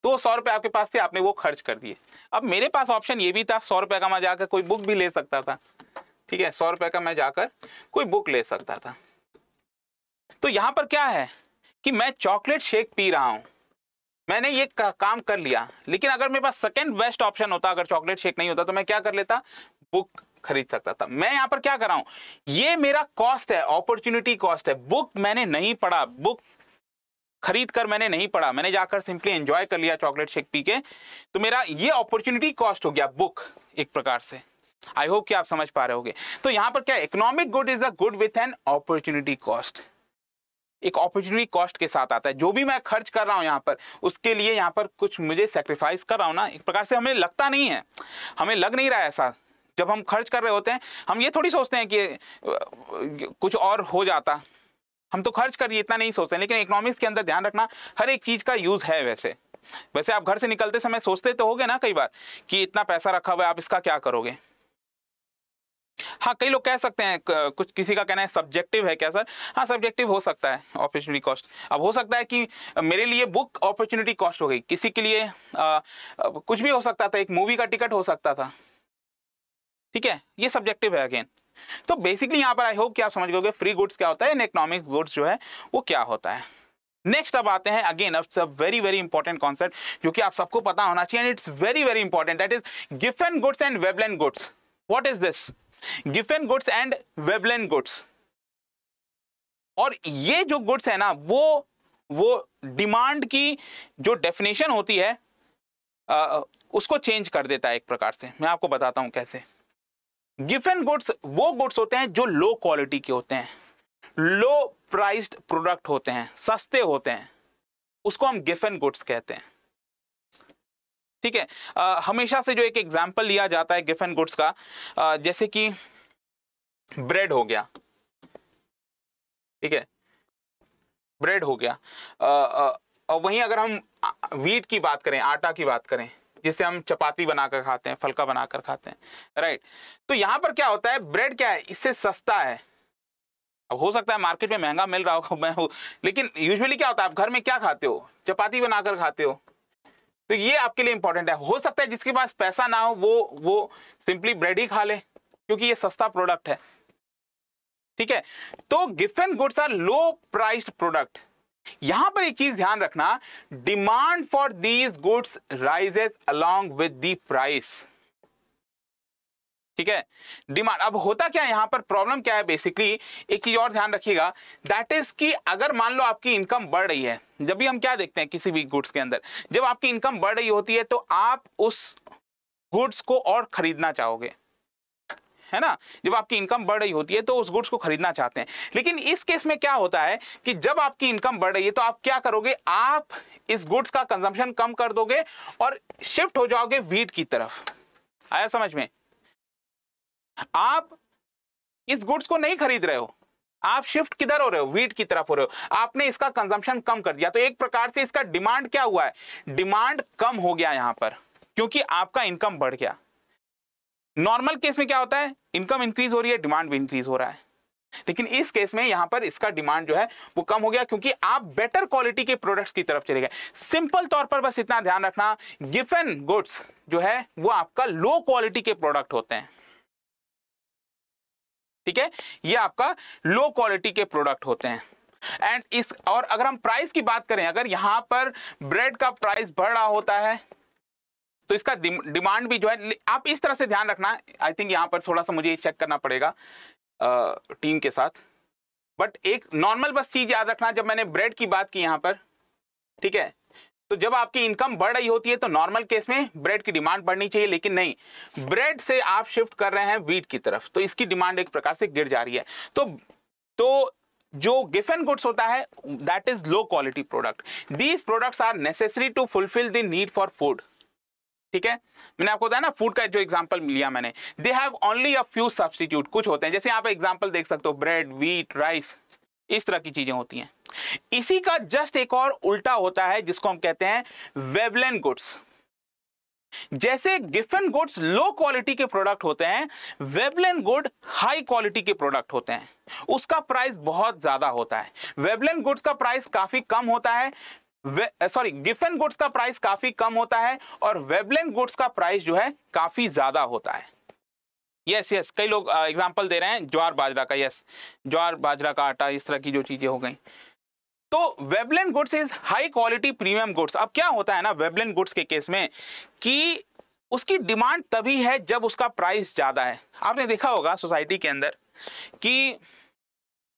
तो सौ रुपये आपके पास थे आपने वो खर्च कर दिए अब मेरे पास ऑप्शन ये भी था सौ रुपये का मैं जाकर कोई बुक भी ले सकता था ठीक है सौ रुपये का मैं जाकर कोई बुक ले सकता था तो यहाँ पर क्या है कि मैं चॉकलेट शेक पी रहा हूं मैंने ये काम कर लिया लेकिन अगर मेरे पास सेकेंड बेस्ट ऑप्शन होता अगर चॉकलेट शेक नहीं होता तो मैं क्या कर लेता बुक खरीद सकता था मैं यहाँ पर क्या कर रहा हूँ ये मेरा कॉस्ट है अपॉर्चुनिटी कॉस्ट है बुक मैंने नहीं पढ़ा बुक खरीद कर मैंने नहीं पढ़ा मैंने जाकर सिंपली एंजॉय कर लिया चॉकलेट शेक पी के तो मेरा ये अपॉर्चुनिटी कॉस्ट हो गया बुक एक प्रकार से आई होप कि आप समझ पा रहे होगे तो यहाँ पर क्या economic good is the good with an opportunity cost एक अपॉर्चुनिटी कॉस्ट के साथ आता है जो भी मैं खर्च कर रहा हूँ यहाँ पर उसके लिए यहाँ पर कुछ मुझे सेक्रीफाइस कर रहा हूँ ना एक प्रकार से हमें लगता नहीं है हमें लग नहीं रहा है ऐसा जब हम खर्च कर रहे होते हैं हम ये थोड़ी सोचते हैं कि कुछ और हो जाता हम तो खर्च कर इतना नहीं सोचते लेकिन इकोनॉमिक्स के अंदर ध्यान रखना हर एक चीज़ का यूज़ है वैसे वैसे आप घर से निकलते समय सोचते तो होगे ना कई बार कि इतना पैसा रखा हुआ है आप इसका क्या करोगे हाँ कई लोग कह सकते हैं कुछ किसी का कहना है सब्जेक्टिव है क्या सर हाँ सब्जेक्टिव हो सकता है अपॉर्चुनिटी कॉस्ट अब हो सकता है कि मेरे लिए बुक अपॉर्चुनिटी कॉस्ट हो गई किसी के लिए आ, कुछ भी हो सकता था एक मूवी का टिकट हो सकता था ठीक है ये सब्जेक्टिव है अगेन तो बेसिकली यहाँ पर आई होप कि आप समझ गए फ्री गुड्स क्या होता है इकोनॉमिक गुड्स जो है वो क्या होता है नेक्स्ट अब आते हैं अगेन अब सब वेरी वेरी इंपॉर्टेंट कॉन्सेप्ट जो कि आप सबको पता होना चाहिए and it's very very important that is गिफ्ट and goods and Veblen goods what is this Giffen goods and Veblen goods और ये जो गुड्स है ना वो वो डिमांड की जो डेफिनेशन होती है आ, उसको चेंज कर देता है एक प्रकार से मैं आपको बताता हूं कैसे गिफेन गुड्स वो गुड्स होते हैं जो लो क्वालिटी के होते हैं लो प्राइस्ड प्रोडक्ट होते हैं सस्ते होते हैं उसको हम गिफेन गुड्स कहते हैं ठीक है हमेशा से जो एक एग्जाम्पल लिया जाता है गिफन गुड्स का आ, जैसे कि ब्रेड हो गया ठीक है ब्रेड हो गया आ, आ, और वहीं अगर हम वीट की बात करें आटा की बात करें जिसे हम चपाती बनाकर खाते हैं फलका बनाकर खाते हैं राइट तो यहां पर क्या होता है ब्रेड क्या है इससे सस्ता है अब हो सकता है मार्केट में महंगा मिल रहा होगा मैं हो लेकिन यूजुअली क्या होता है आप घर में क्या खाते हो चपाती बनाकर खाते हो तो ये आपके लिए इंपॉर्टेंट है हो सकता है जिसके पास पैसा ना हो वो वो सिंपली ब्रेड ही खा ले क्योंकि ये सस्ता प्रोडक्ट है ठीक है तो गिफ्ट goods are low priced product यहां पर एक चीज ध्यान रखना demand for these goods rises along with the price ठीक है डिमांड अब होता क्या है यहां पर प्रॉब्लम क्या है बेसिकली एक चीज और ध्यान रखिएगा दैट इज कि अगर मान लो आपकी इनकम बढ़ रही है जब भी हम क्या देखते हैं किसी भी गुड्स के अंदर जब आपकी इनकम बढ़ रही होती है तो आप उस गुड्स को और खरीदना चाहोगे है ना जब आपकी इनकम बढ़ रही होती है तो उस गुड्स को खरीदना चाहते हैं लेकिन इस केस में क्या होता है कि जब आपकी इनकम बढ़ रही है तो आप क्या करोगे आप इस गुड्स का कंजम्पशन कम कर दोगे और शिफ्ट हो जाओगे वीट की तरफ आया समझ में आप इस गुड्स को नहीं खरीद रहे हो आप शिफ्ट किधर हो रहे हो वीट की तरफ हो रहे हो आपने इसका कंजम्पशन कम कर दिया तो एक प्रकार से इसका डिमांड क्या हुआ है डिमांड कम हो गया यहां पर क्योंकि आपका इनकम बढ़ गया नॉर्मल केस में क्या होता है इनकम इंक्रीज हो रही है डिमांड भी इंक्रीज हो रहा है लेकिन इस केस में यहां पर इसका डिमांड जो है वो कम हो गया क्योंकि आप बेटर क्वालिटी के प्रोडक्ट्स की तरफ चले गए सिंपल तौर पर बस इतना ध्यान रखना गिफेन गुड्स जो है वो आपका लो क्वालिटी के प्रोडक्ट होते हैं ठीक है ये आपका लो क्वालिटी के प्रोडक्ट होते हैं एंड इस और अगर हम प्राइस की बात करें अगर यहाँ पर ब्रेड का प्राइस बढ़ रहा होता है तो इसका डिमांड भी जो है आप इस तरह से ध्यान रखना आई थिंक यहां पर थोड़ा सा मुझे चेक करना पड़ेगा टीम के साथ बट एक नॉर्मल बस चीज याद रखना जब मैंने ब्रेड की बात की यहाँ पर ठीक है तो जब आपकी इनकम बढ़ रही होती है तो नॉर्मल केस में ब्रेड की डिमांड बढ़नी चाहिए लेकिन नहीं ब्रेड से आप शिफ्ट कर रहे हैं वीट की तरफ तो इसकी डिमांड एक प्रकार से गिर जा रही है तो तो जो गिफेन गुड्स होता है that is low quality product these products are necessary to fulfill the need for food ठीक है मैंने आपको बताया ना फूड का जो एग्जाम्पल लिया मैंने they have only a few substitute कुछ होते हैं जैसे आप एग्जाम्पल देख सकते हो ब्रेड वीट राइस इस तरह की चीजें होती हैं इसी का जस्ट एक और उल्टा होता है जिसको हम कहते हैं वेबलेन गुड्स जैसे गिफन गुड्स लो क्वालिटी के प्रोडक्ट होते हैं वेबलेन गुड हाई क्वालिटी के प्रोडक्ट होते हैं उसका प्राइस बहुत ज्यादा होता है वेबलेन गुड्स का प्राइस काफी कम होता है सॉरी गिफन गुड्स का प्राइस काफी कम होता है और वेबलेन गुड्स का प्राइस जो है काफी ज्यादा होता है यस yes, यस yes, कई लोग एग्जाम्पल uh, दे रहे हैं ज्वार बाजरा का यस yes, ज्वार बाजरा का आटा इस तरह की जो चीजें हो गई तो Veblen goods is high quality premium goods अब क्या होता है ना वेबलैंड गुड्स के केस में कि उसकी डिमांड तभी है जब उसका प्राइस ज़्यादा है आपने देखा होगा सोसाइटी के अंदर कि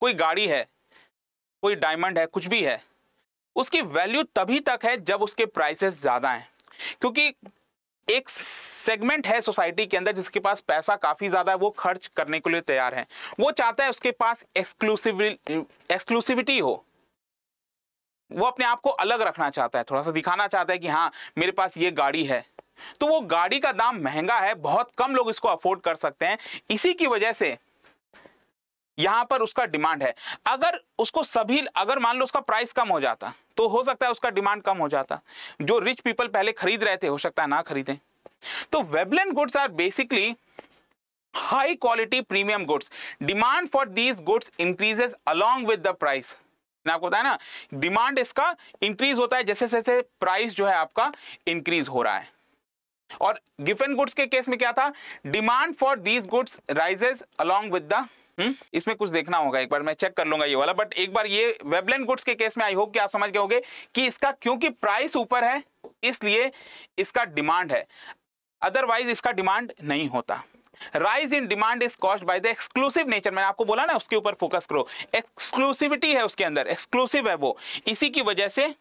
कोई गाड़ी है कोई डायमंड है कुछ भी है उसकी वैल्यू तभी तक है जब उसके प्राइसेस ज़्यादा हैं क्योंकि एक सेगमेंट है सोसाइटी के अंदर जिसके पास पैसा काफ़ी ज़्यादा है वो खर्च करने के लिए तैयार है वो चाहता है उसके पास एक्सक्लूसिव एक्सक्लूसिविटी हो वो अपने आप को अलग रखना चाहता है थोड़ा सा दिखाना चाहता है कि हाँ मेरे पास ये गाड़ी है तो वो गाड़ी का दाम महंगा है बहुत कम लोग इसको अफोर्ड कर सकते हैं इसी की वजह से यहां पर उसका डिमांड है अगर उसको सभी अगर मान लो उसका प्राइस कम हो जाता तो हो सकता है उसका डिमांड कम हो जाता जो रिच पीपल पहले खरीद रहे थे हो सकता है ना खरीदें तो Veblen goods are basically high quality premium goods demand for these goods increases along with the price मैंने आपको बताया ना डिमांड इसका इंक्रीज होता है जैसे जैसे प्राइस जो है आपका इंक्रीज हो रहा है और गिफेन गुड्स के केस में क्या था demand for these goods rises along with the हुँ? इसमें कुछ देखना होगा एक बार मैं चेक कर लूंगा ये वाला बट एक बार ये वेबलैंड गुड्स के केस में आई होप कि आप समझ गए होंगे कि इसका क्योंकि प्राइस ऊपर है इसलिए इसका डिमांड है अदरवाइज इसका डिमांड नहीं होता rise in demand is caused by the exclusive nature मैंने आपको बोला ना उसके ऊपर फोकस करो एक्सक्लूसिविटी है उसके अंदर एक्सक्लूसिव है वो इसी की वजह से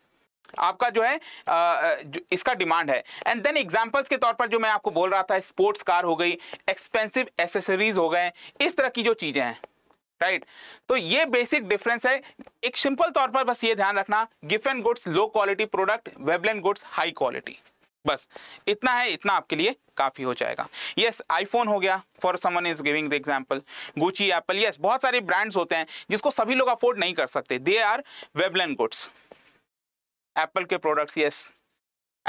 आपका जो है आ, जो इसका डिमांड है एंड देन एग्जांपल्स के तौर पर जो मैं आपको बोल रहा था स्पोर्ट्स कार हो गई एक्सपेंसिव एसेसरीज हो गए इस तरह की जो चीज़ें हैं राइट right. तो ये बेसिक डिफरेंस है एक सिंपल तौर पर बस ये ध्यान रखना गिफ्ट and goods low quality product Veblen goods high quality बस इतना है इतना आपके लिए काफ़ी हो जाएगा यस आईफोन हो गया for someone is giving the example Gucci Apple yes बहुत सारे ब्रांड्स होते हैं जिसको सभी लोग अफोर्ड नहीं कर सकते they are Veblen goods Apple के products yes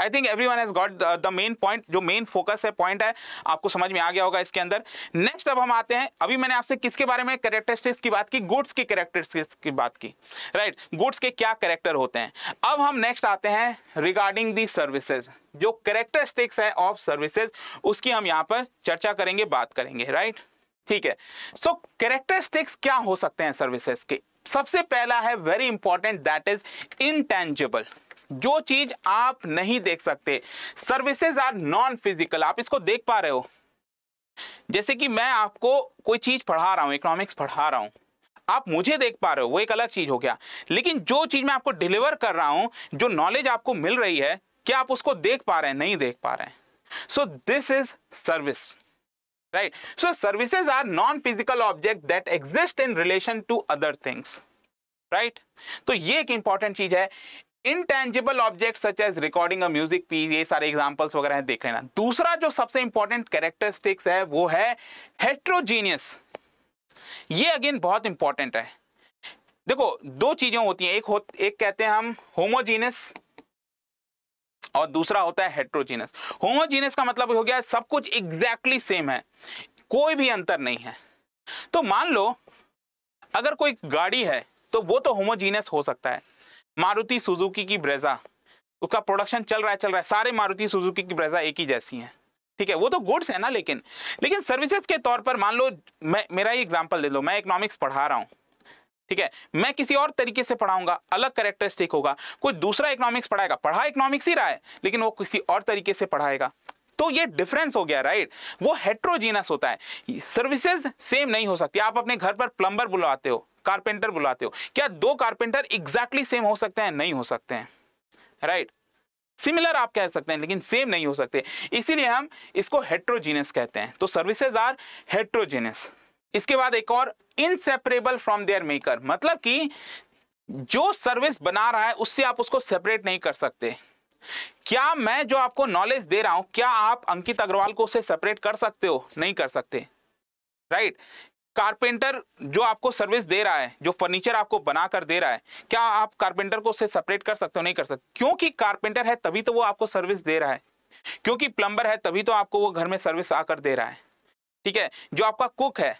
I think everyone has got the main point जो मेन फोकस है पॉइंट है आपको समझ में आ गया होगा इसके अंदर नेक्स्ट अब हम आते हैं अभी मैंने आपसे किसके बारे में करेक्टरिस्टिक्स की बात की गुड्स की करेक्टरिस्टिक्स की बात की राइट right? गुड्स के क्या करेक्टर होते हैं अब हम नेक्स्ट आते हैं रिगार्डिंग दी सर्विसेज जो करेक्टरिस्टिक्स है ऑफ सर्विसेज उसकी हम यहाँ पर चर्चा करेंगे बात करेंगे राइट right? ठीक है सो so, क्या हो सकते हैं सर्विसेज के सबसे पहला है very important that is intangible जो चीज आप नहीं देख सकते सर्विसेज आर नॉन फिजिकल आप इसको देख पा रहे हो जैसे कि मैं आपको कोई चीज पढ़ा रहा हूं इकोनॉमिक्स पढ़ा रहा हूं आप मुझे देख पा रहे हो वो एक अलग चीज हो गया लेकिन जो चीज मैं आपको डिलीवर कर रहा हूं जो नॉलेज आपको मिल रही है क्या आप उसको देख पा रहे हैं नहीं देख पा रहे हैं so this is service right so services are non physical object that exist in relation to other things right तो ये एक इंपॉर्टेंट चीज है intangible object such as recording a music piece ये सारे एग्जांपल्स वगैरह हैं देख लेना दूसरा जो सबसे इंपॉर्टेंट कैरेक्टरिस्टिक्स है वो है हेट्रोजीनियस ये अगेन बहुत इंपॉर्टेंट है देखो दो चीजें होती हैं एक हो, एक कहते हैं हम होमोजीनियस और दूसरा होता है हेट्रोजीनियस होमोजीनियस का मतलब हो गया सब कुछ एग्जैक्टली exactly सेम है कोई भी अंतर नहीं है तो मान लो अगर कोई गाड़ी है तो वो तो होमोजीनियस हो सकता है मारुति सुजुकी की ब्रेजा उसका प्रोडक्शन चल रहा है चल रहा है सारे मारुति सुजुकी की ब्रेजा एक ही जैसी हैं ठीक है वो तो गुड्स है ना लेकिन लेकिन सर्विसेज के तौर पर मान लो मैं मेरा ही एग्जाम्पल दे लो मैं इकोनॉमिक्स पढ़ा रहा हूँ ठीक है मैं किसी और तरीके से पढ़ाऊंगा अलग करेक्टरिस्टिक होगा कोई दूसरा इकोनॉमिक्स पढ़ाएगा पढ़ा इकोनॉमिक्स ही रहा है लेकिन वो किसी और तरीके से पढ़ाएगा तो ये डिफरेंस हो गया राइट वो हेट्रोजीनस होता है सर्विसेज सेम नहीं हो सकती आप अपने घर पर प्लम्बर बुलवाते हो कारपेंटर बुलाते हो क्या दो कारपेंटर एग्जैक्टली सेम हो सकते हैं नहीं हो सकते हैं राइट right? सिमिलर आप कह सकते हैं लेकिन सेम नहीं हो सकते इसीलिए हम इसको हेट्रोजीनियस कहते हैं तो सर्विसेज आर हेट्रोजीनियस इसके बाद एक और इनसेपरेबल फ्रॉम देयर मेकर मतलब कि जो सर्विस बना रहा है उससे आप उसको सेपरेट नहीं कर सकते क्या मैं जो आपको नॉलेज दे रहा हूं क्या आप अंकित अग्रवाल को उसे सेपरेट कर सकते हो नहीं कर सकते राइट right? कारपेंटर जो आपको सर्विस दे रहा है जो फर्नीचर आपको बना कर दे रहा है क्या आप कारपेंटर को उससे सेपरेट कर सकते हो नहीं कर सकते क्योंकि कारपेंटर है तभी तो वो आपको सर्विस दे रहा है क्योंकि प्लम्बर है तभी तो आपको वो घर में सर्विस आकर दे रहा है ठीक है जो आपका कुक है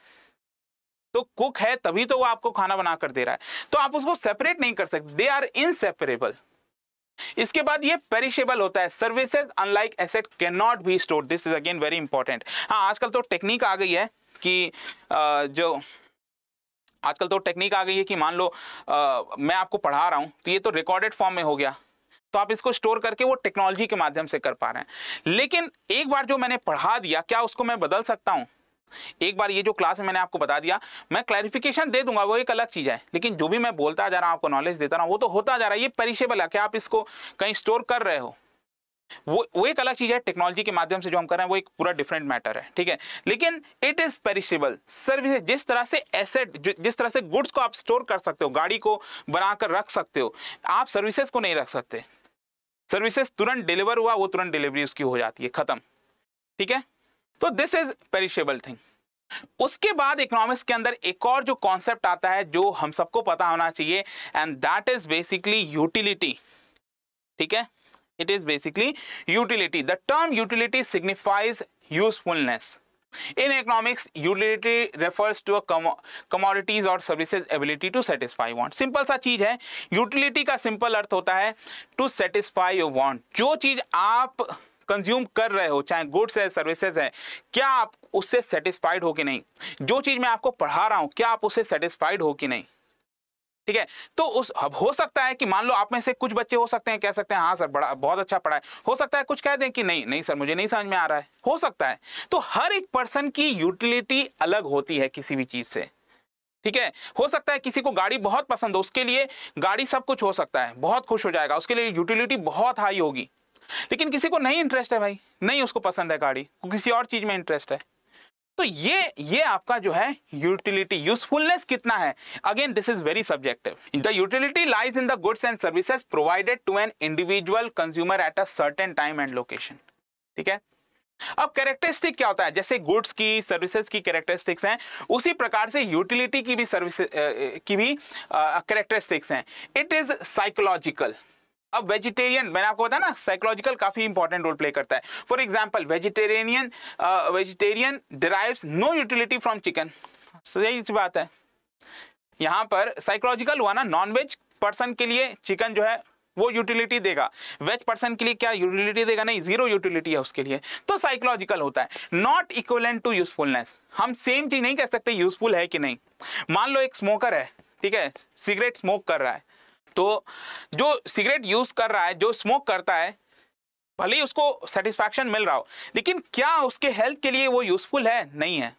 तो कुक है तभी तो वो आपको खाना बनाकर दे रहा है तो आप उसको सेपरेट नहीं कर सकते दे आर इनसेपरेबल इसके बाद ये पेरिशेबल होता है services unlike asset can not be store this is again very important हाँ आजकल तो टेक्निक आ गई है कि जो आजकल तो टेक्निक आ गई है कि मान लो आ, मैं आपको पढ़ा रहा हूँ तो ये तो रिकॉर्डेड फॉर्म में हो गया तो आप इसको स्टोर करके वो टेक्नोलॉजी के माध्यम से कर पा रहे हैं लेकिन एक बार जो मैंने पढ़ा दिया क्या उसको मैं बदल सकता हूँ एक बार ये जो क्लास है मैंने आपको बता दिया मैं क्लैरिफिकेशन दे दूंगा वो एक अलग चीज़ है लेकिन जो भी मैं बोलता जा रहा हूँ आपको नॉलेज देता रहा हूँ वो तो होता जा रहा है ये पेरिशेबल है कि आप इसको कहीं स्टोर कर रहे हो वो वो एक अलग चीज़ है टेक्नोलॉजी के माध्यम से जो हम कर रहे हैं वो एक पूरा डिफरेंट मैटर है ठीक है लेकिन इट इज़ पेरिशेबल सर्विस जिस तरह से एसेट जिस तरह से गुड्स को आप स्टोर कर सकते हो गाड़ी को बनाकर रख सकते हो आप सर्विसेज को नहीं रख सकते सर्विसेज तुरंत डिलीवर हुआ वो तुरंत डिलीवरी उसकी हो जाती है ख़त्म ठीक है तो दिस इज़ पेरिशेबल थिंग उसके बाद इकोनॉमिक्स के अंदर एक और जो कॉन्सेप्ट आता है जो हम सबको पता होना चाहिए and that is basically utility ठीक है it is basically utility the term utility signifies usefulness in economics, utility refers to a com commodities or services ability to satisfy want. Simple सा चीज है यूटिलिटी का सिंपल अर्थ होता है to satisfy your want जो चीज आप कंज्यूम कर रहे हो चाहे गुड्स है सर्विसेज है क्या आप उससे सेटिस्फाइड हो कि नहीं जो चीज मैं आपको पढ़ा रहा हूं क्या आप उससे सेटिस्फाइड हो कि नहीं ठीक है तो उस अब हो सकता है कि मान लो आप में से कुछ बच्चे हो सकते हैं कह सकते हैं हाँ सर बड़ा बहुत अच्छा पढ़ा है हो सकता है कुछ कह दें कि नहीं नहीं सर मुझे नहीं समझ में आ रहा है हो सकता है तो हर एक पर्सन की यूटिलिटी अलग होती है किसी भी चीज़ से ठीक है हो सकता है किसी को गाड़ी बहुत पसंद हो उसके लिए गाड़ी सब कुछ हो सकता है बहुत खुश हो जाएगा उसके लिए यूटिलिटी बहुत हाई होगी लेकिन किसी को नहीं इंटरेस्ट है भाई नहीं उसको पसंद है गाड़ी किसी और चीज़ में इंटरेस्ट है तो ये ये आपका जो है यूटिलिटी यूजफुलनेस कितना है again this is very subjective the utility lies in the goods and services provided to an individual consumer at a certain time and location ठीक है अब कैरेक्टरिस्टिक क्या होता है जैसे गुड्स की सर्विसेज की कैरेक्टरिस्टिक्स हैं उसी प्रकार से यूटिलिटी की भी सर्विस की भी कैरेक्टरिस्टिक्स हैं इट इज साइकोलॉजिकल अब वेजिटेरियन मैंने आपको बताया ना साइकोलॉजिकल काफी इंपॉर्टेंट रोल प्ले करता है for example vegetarian vegetarian derive no utility from chicken सही सी बात है यहां पर साइकोलॉजिकल हुआ ना नॉन वेज पर्सन के लिए चिकन जो है वो यूटिलिटी देगा वेज पर्सन के लिए क्या यूटिलिटी देगा नहीं जीरो यूटिलिटी है उसके लिए तो साइकोलॉजिकल होता है नॉट इक्वलेंट टू यूजफुलनेस हम सेम चीज नहीं कह सकते यूजफुल है कि नहीं मान लो एक स्मोकर है ठीक है सिगरेट स्मोक कर रहा है तो जो सिगरेट यूज कर रहा है जो स्मोक करता है भले ही उसको सेटिस्फैक्शन मिल रहा हो लेकिन क्या उसके हेल्थ के लिए वो यूजफुल है नहीं है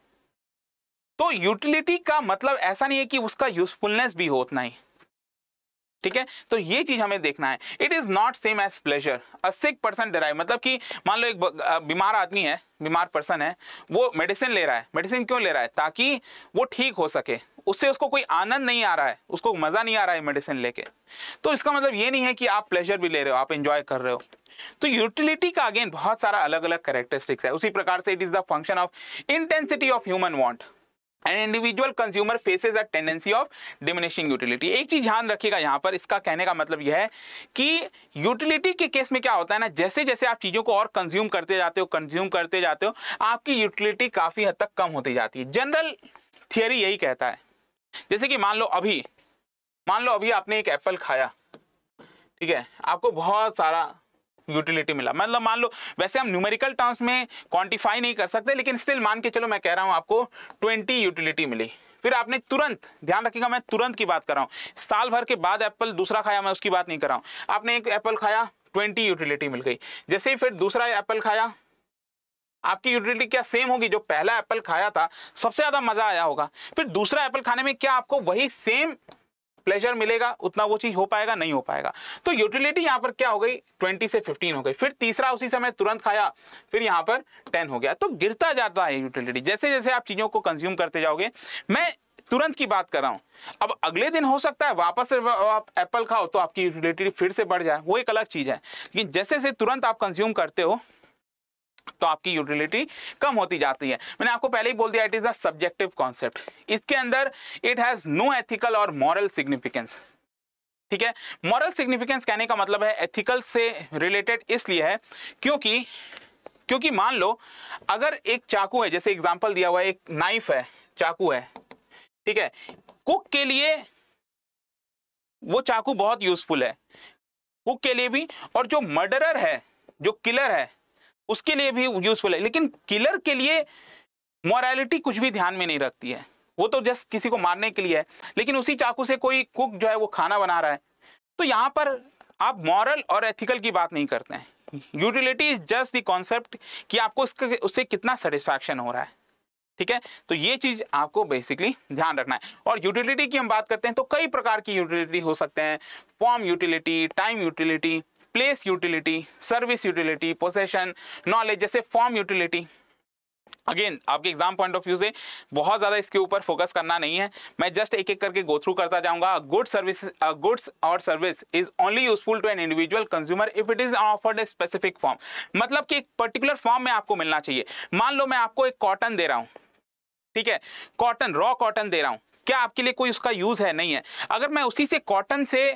तो यूटिलिटी का मतलब ऐसा नहीं है कि उसका यूजफुलनेस भी हो उतना ही ठीक है तो ये चीज हमें देखना है it is not same as pleasure अस्सी परसेंट डराइव मतलब कि मान लो एक बीमार आदमी है बीमार पर्सन है वो मेडिसिन ले रहा है मेडिसिन क्यों ले रहा है ताकि वो ठीक हो सके उससे उसको कोई आनंद नहीं आ रहा है उसको मज़ा नहीं आ रहा है मेडिसिन लेके तो इसका मतलब ये नहीं है कि आप प्लेजर भी ले रहे हो आप इन्जॉय कर रहे हो तो यूटिलिटी का अगेन बहुत सारा अलग अलग करेक्टरिस्टिक्स है उसी प्रकार से it is the function of intensity of human want an individual consumer faces a tendency of diminishing utility एक चीज ध्यान रखिएगा यहाँ पर इसका कहने का मतलब यह है कि यूटिलिटी के केस में क्या होता है ना जैसे जैसे आप चीज़ों को और कंज्यूम करते जाते हो कंज्यूम करते जाते हो आपकी यूटिलिटी काफ़ी हद तक कम होती जाती है जनरल थियरी यही कहता है जैसे कि मान लो अभी मान लो अभी आपने एक एप्पल खाया ठीक है आपको बहुत सारा यूटिलिटी मिला मतलब मान लो वैसे हम न्यूमेरिकल टर्म्स में क्वांटिफाई नहीं कर सकते लेकिन स्टिल मान के चलो मैं कह रहा हूँ आपको ट्वेंटी यूटिलिटी मिली फिर आपने तुरंत ध्यान रखिएगा मैं तुरंत की बात कर रहा हूँ साल भर के बाद एप्पल दूसरा खाया मैं उसकी बात नहीं कर रहा हूँ आपने एक एप्पल खाया ट्वेंटी यूटिलिटी मिल गई जैसे ही फिर दूसरा एप्पल खाया आपकी यूटिलिटी क्या सेम होगी जो पहला एप्पल खाया था सबसे ज्यादा मजा आया होगा फिर दूसरा एप्पल खाने में क्या आपको वही सेम प्लेजर मिलेगा उतना वो चीज हो पाएगा नहीं हो पाएगा तो यूटिलिटी यहाँ पर क्या हो गई 20 से 15 हो गई फिर तीसरा उसी समय तुरंत खाया फिर यहाँ पर 10 हो गया तो गिरता जाता है यूटिलिटी जैसे जैसे आप चीजों को कंज्यूम करते जाओगे मैं तुरंत की बात कर रहा हूं अब अगले दिन हो सकता है वापस आप एप्पल खाओ तो आपकी यूटिलिटी फिर से बढ़ जाए वो एक अलग चीज है लेकिन जैसे जैसे तुरंत आप कंज्यूम करते हो तो आपकी यूटिलिटी कम होती जाती है मैंने आपको पहले ही बोल दिया it is the subjective concept इसके अंदर इट हैज नो एथिकल और मॉरल सिग्निफिकेंस ठीक है मॉरल सिग्निफिकेंस कहने का मतलब है एथिकल से रिलेटेड इसलिए है क्योंकि क्योंकि मान लो अगर एक चाकू है जैसे एग्जाम्पल दिया हुआ है एक नाइफ है चाकू है ठीक है कुक के लिए वो चाकू बहुत यूजफुल है कुक के लिए भी और जो मर्डरर है जो किलर है उसके लिए भी यूजफुल है लेकिन किलर के लिए मॉरलिटी कुछ भी ध्यान में नहीं रखती है वो तो जस्ट किसी को मारने के लिए है लेकिन उसी चाकू से कोई कुक जो है वो खाना बना रहा है तो यहाँ पर आप मॉरल और एथिकल की बात नहीं करते हैं utility is just the concept कि आपको इसके उससे कितना सेटिस्फैक्शन हो रहा है ठीक है तो ये चीज आपको बेसिकली ध्यान रखना है और यूटिलिटी की हम बात करते हैं तो कई प्रकार की यूटिलिटी हो सकते हैं form utility time utility place utility service utility possession knowledge जैसे फॉर्म यूटिलिटी अगेन आपके एग्जाम पॉइंट ऑफ व्यू से बहुत ज़्यादा इसके ऊपर फोकस करना नहीं है मैं जस्ट एक एक करके गो थ्रू करता जाऊंगा गुड सर्विस गुड्स और service is only useful to an individual consumer if it is offered a specific form मतलब कि एक पर्टिकुलर फॉर्म में आपको मिलना चाहिए मान लो मैं आपको एक कॉटन दे रहा हूँ ठीक है कॉटन रॉ कॉटन दे रहा हूँ क्या आपके लिए कोई उसका यूज़ है नहीं है अगर मैं उसी से कॉटन से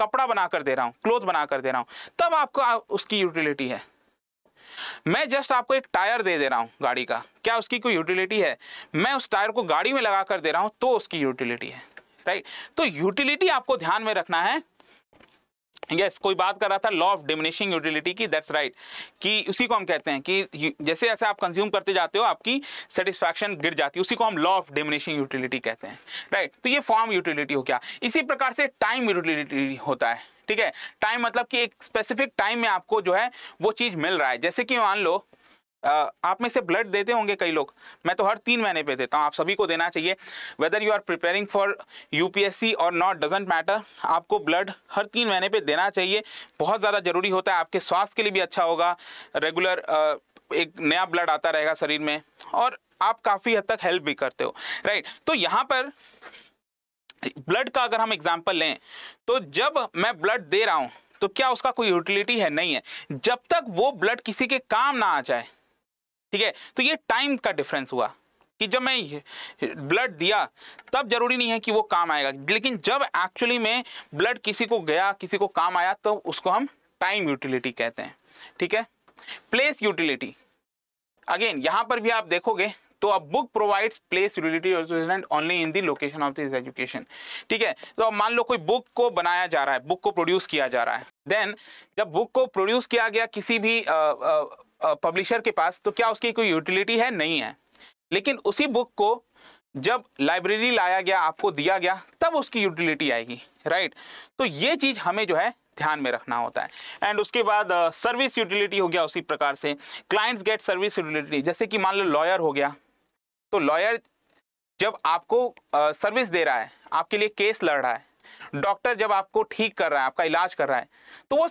कपड़ा बनाकर दे रहा हूं क्लोथ बनाकर दे रहा हूं तब आपको उसकी यूटिलिटी है मैं जस्ट आपको एक टायर दे दे रहा हूं गाड़ी का क्या उसकी कोई यूटिलिटी है मैं उस टायर को गाड़ी में लगा कर दे रहा हूं तो उसकी यूटिलिटी है राइट तो यूटिलिटी आपको ध्यान में रखना है यस कोई बात कर रहा था लॉ ऑफ डिमिनिशिंग यूटिलिटी की दैट्स राइट कि उसी को हम कहते हैं कि जैसे जैसे आप कंज्यूम करते जाते हो आपकी सेटिस्फैक्शन गिर जाती है उसी को हम लॉ ऑफ डिमिनिशिंग यूटिलिटी कहते हैं राइट तो ये फॉर्म यूटिलिटी हो गया इसी प्रकार से टाइम यूटिलिटी होता है ठीक है टाइम मतलब कि एक स्पेसिफिक टाइम में आपको जो है वो चीज़ मिल रहा है जैसे कि मान लो आप में से ब्लड देते होंगे कई लोग मैं तो हर तीन महीने पे देता हूँ आप सभी को देना चाहिए whether you are preparing for UPSC or not doesn't matter आपको ब्लड हर तीन महीने पे देना चाहिए बहुत ज़्यादा ज़रूरी होता है आपके स्वास्थ्य के लिए भी अच्छा होगा रेगुलर एक नया ब्लड आता रहेगा शरीर में और आप काफ़ी हद तक हेल्प भी करते हो राइट तो यहाँ पर ब्लड का अगर हम एग्जाम्पल लें तो जब मैं ब्लड दे रहा हूँ तो क्या उसका कोई यूटिलिटी है नहीं है जब तक वो ब्लड किसी के काम ना आ जाए ठीक है तो ये टाइम का डिफरेंस हुआ कि जब मैं ब्लड दिया तब जरूरी नहीं है कि वो काम आएगा लेकिन जब एक्चुअली में ब्लड किसी को गया किसी को काम आया तो उसको हम टाइम यूटिलिटी कहते हैं ठीक है प्लेस यूटिलिटी अगेन यहां पर भी आप देखोगे तो अब book provides place utility only in the location of this education ठीक है तो अब मान लो कोई बुक को बनाया जा रहा है बुक को प्रोड्यूस किया जा रहा है देन जब बुक को प्रोड्यूस किया गया किसी भी आ, आ, पब्लिशर के पास तो क्या उसकी कोई यूटिलिटी है नहीं है लेकिन उसी बुक को जब लाइब्रेरी लाया गया आपको दिया गया तब उसकी यूटिलिटी आएगी राइट तो ये चीज़ हमें जो है ध्यान में रखना होता है एंड उसके बाद सर्विस यूटिलिटी हो गया उसी प्रकार से क्लाइंट्स गेट सर्विस यूटिलिटी जैसे कि मान लो लॉयर हो गया तो लॉयर जब आपको सर्विस uh, दे रहा है आपके लिए केस लड़ रहा है डॉक्टर जब आपको ठीक कर रहा है आपका इलाज कर रहा है तो वो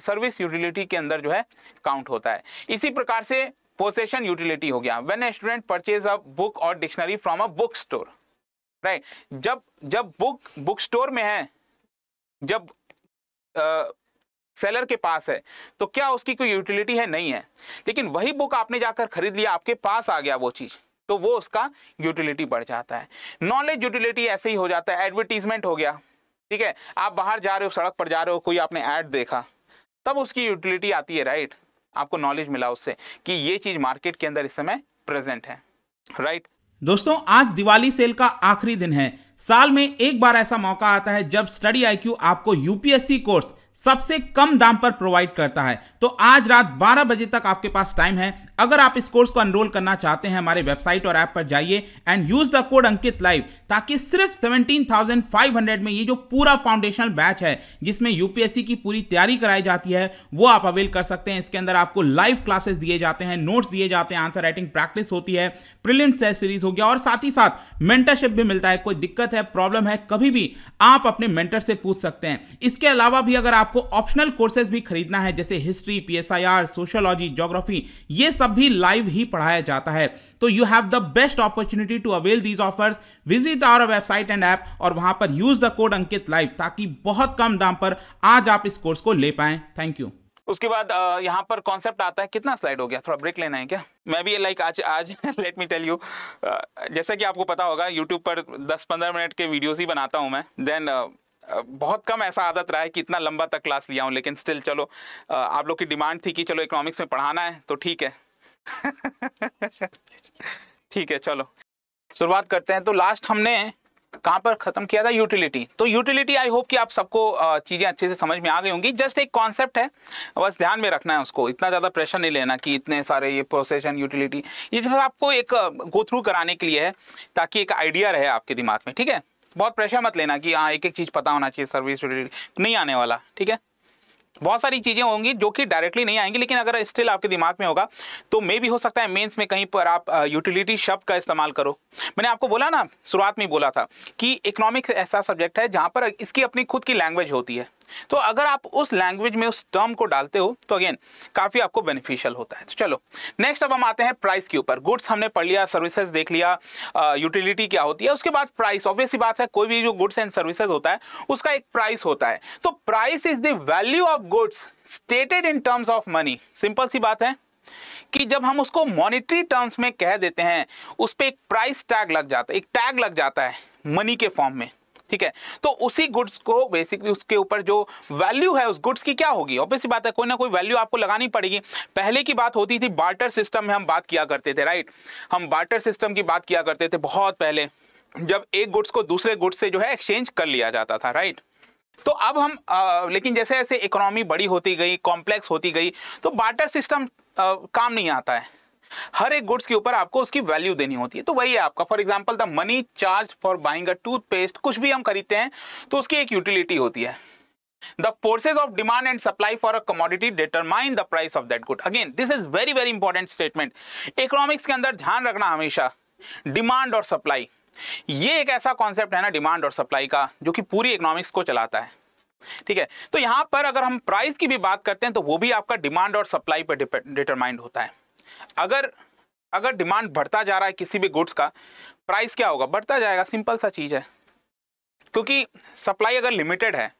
सर्विस यूटिलिटी के अंदर जो है काउंट होता है इसी प्रकार से पोसेशन यूटिलिटी हो गया when a student purchase a book or dictionary from a book store right जब जब बुक बुक स्टोर में है जब आ, सेलर के पास है तो क्या उसकी कोई यूटिलिटी है नहीं है लेकिन वही बुक आपने जाकर खरीद लिया आपके पास आ गया वो चीज़ तो वो उसका यूटिलिटी बढ़ जाता है नॉलेज यूटिलिटी ऐसे ही हो जाता है एडवर्टीजमेंट हो गया ठीक है आप बाहर जा रहे हो सड़क पर जा रहे हो कोई आपने ऐड देखा तब उसकी यूटिलिटी आती है राइट आपको नॉलेज मिला उससे कि ये चीज मार्केट के अंदर इस समय प्रेजेंट है राइट दोस्तों आज दिवाली सेल का आखिरी दिन है साल में एक बार ऐसा मौका आता है जब स्टडी आईक्यू आपको यूपीएससी कोर्स सबसे कम दाम पर प्रोवाइड करता है तो आज रात 12 बजे तक आपके पास टाइम है अगर आप इस कोर्स को अनरोल करना चाहते हैं हमारे वेबसाइट और ऐप पर जाइए and use the code Ankit live ताकि सिर्फ 17,500 में ये जो पूरा फाउंडेशनल बैच है जिसमें यूपीएससी की पूरी तैयारी कराई जाती है वो आप अवेल कर सकते हैं इसके अंदर आपको लाइव क्लासेस दिए जाते हैं नोट्स दिए जाते हैं आंसर राइटिंग प्रैक्टिस होती है प्रिलिम्स टेस्ट सीरीज हो गया और साथ ही साथ मेंटरशिप भी मिलता है कोई दिक्कत है प्रॉब्लम है कभी भी आप अपने मेंटर से पूछ सकते हैं इसके अलावा भी अगर आपको ऑप्शनल कोर्सेज भी खरीदना है जैसे हिस्ट्री पी सोशोलॉजी जोग्राफी ये सब तब भी लाइव ही पढ़ाया जाता है तो you have the best opportunity to avail these offers visit our website and app और वहां पर use the code Ankit live ताकि बहुत कम दाम पर आज आप इस कोर्स को ले पाए थैंक यू उसके बाद यहाँ पर कॉन्सेप्ट आता है कितना स्लाइड हो गया थोड़ा ब्रेक लेना है क्या मैं भी लाइक आज आज लेट मी टेल यू जैसा कि आपको पता होगा यूट्यूब पर 10-15 मिनट के वीडियोस ही बनाता हूँ मैं देन बहुत कम ऐसा आदत रहा है कि इतना लंबा तक क्लास लिया हूँ लेकिन स्टिल चलो आप लोग की डिमांड थी कि चलो इकोनॉमिक्स में पढ़ाना है तो ठीक है ठीक है चलो शुरुआत करते हैं तो लास्ट हमने कहाँ पर ख़त्म किया था यूटिलिटी तो यूटिलिटी आई होप कि आप सबको चीज़ें अच्छे से समझ में आ गई होंगी जस्ट एक कॉन्सेप्ट है बस ध्यान में रखना है उसको इतना ज़्यादा प्रेशर नहीं लेना कि इतने सारे ये प्रोसेशन यूटिलिटी ये जो आपको एक गो थ्रू कराने के लिए है ताकि एक आइडिया रहे आपके दिमाग में ठीक है बहुत प्रेशर मत लेना कि हाँ एक एक चीज़ पता होना चाहिए सर्विस यूटिलिटी नहीं आने वाला ठीक है बहुत सारी चीज़ें होंगी जो कि डायरेक्टली नहीं आएंगी लेकिन अगर स्टिल आपके दिमाग में होगा तो मे भी हो सकता है मेंस में कहीं पर आप यूटिलिटी शब्द का इस्तेमाल करो मैंने आपको बोला ना शुरुआत में बोला था कि इकोनॉमिक्स ऐसा सब्जेक्ट है जहां पर इसकी अपनी खुद की लैंग्वेज होती है तो अगर आप उस लैंग्वेज में उस टर्म को डालते हो तो अगेन काफ़ी आपको बेनिफिशियल होता है तो चलो नेक्स्ट अब हम आते हैं प्राइस के ऊपर गुड्स हमने पढ़ लिया सर्विसेज देख लिया यूटिलिटी क्या होती है उसके बाद प्राइस ऑब्वियसली बात है कोई भी जो गुड्स एंड सर्विसेज होता है उसका एक प्राइस होता है तो price is the value of goods stated in terms of money simple सी बात है कि जब हम उसको मॉनिटरी टर्म्स में कह देते हैं उस पर एक प्राइस टैग लग जाता है एक टैग लग जाता है मनी के फॉर्म में ठीक है तो उसी गुड्स को बेसिकली उसके ऊपर जो वैल्यू है उस गुड्स की क्या होगी ऑब्वियस बात है कोई ना कोई वैल्यू आपको लगानी पड़ेगी पहले की बात होती थी बार्टर सिस्टम में हम बात किया करते थे राइट हम बार्टर सिस्टम की बात किया करते थे बहुत पहले जब एक गुड्स को दूसरे गुड्स से जो है एक्सचेंज कर लिया जाता था राइट तो अब हम आ, लेकिन जैसे जैसे इकोनॉमी बड़ी होती गई कॉम्प्लेक्स होती गई तो बार्टर सिस्टम आ, काम नहीं आता है हर एक गुड्स के ऊपर आपको उसकी वैल्यू देनी होती है तो वही है आपका for example the money charge for buying a toothpaste कुछ भी हम खरीदते हैं तो उसकी एक यूटिलिटी होती है the forces of demand and supply for a commodity determine the price of that good again this is very very important statement economics के अंदर ध्यान रखना हमेशा demand और supply ये एक ऐसा कॉन्सेप्ट है ना डिमांड और सप्लाई का जो कि पूरी इकोनॉमिक्स को चलाता है ठीक है तो यहां पर अगर हम प्राइस की भी बात करते हैं तो वो भी आपका डिमांड और सप्लाई पर डिटरमाइंड होता है अगर अगर डिमांड बढ़ता जा रहा है किसी भी गुड्स का प्राइस क्या होगा बढ़ता जाएगा सिंपल सा चीज़ है क्योंकि सप्लाई अगर लिमिटेड है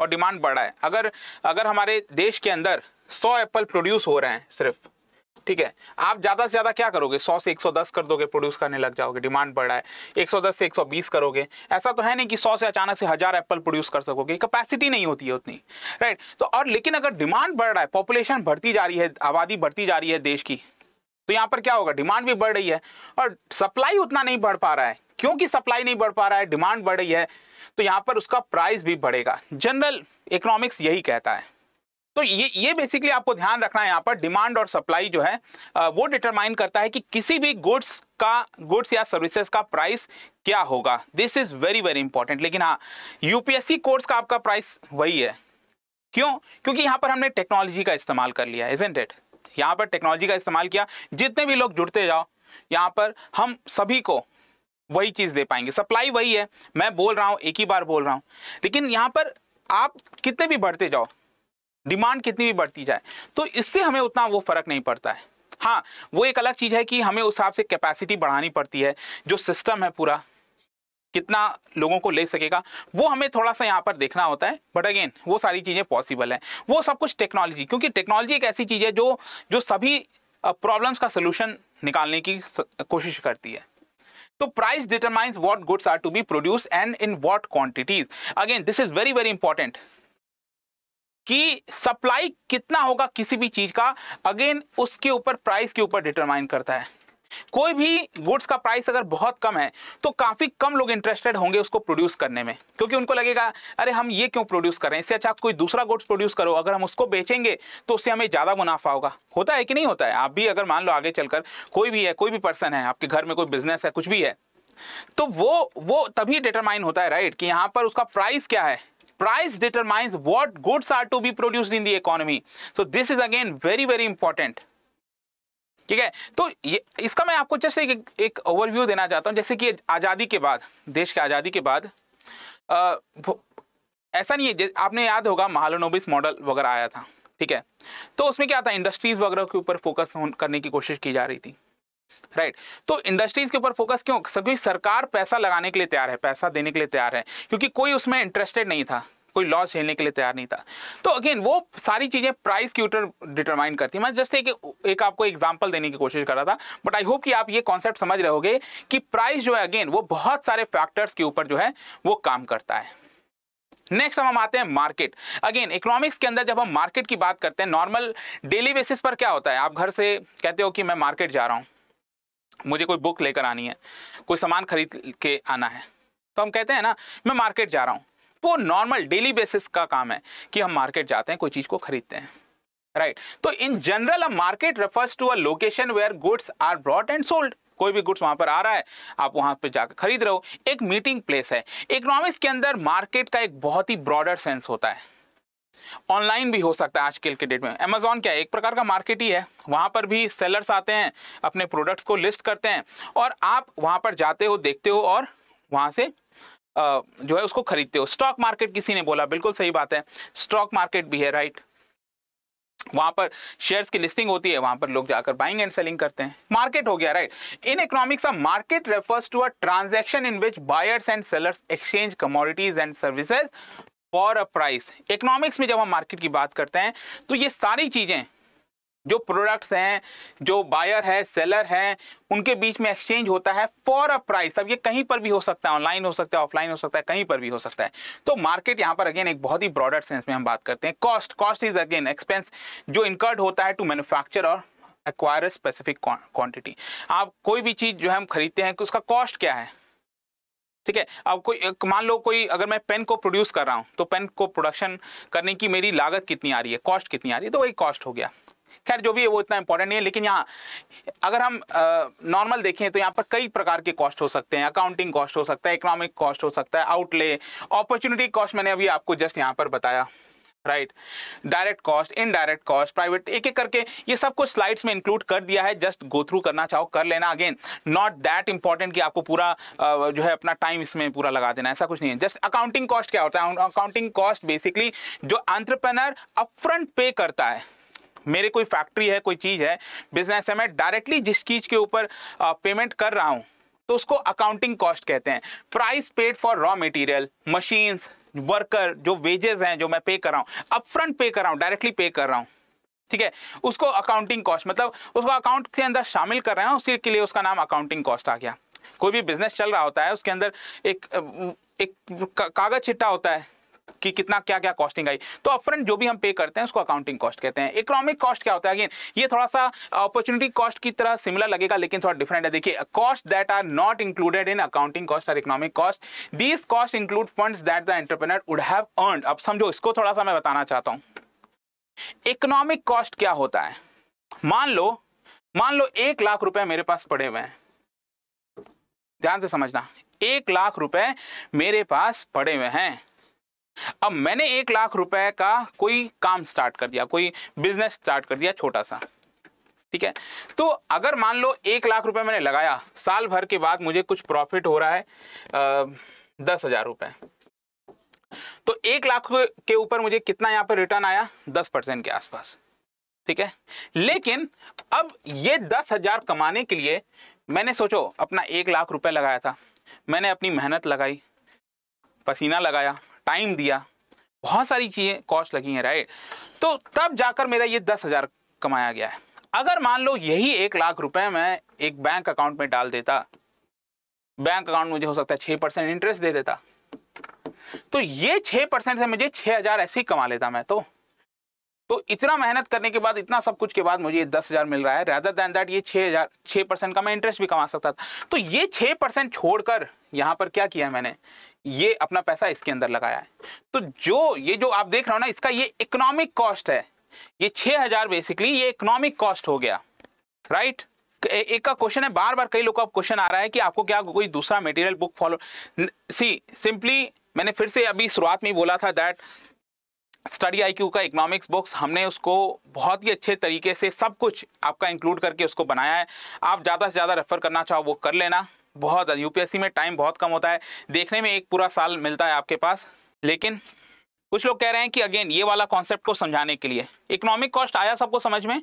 और डिमांड बढ़ा है अगर अगर हमारे देश के अंदर 100 एप्पल प्रोड्यूस हो रहे हैं सिर्फ ठीक है आप ज़्यादा से ज़्यादा क्या करोगे 100 से 110 कर दोगे प्रोड्यूस करने लग जाओगे डिमांड बढ़ रहा है 110 से 120 करोगे ऐसा तो है नहीं कि 100 से अचानक से हज़ार एप्पल प्रोड्यूस कर सकोगे कैपेसिटी नहीं होती है उतनी राइट तो और लेकिन अगर डिमांड बढ़ रहा है पॉपुलेशन बढ़ती जा रही है आबादी बढ़ती जा रही है देश की तो यहाँ पर क्या होगा डिमांड भी बढ़ रही है और सप्लाई उतना नहीं बढ़ पा रहा है क्योंकि सप्लाई नहीं बढ़ पा रहा है डिमांड बढ़ रही है तो यहाँ पर उसका प्राइस भी बढ़ेगा जनरल इकोनॉमिक्स यही कहता है तो ये ये बेसिकली आपको ध्यान रखना है यहाँ पर डिमांड और सप्लाई जो है वो डिटरमाइन करता है कि किसी भी गुड्स का गुड्स या सर्विसेज का प्राइस क्या होगा this is very very important लेकिन हाँ यूपीएससी कोर्स का आपका प्राइस वही है क्यों क्योंकि यहाँ पर हमने टेक्नोलॉजी का इस्तेमाल कर लिया इजेंट इट यहाँ पर टेक्नोलॉजी का इस्तेमाल किया जितने भी लोग जुड़ते जाओ यहाँ पर हम सभी को वही चीज़ दे पाएंगे सप्लाई वही है मैं बोल रहा हूँ एक ही बार बोल रहा हूँ लेकिन यहाँ पर आप कितने भी बढ़ते जाओ डिमांड कितनी भी बढ़ती जाए तो इससे हमें उतना वो फ़र्क नहीं पड़ता है हाँ वो एक अलग चीज़ है कि हमें उस हिसाब से कैपेसिटी बढ़ानी पड़ती है जो सिस्टम है पूरा कितना लोगों को ले सकेगा वो हमें थोड़ा सा यहाँ पर देखना होता है बट अगेन वो सारी चीज़ें पॉसिबल हैं वो सब कुछ टेक्नोलॉजी क्योंकि टेक्नोलॉजी एक ऐसी चीज़ है जो जो सभी प्रॉब्लम्स का सोल्यूशन निकालने की कोशिश करती है तो price determines what goods are to be produce and in what quantities again this is very very important कि सप्लाई कितना होगा किसी भी चीज का अगेन उसके ऊपर प्राइस के ऊपर डिटरमाइन करता है कोई भी गुड्स का प्राइस अगर बहुत कम है तो काफ़ी कम लोग इंटरेस्टेड होंगे उसको प्रोड्यूस करने में क्योंकि उनको लगेगा अरे हम ये क्यों प्रोड्यूस करें इससे अच्छा कोई दूसरा गुड्स प्रोड्यूस करो अगर हम उसको बेचेंगे तो उससे हमें ज़्यादा मुनाफा होगा होता है कि नहीं होता है आप भी अगर मान लो आगे चलकर कोई भी है कोई भी पर्सन है आपके घर में कोई बिजनेस है कुछ भी है तो वो वो तभी डिटरमाइन होता है राइट कि यहां पर उसका प्राइस क्या है price determines what goods are to be produced in the economy so this is again very very important ठीक है तो ये इसका मैं आपको जैसे एक, एक ओवरव्यू देना चाहता हूँ जैसे कि आज़ादी के बाद देश की आज़ादी के बाद ऐसा नहीं है आपने याद होगा महालोनोबिस मॉडल वगैरह आया था ठीक है तो उसमें क्या था इंडस्ट्रीज़ वगैरह के ऊपर फोकस करने की कोशिश की जा रही थी राइट right. तो इंडस्ट्रीज के ऊपर फोकस क्यों क्योंकि सरकार पैसा लगाने के लिए तैयार है पैसा देने के लिए तैयार है क्योंकि कोई उसमें इंटरेस्टेड नहीं था कोई लॉस झेलने के लिए तैयार नहीं था तो अगेन वो सारी चीज़ें प्राइस के ऊपर डिटरमाइन करती है मैं जस्ट एक, एक आपको एग्जाम्पल देने की कोशिश कर रहा था बट आई होप कि आप ये कॉन्सेप्ट समझ रहे होगे कि प्राइस जो है अगेन वो बहुत सारे फैक्टर्स के ऊपर जो है वो काम करता है नेक्स्ट हम आते हैं मार्केट अगेन इकोनॉमिक्स के अंदर जब हम मार्केट की बात करते हैं नॉर्मल डेली बेसिस पर क्या होता है आप घर से कहते हो कि मैं मार्केट जा रहा हूँ मुझे कोई बुक लेकर आनी है कोई सामान खरीद के आना है तो हम कहते हैं ना मैं मार्केट जा रहा हूँ वो नॉर्मल डेली बेसिस का काम है कि हम मार्केट जाते हैं कोई चीज़ को खरीदते हैं राइट right. तो in general a market refers to a location where goods are bought and sold कोई भी गुड्स वहां पर आ रहा है आप वहां पर जाकर खरीद रहे हो एक मीटिंग प्लेस है इकोनॉमिक्स के अंदर मार्केट का एक बहुत ही ब्रॉडर सेंस होता है ऑनलाइन भी हो सकता है आजकल के डेट में अमेजोन क्या है एक प्रकार का मार्केट ही है वहां पर भी सेलर्स आते हैं अपने प्रोडक्ट्स को लिस्ट करते हैं और आप वहां पर जाते हो देखते हो और वहां से जो है उसको खरीदते हो स्टॉक मार्केट किसी ने बोला बिल्कुल सही बात है स्टॉक मार्केट भी है राइट वहां पर शेयर्स की लिस्टिंग होती है वहां पर लोग जाकर बाइंग एंड सेलिंग करते हैं मार्केट हो गया right in economics a market refers to a transaction in which buyers and sellers exchange commodities and services for a price economics में जब हम मार्केट की बात करते हैं तो ये सारी चीजें जो प्रोडक्ट्स हैं जो बायर है सेलर हैं उनके बीच में एक्सचेंज होता है फॉर अ प्राइस अब ये कहीं पर भी हो सकता है ऑनलाइन हो सकता है ऑफलाइन हो सकता है कहीं पर भी हो सकता है तो मार्केट यहाँ पर अगेन एक बहुत ही ब्रॉडर सेंस में हम बात करते हैं cost cost is again expense जो इनकर्ड होता है to manufacture or acquire specific quantity आप कोई भी चीज़ जो हम खरीदते हैं उसका कॉस्ट क्या है ठीक है अब कोई मान लो कोई अगर मैं पेन को प्रोड्यूस कर रहा हूँ तो पेन को प्रोडक्शन करने की मेरी लागत कितनी आ रही है कॉस्ट कितनी आ रही है तो वही कॉस्ट हो गया खैर जो भी है वो इतना इंपॉर्टेंट नहीं है लेकिन यहाँ अगर हम नॉर्मल देखें तो यहाँ पर कई प्रकार के कॉस्ट हो सकते हैं अकाउंटिंग कॉस्ट हो सकता है इकोनॉमिक कॉस्ट हो सकता है आउटले अपॉर्चुनिटी कॉस्ट मैंने अभी आपको जस्ट यहाँ पर बताया right direct cost indirect cost private एक एक करके ये सब कुछ स्लाइड्स में इंक्लूड कर दिया है जस्ट गो थ्रू करना चाहो कर लेना अगेन नॉट दैट इंपॉर्टेंट कि आपको पूरा जो है अपना टाइम इसमें पूरा लगा देना ऐसा कुछ नहीं है जस्ट अकाउंटिंग कॉस्ट क्या होता है अकाउंटिंग कॉस्ट बेसिकली जो एंट्रप्रेनर अपफ्रंट पे करता है मेरे कोई फैक्ट्री है कोई चीज़ है बिजनेस है मैं डायरेक्टली जिस चीज़ के ऊपर पेमेंट कर रहा हूँ तो उसको अकाउंटिंग कॉस्ट कहते हैं price paid for raw material machines worker जो वेजेस हैं जो मैं पे कर रहा हूँ अप फ्रंट पे कर रहा हूँ डायरेक्टली पे कर रहा हूँ ठीक है उसको अकाउंटिंग कॉस्ट मतलब उसको अकाउंट के अंदर शामिल कर रहे हैं उसके के लिए उसका नाम अकाउंटिंग कॉस्ट आ गया कोई भी बिजनेस चल रहा होता है उसके अंदर एक एक कागज चिट्टा होता है कि कितना क्या क्या कॉस्टिंग आई तो अपफ्रंट जो भी हम पे करते हैं उसको अकाउंटिंग कॉस्ट कहते हैं इकोनॉमिक कॉस्ट क्या होता है अगेन ये थोड़ा सा अपॉर्चुनिटी कॉस्ट की तरह सिमिलर लगेगा लेकिन थोड़ा डिफरेंट है देखिए cost that are not included in accounting cost or economic cost these cost include funds that the entrepreneur would have earn अब समझो इसको थोड़ा सा मैं बताना चाहता हूं इकोनॉमिक कॉस्ट क्या होता है मान लो मान लो एक लाख रुपए मेरे पास पड़े हुए हैं ध्यान से समझना एक लाख रुपए मेरे पास पड़े हुए हैं अब मैंने एक लाख रुपए का कोई काम स्टार्ट कर दिया कोई बिजनेस स्टार्ट कर दिया छोटा सा ठीक है तो अगर मान लो एक लाख रुपए मैंने लगाया साल भर के बाद मुझे कुछ प्रॉफिट हो रहा है दस हजार रुपए तो एक लाख के ऊपर मुझे कितना यहां पर रिटर्न आया दस परसेंट के आसपास ठीक है लेकिन अब ये दस हजार कमाने के लिए मैंने सोचो अपना एक लाख रुपए लगाया था मैंने अपनी मेहनत लगाई पसीना लगाया टाइम दिया बहुत सारी चीज़ें कॉस्ट लगी हैं राइट तो तब जाकर मेरा ये दस हज़ार कमाया गया है अगर मान लो यही एक लाख रुपए मैं एक बैंक अकाउंट में डाल देता बैंक अकाउंट मुझे हो सकता है छह परसेंट इंटरेस्ट दे देता तो ये छह परसेंट से मुझे छह हज़ार ऐसे ही कमा लेता मैं तो तो इतना मेहनत करने के बाद इतना सब कुछ के बाद मुझे दस हज़ार मिल रहा है रेदर देन दैट ये छह हज़ार छह परसेंट का मैं इंटरेस्ट भी कमा सकता था तो ये छह परसेंट छोड़कर यहां पर क्या किया मैंने ये अपना पैसा इसके अंदर लगाया है तो जो ये जो आप देख रहे हो ना इसका ये इकोनॉमिक कॉस्ट है ये छह हज़ार बेसिकली ये इकोनॉमिक कॉस्ट हो गया राइट एक का क्वेश्चन है बार बार कई लोग का क्वेश्चन आ रहा है कि आपको क्या कोई दूसरा material book follow see simply मैंने फिर से अभी शुरुआत में बोला था दैट स्टडी आई का इकोनॉमिक्स बुक्स हमने उसको बहुत ही अच्छे तरीके से सब कुछ आपका इंक्लूड करके उसको बनाया है आप ज़्यादा से ज़्यादा रेफर करना चाहो वो कर लेना बहुत यूपीएससी में टाइम बहुत कम होता है देखने में एक पूरा साल मिलता है आपके पास लेकिन कुछ लोग कह रहे हैं कि अगेन ये वाला कॉन्सेप्ट को समझाने के लिए इकोनॉमिक कॉस्ट आया सबको समझ में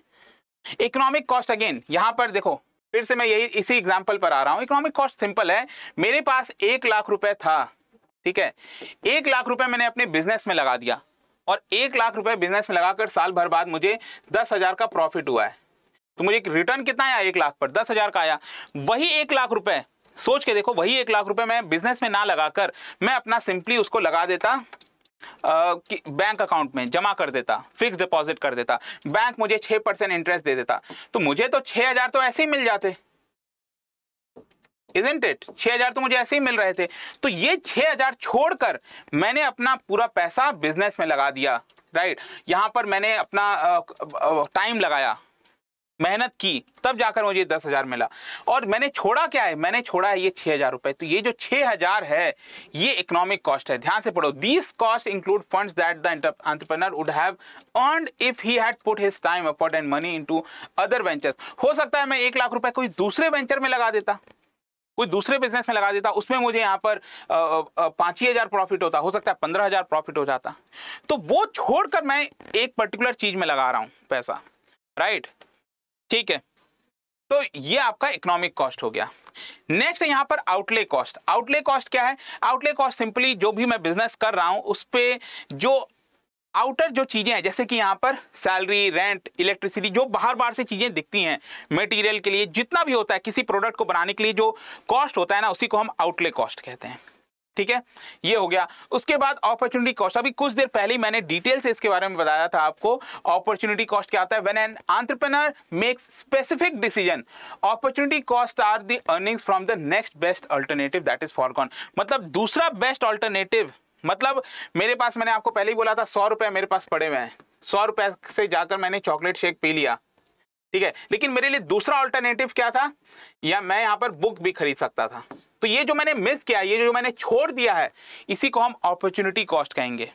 इकोनॉमिक कॉस्ट अगेन यहाँ पर देखो फिर से मैं यही इसी एग्जाम्पल पर आ रहा हूँ इकोनॉमिक कॉस्ट सिंपल है मेरे पास एक लाख रुपए था ठीक है एक लाख रुपए मैंने अपने बिजनेस में लगा दिया और एक लाख रुपए बिजनेस में लगाकर साल भर बाद मुझे दस हजार का प्रॉफिट हुआ है तो मुझे रिटर्न कितना आया एक लाख पर दस हजार का आया वही एक लाख रुपए सोच के देखो वही एक लाख रुपए मैं बिजनेस में ना लगाकर मैं अपना सिंपली उसको लगा देता कि बैंक अकाउंट में जमा कर देता फिक्स डिपॉजिट कर देता बैंक मुझे छह परसेंट इंटरेस्ट दे देता तो मुझे तो छह हजार तो ऐसे ही मिल जाते इजेंट इट छः हजार तो मुझे ऐसे ही मिल रहे थे तो ये छः हजार छोड़कर मैंने अपना पूरा पैसा बिजनेस में लगा दिया राइट यहां पर मैंने अपना टाइम लगाया मेहनत की तब जाकर मुझे दस हज़ार मिला और मैंने छोड़ा क्या है मैंने छोड़ा है ये छह हज़ार रुपए तो ये जो छह हज़ार है ये इकोनॉमिक कॉस्ट है ध्यान से पढ़ो this cost include funds that the entrepreneur would have earned if he had put his time effort and money into other ventures हो सकता है मैं एक लाख रुपए कोई दूसरे वेंचर में लगा देता कोई दूसरे बिजनेस में लगा देता उसमें मुझे यहाँ पर पाँच ही हज़ार प्रॉफिट होता हो सकता है पंद्रह हज़ार प्रॉफिट हो जाता तो वो छोड़कर मैं एक पर्टिकुलर चीज़ में लगा रहा हूँ पैसा राइट right? ठीक है तो ये आपका इकोनॉमिक कॉस्ट हो गया नेक्स्ट यहां पर आउटले कॉस्ट आउटले कॉस्ट क्या है आउटले कॉस्ट सिंपली जो भी मैं बिजनेस कर रहा हूं उस पर जो आउटर जो चीज़ें हैं जैसे कि यहां पर सैलरी रेंट इलेक्ट्रिसिटी जो बाहर बाहर से चीज़ें दिखती हैं मटेरियल के लिए जितना भी होता है किसी प्रोडक्ट को बनाने के लिए जो कॉस्ट होता है ना उसी को हम आउटले कॉस्ट कहते हैं ठीक है ये हो गया उसके बाद अपॉर्चुनिटी कॉस्ट अभी कुछ देर पहले मैंने डिटेल से इसके बारे में बताया था आपको अपॉर्चुनिटी कॉस्ट क्या आता है when an entrepreneur makes specific decision opportunity cost are the earnings from the next best alternative that is forgone मतलब दूसरा बेस्ट ऑल्टरनेटिव मतलब मेरे पास मैंने आपको पहले ही बोला था सौ रुपया मेरे पास पड़े हुए हैं सौ रुपये से जाकर मैंने चॉकलेट शेक पी लिया ठीक है लेकिन मेरे लिए दूसरा ऑल्टरनेटिव क्या था या मैं यहाँ पर बुक भी खरीद सकता था तो ये जो मैंने मिस किया ये जो मैंने छोड़ दिया है इसी को हम अपॉर्चुनिटी कॉस्ट कहेंगे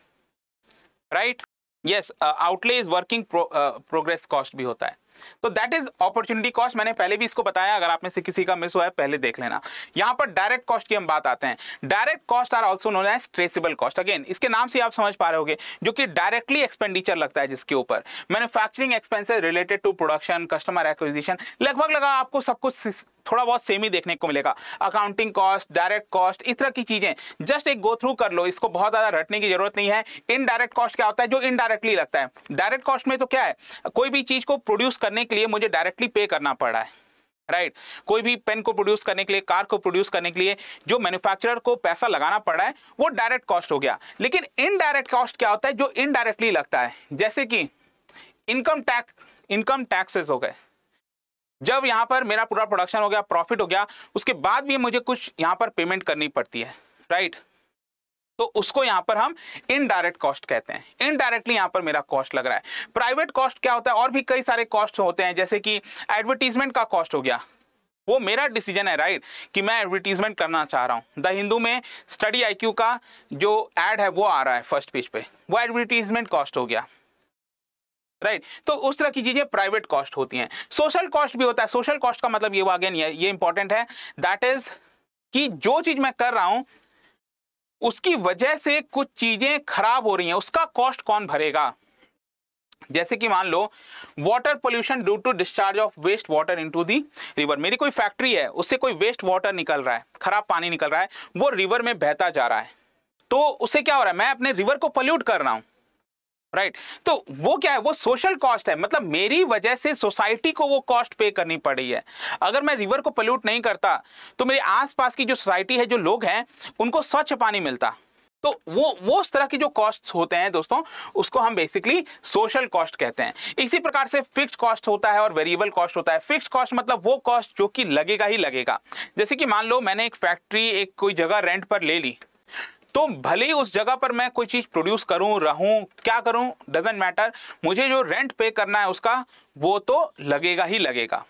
right yes outlay is working progress cost भी होता है तो दैट इज अपॉर्चुनिटी कॉस्ट मैंने पहले भी इसको बताया अगर आप में से किसी का मिस हुआ है पहले देख लेना यहां पर डायरेक्ट कॉस्ट की हम बात आते हैं direct cost are also known as traceable cost again इसके नाम से आप समझ पा रहे होंगे जो कि डायरेक्टली एक्सपेंडिचर लगता है जिसके ऊपर manufacturing expenses related to production customer acquisition लगभग लगा आपको सब कुछ थोड़ा बहुत सेम ही देखने को मिलेगा अकाउंटिंग कॉस्ट डायरेक्ट कॉस्ट इस तरह की चीज़ें जस्ट एक गो थ्रू कर लो इसको बहुत ज़्यादा रटने की जरूरत नहीं है इनडायरेक्ट कॉस्ट क्या होता है जो इनडायरेक्टली लगता है डायरेक्ट कॉस्ट में तो क्या है कोई भी चीज़ को प्रोड्यूस करने के लिए मुझे डायरेक्टली पे करना पड़ रहा है राइट right. कोई भी पेन को प्रोड्यूस करने के लिए कार को प्रोड्यूस करने के लिए जो मैन्युफैक्चरर को पैसा लगाना पड़ रहा है वो डायरेक्ट कॉस्ट हो गया लेकिन इनडायरेक्ट कॉस्ट क्या होता है जो इनडायरेक्टली लगता है जैसे कि इनकम टैक्स इनकम टैक्सेस हो गए जब यहाँ पर मेरा पूरा प्रोडक्शन हो गया प्रॉफिट हो गया उसके बाद भी मुझे कुछ यहाँ पर पेमेंट करनी पड़ती है राइट तो उसको यहाँ पर हम इनडायरेक्ट कॉस्ट कहते हैं इनडायरेक्टली यहाँ पर मेरा कॉस्ट लग रहा है प्राइवेट कॉस्ट क्या होता है और भी कई सारे कॉस्ट होते हैं जैसे कि एडवर्टीजमेंट का कॉस्ट हो गया वो मेरा डिसीजन है राइट कि मैं एडवर्टीजमेंट करना चाह रहा हूँ द हिंदू में स्टडी आईक्यू का जो एड है वो आ रहा है फर्स्ट पेज पे वो एडवर्टीजमेंट कॉस्ट हो गया राइट right. तो उस तरह की चीजें प्राइवेट कॉस्ट होती हैं सोशल कॉस्ट भी होता है सोशल कॉस्ट का मतलब ये अगेन ये, ये इंपॉर्टेंट है दैट इज कि जो चीज मैं कर रहा हूं उसकी वजह से कुछ चीजें खराब हो रही हैं उसका कॉस्ट कौन भरेगा जैसे कि मान लो water pollution due to discharge of waste water into the river मेरी कोई फैक्ट्री है उससे कोई वेस्ट वाटर निकल रहा है खराब पानी निकल रहा है वो रिवर में बहता जा रहा है तो उससे क्या हो रहा है मैं अपने रिवर को पोल्यूट कर रहा हूं राइट right. तो वो क्या है वो सोशल कॉस्ट है मतलब मेरी वजह से सोसाइटी को वो कॉस्ट पे करनी पड़ रही है अगर मैं रिवर को पोल्यूट नहीं करता तो मेरे आसपास की जो सोसाइटी है जो लोग हैं उनको स्वच्छ पानी मिलता तो वो वो उस तरह के जो कॉस्ट होते हैं दोस्तों उसको हम बेसिकली सोशल कॉस्ट कहते हैं इसी प्रकार से फिक्स कॉस्ट होता है और वेरिएबल कॉस्ट होता है फिक्स कॉस्ट मतलब वो कॉस्ट जो कि लगेगा ही लगेगा जैसे कि मान लो मैंने एक फैक्ट्री एक कोई जगह रेंट पर ले ली तो भले ही उस जगह पर मैं कोई चीज़ प्रोड्यूस करूं रहूं क्या करूं डजेंट मैटर मुझे जो रेंट पे करना है उसका वो तो लगेगा ही लगेगा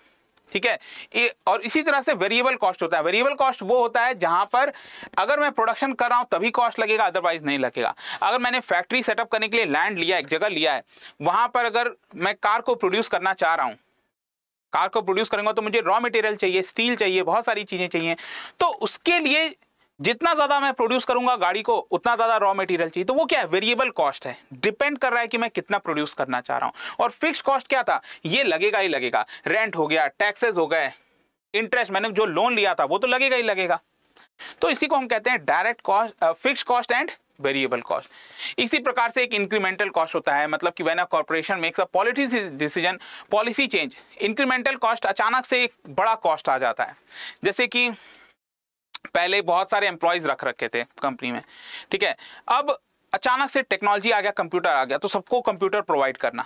ठीक है ए, और इसी तरह से वेरिएबल कॉस्ट होता है वेरिएबल कॉस्ट वो होता है जहां पर अगर मैं प्रोडक्शन कर रहा हूं तभी कॉस्ट लगेगा अदरवाइज नहीं लगेगा अगर मैंने फैक्ट्री सेटअप करने के लिए लैंड लिया एक जगह लिया है वहां पर अगर मैं कार को प्रोड्यूस करना चाह रहा हूं कार को प्रोड्यूस करूंगा तो मुझे रॉ मटेरियल चाहिए स्टील चाहिए बहुत सारी चीज़ें चाहिए तो उसके लिए जितना ज़्यादा मैं प्रोड्यूस करूंगा गाड़ी को उतना ज़्यादा रॉ मटेरियल चाहिए तो वो क्या है वेरिएबल कॉस्ट है डिपेंड कर रहा है कि मैं कितना प्रोड्यूस करना चाह रहा हूँ और फिक्स कॉस्ट क्या था ये लगेगा ही लगेगा रेंट हो गया टैक्सेस हो गए इंटरेस्ट मैंने जो लोन लिया था वो तो लगेगा ही लगेगा तो इसी को हम कहते हैं direct cost fix cost and variable cost इसी प्रकार से एक इंक्रीमेंटल कॉस्ट होता है मतलब कि when a corporation makes a policy decision policy change incremental cost अचानक से एक बड़ा कॉस्ट आ जाता है जैसे कि पहले बहुत सारे एम्प्लॉयज़ रख रखे थे कंपनी में ठीक है अब अचानक से टेक्नोलॉजी आ गया कंप्यूटर आ गया तो सबको कंप्यूटर प्रोवाइड करना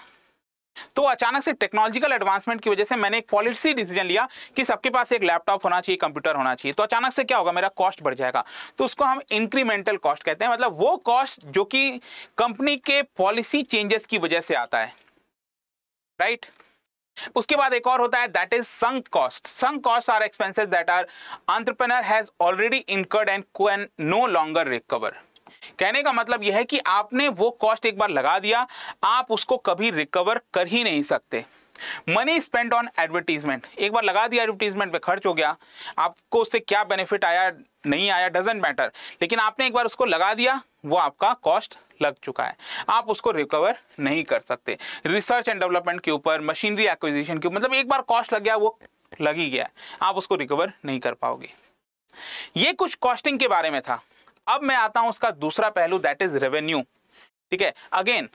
तो अचानक से टेक्नोलॉजिकल एडवांसमेंट की वजह से मैंने एक पॉलिसी डिसीजन लिया कि सबके पास एक लैपटॉप होना चाहिए कंप्यूटर होना चाहिए तो अचानक से क्या होगा मेरा कॉस्ट बढ़ जाएगा तो उसको हम इंक्रीमेंटल कॉस्ट कहते हैं मतलब वो कॉस्ट जो कि कंपनी के पॉलिसी चेंजेस की वजह से आता है राइट right? उसके बाद एक और होता है that is sunk cost sunk cost are expenses that are entrepreneur has already incurred and can no longer recover कहने का मतलब यह है कि आपने वो कॉस्ट एक बार लगा दिया आप उसको कभी रिकवर कर ही नहीं सकते मनी स्पेंड ऑन एडवर्टीजमेंट एक बार लगा दिया एडवर्टीजमेंट पे खर्च हो गया आपको उससे क्या बेनिफिट आया नहीं आया डजेंट मैटर लेकिन आपने एक बार उसको लगा दिया वो आपका कॉस्ट लग चुका है आप उसको रिकवर नहीं कर सकते रिसर्च एंड डेवलपमेंट के ऊपर मशीनरी एक्विजिशन के ऊपर मतलब एक बार कॉस्ट लग गया वो लग ही गया आप उसको रिकवर नहीं कर पाओगे ये कुछ कॉस्टिंग के बारे में था अब मैं आता हूं उसका दूसरा पहलू दैट इज रेवेन्यू ठीक है अगेन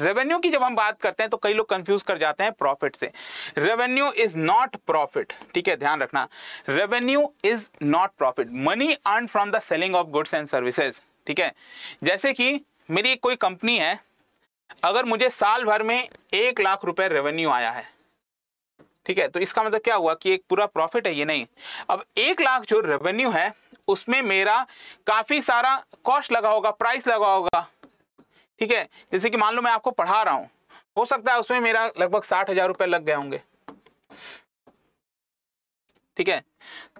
रेवेन्यू की जब हम बात करते हैं तो कई लोग कंफ्यूज कर जाते हैं प्रॉफिट से रेवेन्यू इज नॉट प्रॉफिट ठीक है ध्यान रखना revenue is not profit money earn from the selling of goods and services ठीक है जैसे कि मेरी कोई कंपनी है अगर मुझे साल भर में एक लाख रुपए रेवेन्यू आया है ठीक है तो इसका मतलब क्या हुआ कि एक पूरा प्रॉफिट है ये नहीं अब एक लाख जो रेवेन्यू है उसमें मेरा काफ़ी सारा कॉस्ट लगा होगा प्राइस लगा होगा ठीक है जैसे कि मान लो मैं आपको पढ़ा रहा हूं हो सकता है उसमें मेरा लगभग साठ हज़ार रुपए लग गए होंगे ठीक है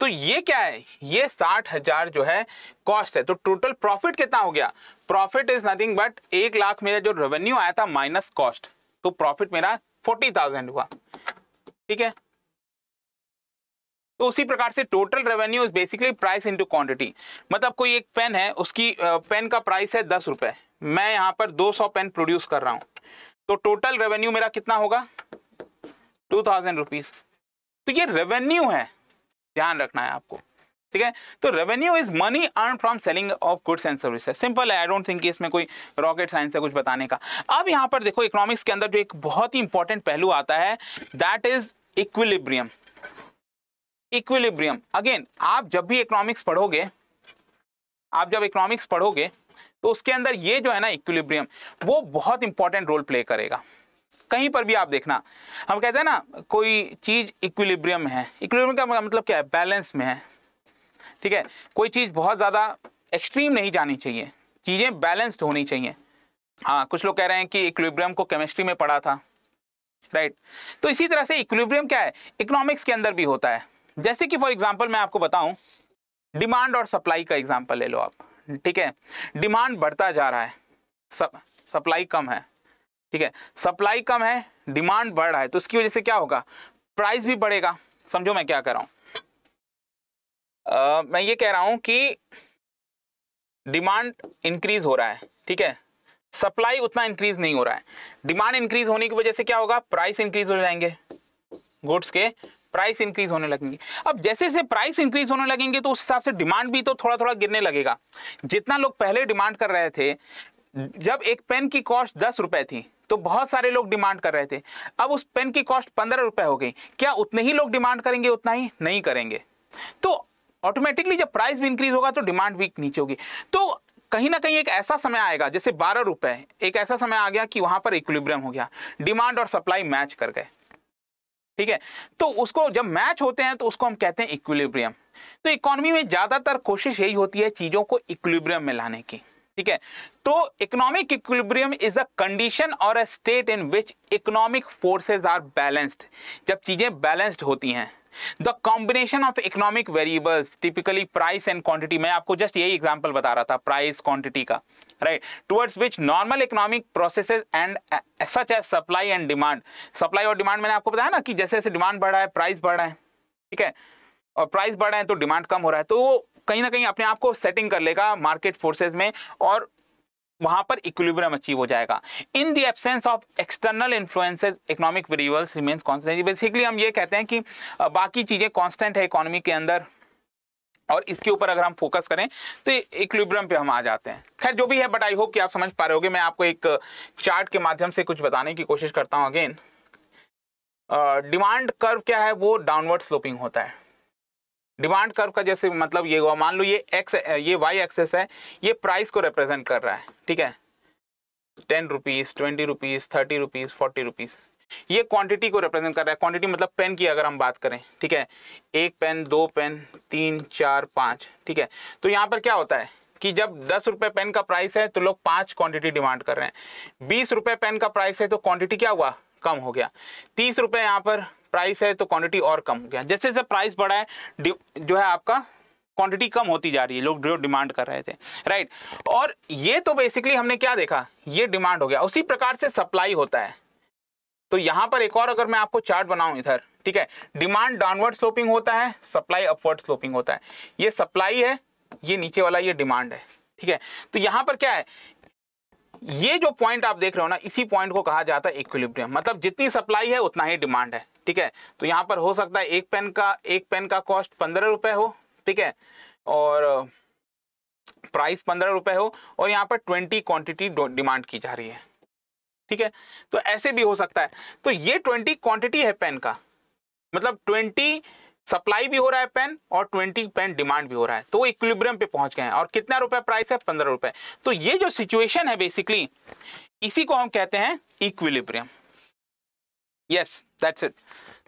तो ये क्या है ये साठ हजार जो है कॉस्ट है तो टोटल प्रॉफिट कितना हो गया प्रॉफिट इज नथिंग बट एक लाख मेरा जो रेवेन्यू आया था माइनस कॉस्ट तो प्रॉफिट मेरा फोर्टी थाउजेंड हुआ ठीक है तो उसी प्रकार से total revenue is basically price into quantity मतलब कोई एक पेन है उसकी पेन का प्राइस है दस रुपए मैं यहां पर दो सौ पेन प्रोड्यूस कर रहा हूं तो टोटल रेवेन्यू मेरा कितना होगा टू थाउजेंड रुपीज तो ये रेवेन्यू है ध्यान रखना है आपको ठीक है तो revenue is money earn from selling of goods and services simple है आई डोंट थिंक इसमें कोई रॉकेट साइंस है कुछ बताने का अब यहां पर देखो इकोनॉमिक्स के अंदर जो एक बहुत ही इंपॉर्टेंट पहलू आता है that is equilibrium equilibrium again आप जब भी इकोनॉमिक्स पढ़ोगे आप जब इकोनॉमिक्स पढ़ोगे तो उसके अंदर ये जो है ना इक्विलिब्रियम वो बहुत इंपॉर्टेंट रोल प्ले करेगा कहीं पर भी आप देखना हम कहते हैं ना कोई चीज़ इक्विलिब्रियम है इक्विलिब्रियम का मतलब, मतलब क्या है बैलेंस में है ठीक है कोई चीज़ बहुत ज़्यादा एक्सट्रीम नहीं जानी चाहिए चीज़ें बैलेंस्ड होनी चाहिए हाँ कुछ लोग कह रहे हैं कि इक्विलिब्रियम को केमिस्ट्री में पढ़ा था राइट तो इसी तरह से इक्विलिब्रियम क्या है इकोनॉमिक्स के अंदर भी होता है जैसे कि फॉर एग्जाम्पल मैं आपको बताऊं डिमांड और सप्लाई का एग्जाम्पल ले लो आप ठीक है डिमांड बढ़ता जा रहा है सप्लाई कम है ठीक है सप्लाई कम है डिमांड बढ़ रहा है तो उसकी वजह से क्या होगा प्राइस भी बढ़ेगा समझो मैं क्या कर रहा आ, मैं ये कह रहा हूं कि डिमांड इंक्रीज हो रहा है ठीक है सप्लाई उतना इंक्रीज नहीं हो रहा है डिमांड इंक्रीज होने की वजह से क्या होगा प्राइस इंक्रीज हो जाएंगे गुड्स के प्राइस इंक्रीज होने लगेंगे अब जैसे जैसे प्राइस इंक्रीज होने लगेंगे तो उस हिसाब से डिमांड भी तो थोड़ा थोड़ा गिरने लगेगा जितना लोग पहले डिमांड कर रहे थे जब एक पेन की कॉस्ट दस रुपए थी तो बहुत सारे लोग डिमांड कर रहे थे अब उस पेन की कॉस्ट पंद्रह रुपए हो गई क्या उतने ही लोग डिमांड करेंगे उतना ही नहीं करेंगे तो ऑटोमेटिकली जब प्राइस भी इंक्रीज होगा तो डिमांड भी नीचे होगी तो कहीं ना कहीं एक ऐसा समय आएगा जैसे बारह रुपए एक ऐसा समय आ गया कि वहां पर इक्विलिब्रियम हो गया डिमांड और सप्लाई मैच कर गए ठीक है तो उसको जब मैच होते हैं तो उसको हम कहते हैं इक्विलिब्रियम तो इकोनॉमी में ज्यादातर कोशिश यही होती है चीजों को इक्विलिब्रियम में लाने की ठीक है तो economic equilibrium is a condition or a state in which economic forces are balanced जब चीजें बैलेंस्ड होती हैं the combination of economic variables typically price and quantity मैं आपको जस्ट यही एग्जाम्पल बता रहा था प्राइस क्वांटिटी का right towards which normal economic processes and such as supply and demand supply और डिमांड मैंने आपको बताया ना कि जैसे जैसे डिमांड बढ़ रहा है प्राइस बढ़ रहा है ठीक है और प्राइस बढ़ रहे हैं तो डिमांड कम हो रहा है तो कहीं ना कहीं अपने आप को सेटिंग कर लेगा मार्केट फोर्सेज में और वहां पर इक्विलिब्रियम अचीव हो जाएगा in the absence of external influences economic variables remains constant basically हम ये कहते हैं कि बाकी चीजें कॉन्स्टेंट है इकोनॉमी के अंदर और इसके ऊपर अगर हम फोकस करें तो इक्विलिब्रियम पे हम आ जाते हैं खैर जो भी है बट आई होप कि आप समझ पा रहे होगे मैं आपको एक चार्ट के माध्यम से कुछ बताने की कोशिश करता हूँ अगेन डिमांड कर्व क्या है वो डाउनवर्ड स्लोपिंग होता है डिमांड कर्व का जैसे मतलब ये हुआ मान लो ये एक्स ये वाई एक्सेस है ये प्राइस को रिप्रेजेंट कर रहा है ठीक है ten rupees twenty rupees thirty rupees forty rupees ये क्वांटिटी को रिप्रेजेंट कर रहा है क्वांटिटी मतलब पेन की अगर हम बात करें ठीक है एक पेन दो पेन तीन चार पाँच ठीक है तो यहाँ पर क्या होता है कि जब दस रुपये पेन का प्राइस है तो लोग पाँच क्वांटिटी डिमांड कर रहे हैं बीस रुपये पेन का प्राइस है तो क्वांटिटी क्या हुआ कम हो गया तीस रुपये यहाँ पर प्राइस है तो क्वांटिटी और कम हो गया जैसे जैसे प्राइस बढ़ा है जो है आपका क्वांटिटी कम होती जा रही है लोग जो डिमांड कर रहे थे राइट और ये तो बेसिकली हमने क्या देखा ये डिमांड हो गया उसी प्रकार से सप्लाई होता है तो यहाँ पर एक और अगर मैं आपको चार्ट बनाऊँ इधर ठीक है डिमांड डाउनवर्ड स्लोपिंग होता है सप्लाई अपवर्ड स्लोपिंग होता है ये सप्लाई है ये नीचे वाला ये डिमांड है ठीक है तो यहाँ पर क्या है ये जो पॉइंट आप देख रहे हो ना इसी पॉइंट को कहा जाता है इक्विलिब्रियम मतलब जितनी सप्लाई है उतना ही डिमांड है ठीक है तो यहाँ पर हो सकता है एक पेन का एक पेन का कॉस्ट पंद्रह रुपये हो ठीक है और प्राइस पंद्रह रुपये हो और यहाँ पर ट्वेंटी क्वांटिटी डिमांड की जा रही है ठीक है तो ऐसे भी हो सकता है तो ये ट्वेंटी क्वांटिटी है पेन का मतलब ट्वेंटी सप्लाई भी हो रहा है पेन और ट्वेंटी पेन डिमांड भी हो रहा है तो वो इक्विलिब्रियम पे पहुंच गए हैं और कितना रुपए प्राइस है पंद्रह रुपए तो ये जो सिचुएशन है बेसिकली इसी को हम कहते हैं इक्विलिब्रियम यस दैट्स इट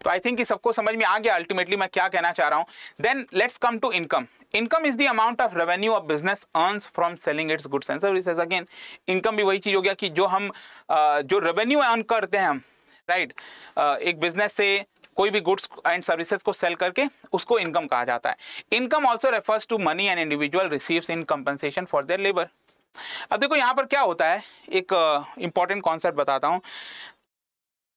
तो आई थिंक सबको समझ में आ गया अल्टीमेटली मैं क्या कहना चाह रहा हूँ then let's come to income income is the amount of revenue of business earns from selling its goods and service again income भी वही चीज़ हो गया कि जो हम जो रेवेन्यू अर्न करते हैं हम राइट एक बिजनेस से कोई भी गुड्स एंड सर्विसेज को सेल करके उसको इनकम कहा जाता है income also refers to money and individual receives in compensation for their labour अब देखो यहाँ पर क्या होता है एक इंपॉर्टेंट uh, कॉन्सेप्ट बताता हूँ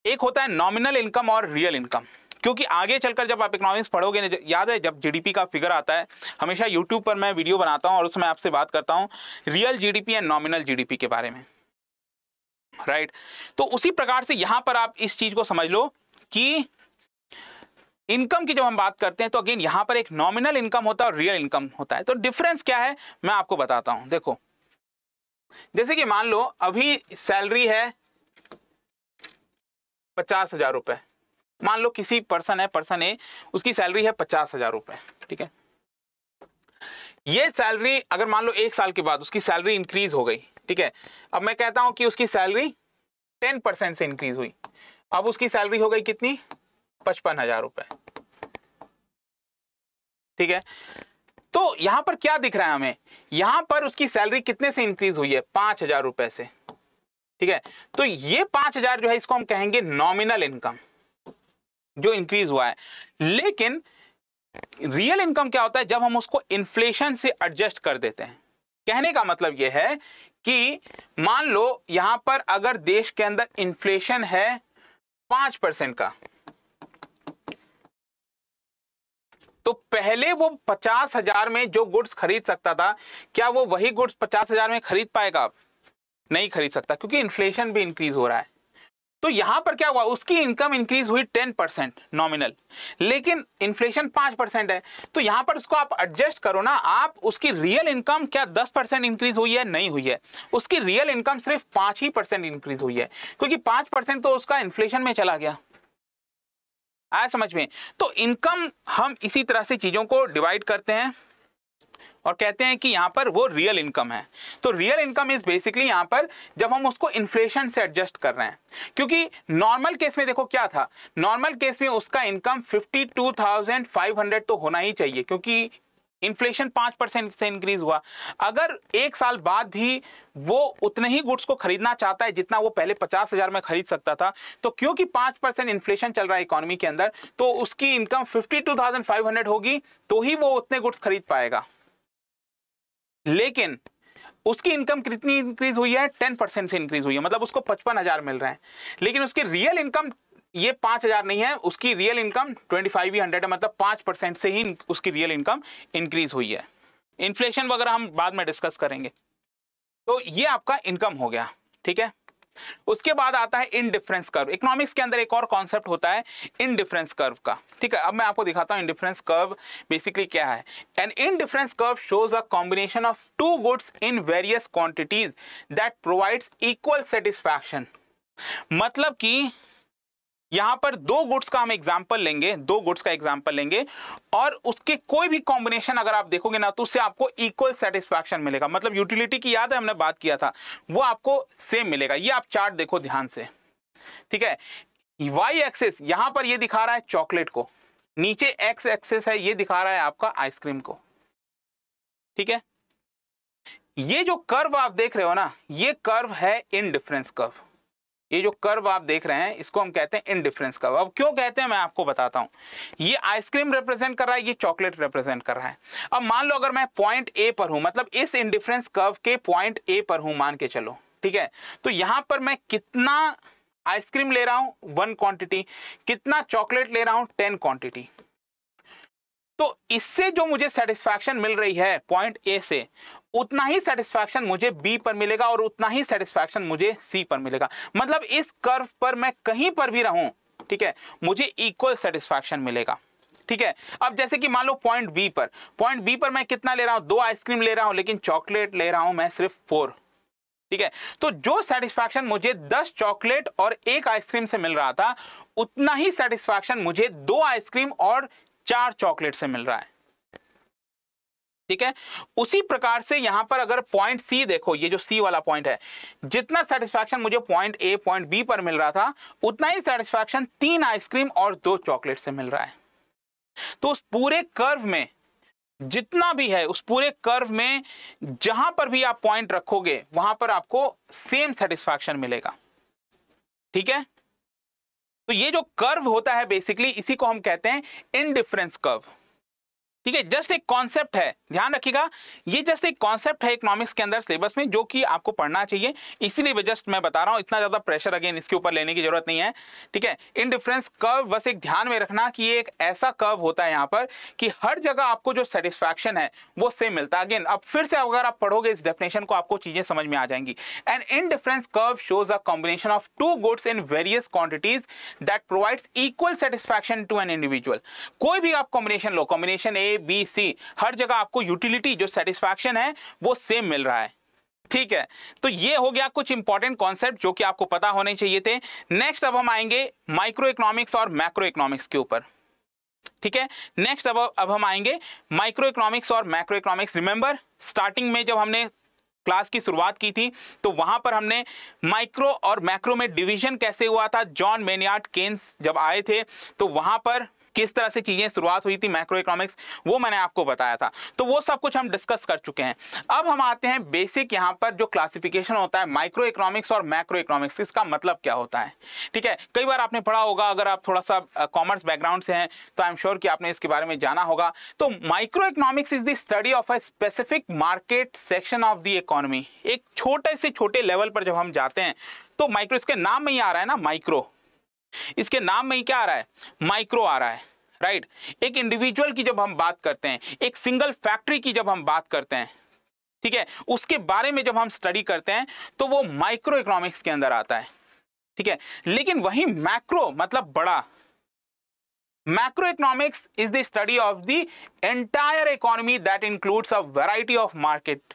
एक होता है नॉमिनल इनकम और रियल इनकम क्योंकि आगे चलकर जब आप इकोनॉमिक्स पढ़ोगे याद है जब जीडीपी का फिगर आता है हमेशा यूट्यूब पर मैं वीडियो बनाता हूं और उसमें आपसे बात करता हूँ real GDP and nominal GDP के बारे में राइट तो उसी प्रकार से यहां पर आप इस चीज़ को समझ लो कि इनकम की जब हम बात करते हैं तो अगेन यहां पर एक नॉमिनल इनकम होता है और रियल इनकम होता है तो डिफरेंस क्या है मैं आपको बताता हूं देखो जैसे कि मान लो अभी सैलरी है पचास हजार रुपए मान लो किसी पर्सन है पर्सन ए उसकी सैलरी है पचास हजार रुपए ठीक है ये सैलरी अगर मान लो एक साल के बाद उसकी सैलरी इंक्रीज हो गई ठीक है अब मैं कहता हूं कि उसकी सैलरी टेन परसेंट से इंक्रीज हुई अब उसकी सैलरी हो गई कितनी पचपन हजार रुपए ठीक है तो यहां पर क्या दिख रहा है हमें यहां पर उसकी सैलरी कितने से इंक्रीज हुई है पांच हजार रुपए से ठीक है तो ये पांच हजार जो है इसको हम कहेंगे नॉमिनल इनकम जो इंक्रीज हुआ है लेकिन रियल इनकम क्या होता है जब हम उसको इन्फ्लेशन से एडजस्ट कर देते हैं कहने का मतलब यह है कि मान लो यहां पर अगर देश के अंदर इन्फ्लेशन है पांच परसेंट का तो पहले वो पचास हजार में जो गुड्स खरीद सकता था क्या वो वही गुड्स पचास हजार में खरीद पाएगा आप नहीं खरीद सकता क्योंकि इन्फ्लेशन भी इंक्रीज हो रहा है तो यहां पर क्या हुआ उसकी इनकम इंक्रीज हुई टेन परसेंट नॉमिनल लेकिन इन्फ्लेशन पांच परसेंट है तो यहां पर उसको आप एडजस्ट करो ना आप उसकी रियल इनकम क्या दस परसेंट इंक्रीज हुई है नहीं हुई है उसकी रियल इनकम सिर्फ पांच ही परसेंट इंक्रीज हुई है क्योंकि पांच परसेंट तो उसका इन्फ्लेशन में चला गया आया समझ में तो इनकम हम इसी तरह से चीज़ों को डिवाइड करते हैं और कहते हैं कि यहाँ पर वो रियल इनकम है तो रियल इनकम इज बेसिकली यहाँ पर जब हम उसको इन्फ्लेशन से एडजस्ट कर रहे हैं क्योंकि नॉर्मल केस में देखो क्या था नॉर्मल केस में उसका इनकम 52,500 तो होना ही चाहिए क्योंकि इन्फ्लेशन पाँच परसेंट से इंक्रीज हुआ अगर एक साल बाद भी वो उतने ही गुड्स को खरीदना चाहता है जितना वो पहले पचास हज़ार में खरीद सकता था तो क्योंकि पाँच परसेंट इन्फ्लेशन चल रहा है इकोनॉमी के अंदर तो उसकी income fifty two thousand five hundred होगी तो ही वो उतने गुड्स खरीद पाएगा लेकिन उसकी इनकम कितनी इंक्रीज हुई है टेन परसेंट से इंक्रीज हुई है मतलब उसको पचपन हजार मिल रहे हैं लेकिन उसकी रियल इनकम ये पांच हजार नहीं है उसकी रियल इनकम ट्वेंटी फाइव ही हंड्रेड है मतलब पांच परसेंट से ही उसकी रियल इनकम इंक्रीज हुई है इन्फ्लेशन वगैरह हम बाद में डिस्कस करेंगे तो ये आपका इनकम हो गया ठीक है उसके बाद आता है इनडिफरेंस कर्व इकोनॉमिक्स के अंदर एक और कॉन्सेप्ट होता है इनडिफरेंस कर्व का ठीक है अब मैं आपको दिखाता हूं इनडिफरेंस कर्व बेसिकली क्या है an indifference curve shows a combination of two goods in various quantities that provides equal satisfaction मतलब कि यहां पर दो गुड्स का हम एग्जाम्पल लेंगे दो गुड्स का एग्जाम्पल लेंगे और उसके कोई भी कॉम्बिनेशन अगर आप देखोगे ना तो उससे आपको इक्वल सेटिस्फैक्शन मिलेगा मतलब यूटिलिटी की याद है हमने बात किया था वो आपको सेम मिलेगा ये आप चार्ट देखो ध्यान से ठीक है वाई एक्सेस यहां पर ये दिखा रहा है चॉकलेट को नीचे एक्स एक्सेस है ये दिखा रहा है आपका आइसक्रीम को ठीक है ये जो कर्व आप देख रहे हो ना ये कर्व है इनडिफरेंस कर्व ये जो कर्व आप देख रहे हैं इसको हम कहते हैं इनडिफरेंस कर्व अब क्यों कहते हैं मैं आपको बताता हूं ये आइसक्रीम रिप्रेजेंट कर रहा है ये चॉकलेट रिप्रेजेंट कर रहा है अब मान लो अगर मैं पॉइंट ए पर हूं मतलब इस इनडिफरेंस कर्व के पॉइंट ए पर हूं मान के चलो ठीक है तो यहां पर मैं कितना आइसक्रीम ले रहा हूं वन क्वांटिटी कितना चॉकलेट ले रहा हूं टेन क्वांटिटी तो इससे जो मुझे सेटिस्फैक्शन मिल रही है पॉइंट ए से उतना ही सेटिस्फैक्शन मुझे बी पर मिलेगा और उतना ही सेटिस्फैक्शन मुझे सी पर मिलेगा मतलब इस कर्व पर मैं कहीं पर भी रहूं ठीक है मुझे इक्वल सेटिस्फैक्शन मिलेगा ठीक है अब जैसे कि मान लो पॉइंट बी पर पॉइंट बी पर मैं कितना ले रहा हूं दो आइसक्रीम ले रहा हूं लेकिन चॉकलेट ले रहा हूं मैं सिर्फ फोर ठीक है तो जो सेटिस्फैक्शन मुझे दस चॉकलेट और एक आइसक्रीम से मिल रहा था उतना ही सेटिस्फैक्शन मुझे दो आइसक्रीम और चार चॉकलेट से मिल रहा है ठीक है उसी प्रकार से यहां पर अगर पॉइंट सी देखो ये जो सी वाला पॉइंट है जितना सेटिस्फैक्शन मुझे पॉइंट ए पॉइंट बी पर मिल रहा था उतना ही सेटिस्फैक्शन तीन आइसक्रीम और दो चॉकलेट से मिल रहा है तो उस पूरे कर्व में जितना भी है उस पूरे कर्व में जहां पर भी आप पॉइंट रखोगे वहां पर आपको सेम सेटिस्फैक्शन मिलेगा ठीक है तो ये जो कर्व होता है बेसिकली इसी को हम कहते हैं इनडिफरेंस कर्व ठीक है जस्ट एक कॉन्सेप्ट है ध्यान रखिएगा ये जस्ट एक कॉन्सेप्ट है इकोनॉमिक्स के अंदर सिलेबस में जो कि आपको पढ़ना चाहिए इसीलिए जस्ट मैं बता रहा हूं इतना ज़्यादा प्रेशर अगेन इसके ऊपर लेने की जरूरत नहीं है ठीक है इन डिफरेंस कर्व बस एक ध्यान में रखना कि ये एक ऐसा कर्व होता है यहाँ पर कि हर जगह आपको जो सेटिस्फैक्शन है वो सेम मिलता है अगेन अब फिर से अगर आप पढ़ोगे इस डेफिनेशन को आपको चीज़ें समझ में आ जाएंगी and indifference curve shows a combination of two goods in various quantities that provides equal satisfaction to an individual कोई भी आप कॉम्बिनेशन लो कॉम्बिनेशन ए बी सी हर जगह आपको यूटिलिटी जो सेटिस्फैक्शन है वो सेम मिल रहा है ठीक है तो ये हो गया कुछ इंपॉर्टेंट कॉन्सेप्ट जो कि आपको पता होने चाहिए थे नेक्स्ट अब हम आएंगे माइक्रो इकोनॉमिक्स और मैक्रो इकोनॉमिक्स के ऊपर ठीक है नेक्स्ट अब अब हम आएंगे माइक्रो इकोनॉमिक्स और मैक्रो इकोनॉमिक्स रिमेंबर स्टार्टिंग में जब हमने क्लास की शुरुआत की थी तो वहां पर हमने माइक्रो और मैक्रो में डिवीजन कैसे हुआ था जॉन मेनियार्ड केन्स जब आए थे तो वहां पर किस तरह से चीज़ें शुरुआत हुई थी माइक्रो इकोनॉमिक्स वो मैंने आपको बताया था तो वो सब कुछ हम डिस्कस कर चुके हैं अब हम आते हैं बेसिक यहाँ पर जो क्लासिफिकेशन होता है माइक्रो इकोनॉमिक्स और मैक्रो इकोनॉमिक्स इसका मतलब क्या होता है ठीक है कई बार आपने पढ़ा होगा अगर आप थोड़ा सा कॉमर्स बैकग्राउंड से हैं तो आई एम श्योर कि आपने इसके बारे में जाना होगा तो micro economics is the study of a specific market section of the economy एक छोटे से छोटे लेवल पर जब हम जाते हैं तो माइक्रो इसके नाम में ही आ रहा है ना माइक्रो इसके नाम में ही क्या आ रहा है माइक्रो आ रहा है राइट एक इंडिविजुअल की जब हम बात करते हैं एक सिंगल फैक्ट्री की जब हम बात करते हैं ठीक है उसके बारे में जब हम स्टडी करते हैं तो वो माइक्रो इकोनॉमिक्स के अंदर आता है ठीक है लेकिन वही मैक्रो मतलब बड़ा macro economics is the study of the entire economy that includes a variety of market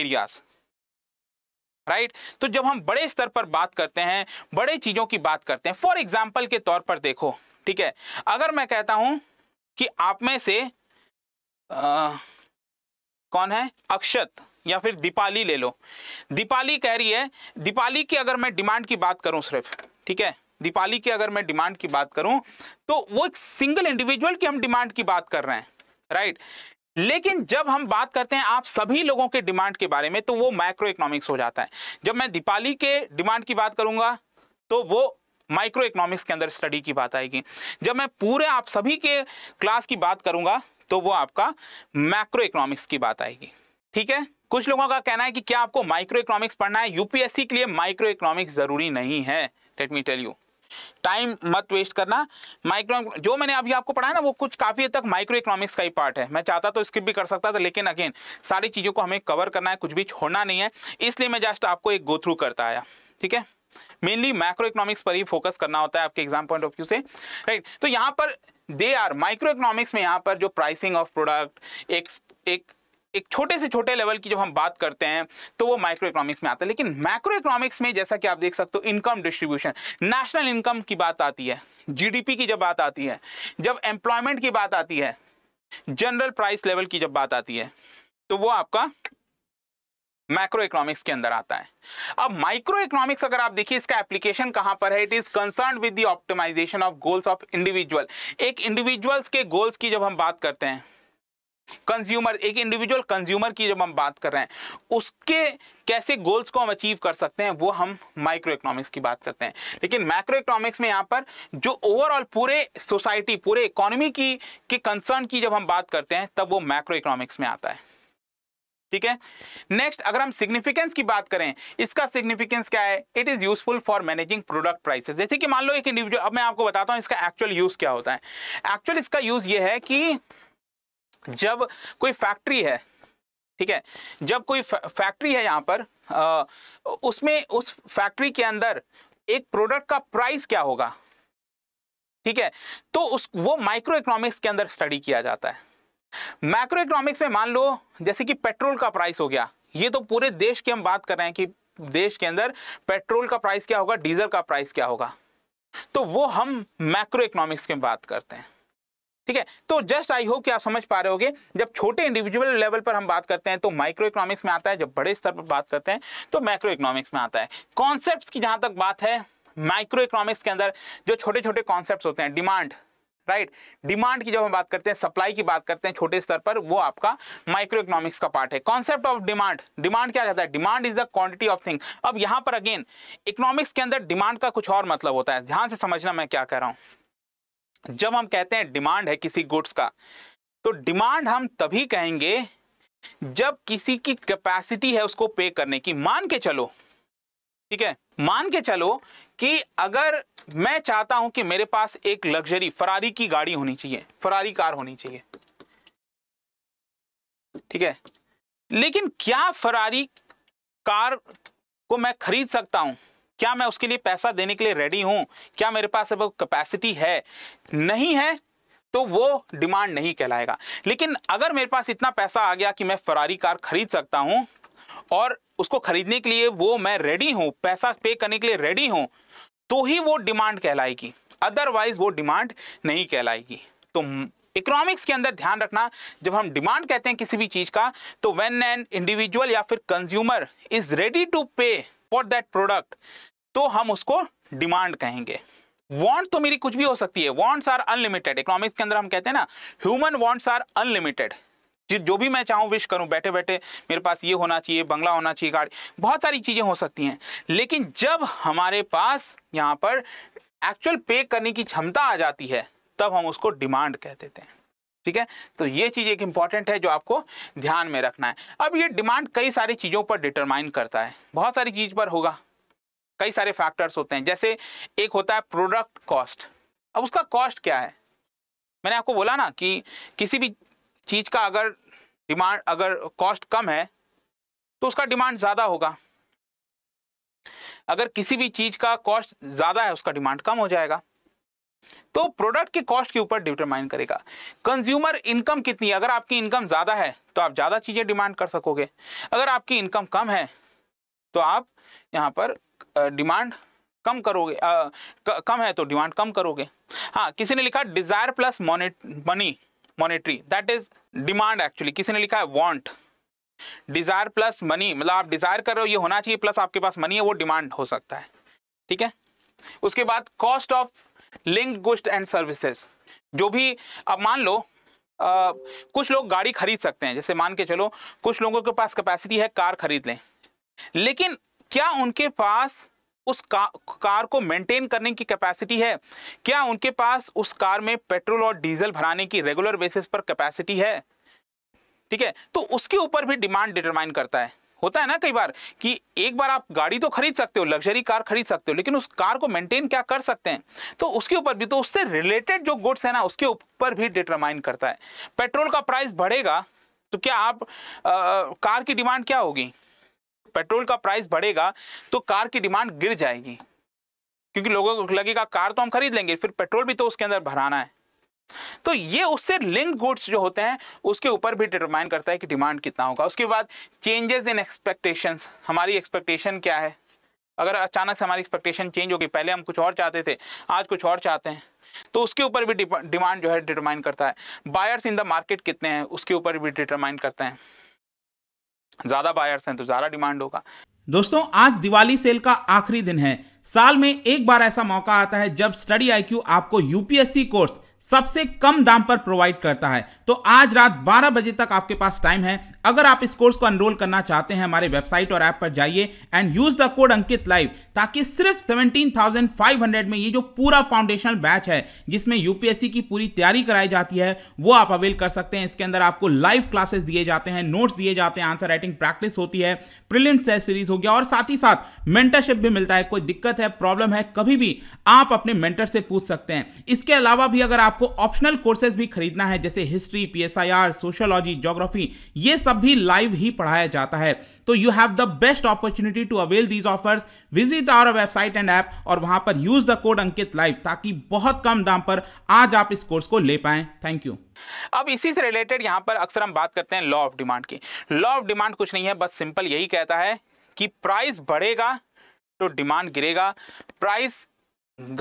areas right right? तो जब हम बड़े स्तर पर बात करते हैं बड़े चीज़ों की बात करते हैं फॉर एग्जाम्पल के तौर पर देखो ठीक है अगर मैं कहता हूं कि आप में से आ, कौन है अक्षत या फिर दीपाली ले लो दीपाली कह रही है दीपाली की अगर मैं डिमांड की बात करूं सिर्फ ठीक है दीपाली की अगर मैं डिमांड की बात करूं तो वो एक सिंगल इंडिविजुअल की हम डिमांड की बात कर रहे हैं राइट लेकिन जब हम बात करते हैं आप सभी लोगों के डिमांड के बारे में तो वो माइक्रो इकोनॉमिक्स हो जाता है जब मैं दीपाली के डिमांड की बात करूंगा तो वो माइक्रो इकोनॉमिक्स के अंदर स्टडी की बात आएगी जब मैं पूरे आप सभी के क्लास की बात करूंगा तो वो आपका मैक्रो इकोनॉमिक्स की बात आएगी ठीक है कुछ लोगों का कहना है कि क्या आपको माइक्रो इकोनॉमिक्स पढ़ना है यूपीएससी के लिए माइक्रो इकोनॉमिक्स जरूरी नहीं है let me tell you time मत वेस्ट करना माइक्रो जो मैंने अभी आपको पढ़ाया ना वो कुछ काफ़ी हद तक माइक्रो इकोनॉमिक्स का ही पार्ट है मैं चाहता तो स्किप भी कर सकता था लेकिन अगेन सारी चीज़ों को हमें कवर करना है कुछ भी छोड़ना नहीं है इसलिए मैं जस्ट आपको एक गो थ्रू करता आया ठीक है मेनली माइक्रो इकोनॉमिक्स पर ही फोकस करना होता है आपके एग्जाम पॉइंट ऑफ व्यू से राइट तो यहाँ पर दे आर माइक्रो इकोनॉमिक्स में यहाँ पर जो प्राइसिंग ऑफ प्रोडक्ट एक एक एक छोटे से छोटे लेवल की जब हम बात करते हैं तो वो माइक्रो इकोनॉमिक्स में आता है लेकिन माइक्रो इकोनॉमिक्स में जैसा कि आप देख सकते हो इनकम डिस्ट्रीब्यूशन नेशनल इनकम की बात आती है जीडीपी की जब बात आती है जब एम्प्लॉयमेंट की बात आती है जनरल प्राइस लेवल की जब बात आती है तो वो आपका माइक्रो इकोनॉमिक्स के अंदर आता है अब माइक्रो इकोनॉमिक्स अगर आप देखिए इसका एप्लीकेशन कहां पर है it is concern with the optimization of goals of individual एक इंडिविजुअल्स के गोल्स की जब हम बात करते हैं कंज्यूमर एक इंडिविजुअल कंज्यूमर की जब हम बात कर रहे हैं उसके कैसे गोल्स को हम अचीव कर सकते हैं वो हम माइक्रो इकोनॉमिक्स की बात करते हैं लेकिन माइक्रो इकोनॉमिक्स में यहाँ पर जो ओवरऑल पूरे सोसाइटी पूरे इकोनॉमी की के कंसर्न की जब हम बात करते हैं तब वो माइक्रो इकोनॉमिक्स में आता है ठीक है नेक्स्ट अगर हम सिग्निफिकेंस की बात करें इसका सिग्निफिकेंस क्या है it is useful for managing product prices जैसे कि मान लो एक इंडिविजुअल अब मैं आपको बताता हूँ इसका एक्चुअल यूज क्या होता है एक्चुअल इसका यूज ये है कि जब कोई फैक्ट्री है ठीक है जब कोई फैक्ट्री है यहाँ पर आ, उसमें उस फैक्ट्री के अंदर एक प्रोडक्ट का प्राइस क्या होगा ठीक है तो उस वो माइक्रो इकोनॉमिक्स के अंदर स्टडी किया जाता है माइक्रो इकोनॉमिक्स में मान लो जैसे कि पेट्रोल का प्राइस हो गया ये तो पूरे देश की हम बात कर रहे हैं कि देश के अंदर पेट्रोल का प्राइस क्या होगा डीजल का प्राइस क्या होगा तो वो हम मैक्रो इकोनॉमिक्स में बात करते हैं ठीक है तो जस्ट आई होप कि आप समझ पा रहे होगे जब छोटे इंडिविजुअल लेवल पर हम बात करते हैं तो माइक्रो इकोनॉमिक्स में आता है जब बड़े स्तर पर बात करते हैं तो माइक्रो इकोनॉमिक्स में आता है कॉन्सेप्ट की जहां तक बात है माइक्रो इकोनॉमिक्स के अंदर जो छोटे छोटे कॉन्सेप्ट होते हैं डिमांड राइट डिमांड की जब हम बात करते हैं सप्लाई की बात करते हैं छोटे स्तर पर वो आपका माइक्रो इकोनॉमिक्स का पार्ट है कॉन्सेप्ट ऑफ डिमांड डिमांड क्या कहता है demand is the quantity of thing अब यहां पर अगेन इकोनॉमिक्स के अंदर डिमांड का कुछ और मतलब होता है ध्यान से समझना मैं क्या कह रहा हूं जब हम कहते हैं डिमांड है किसी गुड्स का तो डिमांड हम तभी कहेंगे जब किसी की कैपेसिटी है उसको पे करने की मान के चलो ठीक है मान के चलो कि अगर मैं चाहता हूं कि मेरे पास एक लग्जरी फरारी की गाड़ी होनी चाहिए फरारी कार होनी चाहिए ठीक है लेकिन क्या फरारी कार को मैं खरीद सकता हूं क्या मैं उसके लिए पैसा देने के लिए रेडी हूँ क्या मेरे पास अब कैपेसिटी है नहीं है तो वो डिमांड नहीं कहलाएगा लेकिन अगर मेरे पास इतना पैसा आ गया कि मैं फरारी कार खरीद सकता हूँ और उसको खरीदने के लिए वो मैं रेडी हूँ पैसा पे करने के लिए रेडी हूँ तो ही वो डिमांड कहलाएगी अदरवाइज वो डिमांड नहीं कहलाएगी तो इकोनॉमिक्स के अंदर ध्यान रखना जब हम डिमांड कहते हैं किसी भी चीज़ का तो वेन एन इंडिविजुअल या फिर consumer is ready to pay for that product तो हम उसको डिमांड कहेंगे वॉन्ट तो मेरी कुछ भी हो सकती है वॉन्ट्स आर अनलिमिटेड इकोनॉमिक्स के अंदर हम कहते हैं ना ह्यूमन वॉन्ट्स आर अनलिमिटेड जो भी मैं चाहूँ विश करूँ बैठे बैठे मेरे पास ये होना चाहिए बंगला होना चाहिए गाड़ी बहुत सारी चीज़ें हो सकती हैं लेकिन जब हमारे पास यहाँ पर एक्चुअल पे करने की क्षमता आ जाती है तब हम उसको डिमांड कह देते हैं ठीक है तो ये चीज़ एक इंपॉर्टेंट है जो आपको ध्यान में रखना है अब ये डिमांड कई सारी चीज़ों पर डिटरमाइन करता है बहुत सारी चीज़ पर होगा कई सारे फैक्टर्स होते हैं जैसे एक होता है प्रोडक्ट कॉस्ट अब उसका कॉस्ट क्या है मैंने आपको बोला ना कि किसी भी चीज़ का अगर डिमांड अगर कॉस्ट कम है तो उसका डिमांड ज़्यादा होगा अगर किसी भी चीज़ का कॉस्ट ज़्यादा है उसका डिमांड कम हो जाएगा तो प्रोडक्ट की कॉस्ट के ऊपर डिटरमाइन करेगा कंज्यूमर इनकम कितनी अगर आपकी इनकम ज़्यादा है तो आप ज़्यादा चीज़ें डिमांड कर सकोगे अगर आपकी इनकम कम है तो आप यहाँ पर डिमांड कम करोगे आ, क, कम है तो डिमांड कम करोगे हाँ किसी ने लिखा desire plus money monetary that is demand actually किसी ने लिखा है वॉन्ट डिज़ायर प्लस मनी मतलब आप डिज़ायर कर रहे हो ये होना चाहिए प्लस आपके पास मनी है वो डिमांड हो सकता है ठीक है उसके बाद कॉस्ट ऑफ लिंक्ड गुस्ट एंड सर्विसेज जो भी अब मान लो आ, कुछ लोग गाड़ी खरीद सकते हैं जैसे मान के चलो कुछ लोगों के पास कैपेसिटी है कार खरीद लें लेकिन क्या उनके पास उस का, कार को मेंटेन करने की कैपेसिटी है क्या उनके पास उस कार में पेट्रोल और डीजल भराने की रेगुलर बेसिस पर कैपेसिटी है ठीक है तो उसके ऊपर भी डिमांड डिटरमाइन करता है होता है ना कई बार कि एक बार आप गाड़ी तो खरीद सकते हो लग्जरी कार खरीद सकते हो लेकिन उस कार को मेंटेन क्या कर सकते हैं तो उसके ऊपर भी तो उससे रिलेटेड जो गुड्स है ना उसके ऊपर भी डिटरमाइन करता है पेट्रोल का प्राइस बढ़ेगा तो क्या आप आ, कार की डिमांड क्या होगी पेट्रोल का प्राइस बढ़ेगा तो कार की डिमांड गिर जाएगी क्योंकि लोगों को लगेगा कार तो हम खरीद लेंगे फिर पेट्रोल भी तो उसके अंदर भराना है तो ये उससे लिंक गुड्स जो होते हैं उसके ऊपर भी डिटरमाइन करता है कि डिमांड कितना होगा उसके बाद चेंजेस इन एक्सपेक्टेशन हमारी एक्सपेक्टेशन क्या है अगर अचानक से हमारी एक्सपेक्टेशन चेंज होगी पहले हम कुछ और चाहते थे आज कुछ और चाहते हैं तो उसके ऊपर भी डिमांड जो है डिटरमाइन करता है बायर्स इन द मार्केट कितने हैं उसके ऊपर भी डिटरमाइन करते हैं ज़्यादा बायर्स हैं तो ज़्यादा डिमांड होगा दोस्तों आज दिवाली सेल का आखिरी दिन है साल में एक बार ऐसा मौका आता है जब स्टडी आईक्यू आपको यूपीएससी कोर्स सबसे कम दाम पर प्रोवाइड करता है तो आज रात 12 बजे तक आपके पास टाइम है अगर आप इस कोर्स को अनरोल करना चाहते हैं हमारे वेबसाइट और ऐप पर जाइए and use the code Ankit live ताकि सिर्फ 17,500 में ये जो पूरा फाउंडेशनल बैच है जिसमें यूपीएससी की पूरी तैयारी कराई जाती है वो आप अवेल कर सकते हैं इसके अंदर आपको लाइव क्लासेस दिए जाते हैं नोट्स दिए जाते हैं आंसर राइटिंग प्रैक्टिस होती है प्रिलियम टेस्ट सीरीज हो गया और साथ ही साथ मेंटरशिप भी मिलता है कोई दिक्कत है प्रॉब्लम है कभी भी आप अपने मेंटर से पूछ सकते हैं इसके अलावा भी अगर आपको ऑप्शनल कोर्सेज भी खरीदना है जैसे हिस्ट्री पी सोशोलॉजी जोग्राफी ये सब भी लाइव ही पढ़ाया जाता है तो you have the best opportunity to avail these offers visit our website and app और वहां पर use the code Ankit live ताकि बहुत कम दाम पर आज आप इस कोर्स को ले पाए थैंक यू अब इसी से रिलेटेड यहां पर अक्सर हम बात करते हैं लॉ ऑफ डिमांड की लॉ ऑफ डिमांड कुछ नहीं है बस सिंपल यही कहता है कि प्राइस बढ़ेगा तो डिमांड गिरेगा प्राइस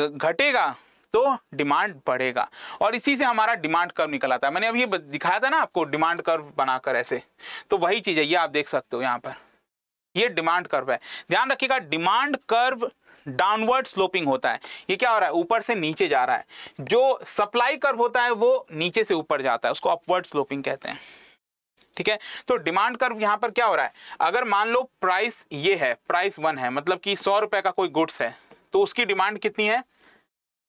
घटेगा तो डिमांड बढ़ेगा और इसी से हमारा डिमांड कर्व निकल आता है मैंने अभी ये दिखाया था ना आपको डिमांड कर्व बनाकर ऐसे तो वही चीज़ है ये आप देख सकते हो यहाँ पर ये डिमांड कर्व है ध्यान रखिएगा डिमांड कर्व डाउनवर्ड स्लोपिंग होता है ये क्या हो रहा है ऊपर से नीचे जा रहा है जो सप्लाई कर्व होता है वो नीचे से ऊपर जाता है उसको अपवर्ड स्लोपिंग कहते हैं ठीक है तो डिमांड कर्व यहाँ पर क्या हो रहा है अगर मान लो प्राइस ये है प्राइस वन है मतलब कि सौ रुपए का कोई गुड्स है तो उसकी डिमांड कितनी है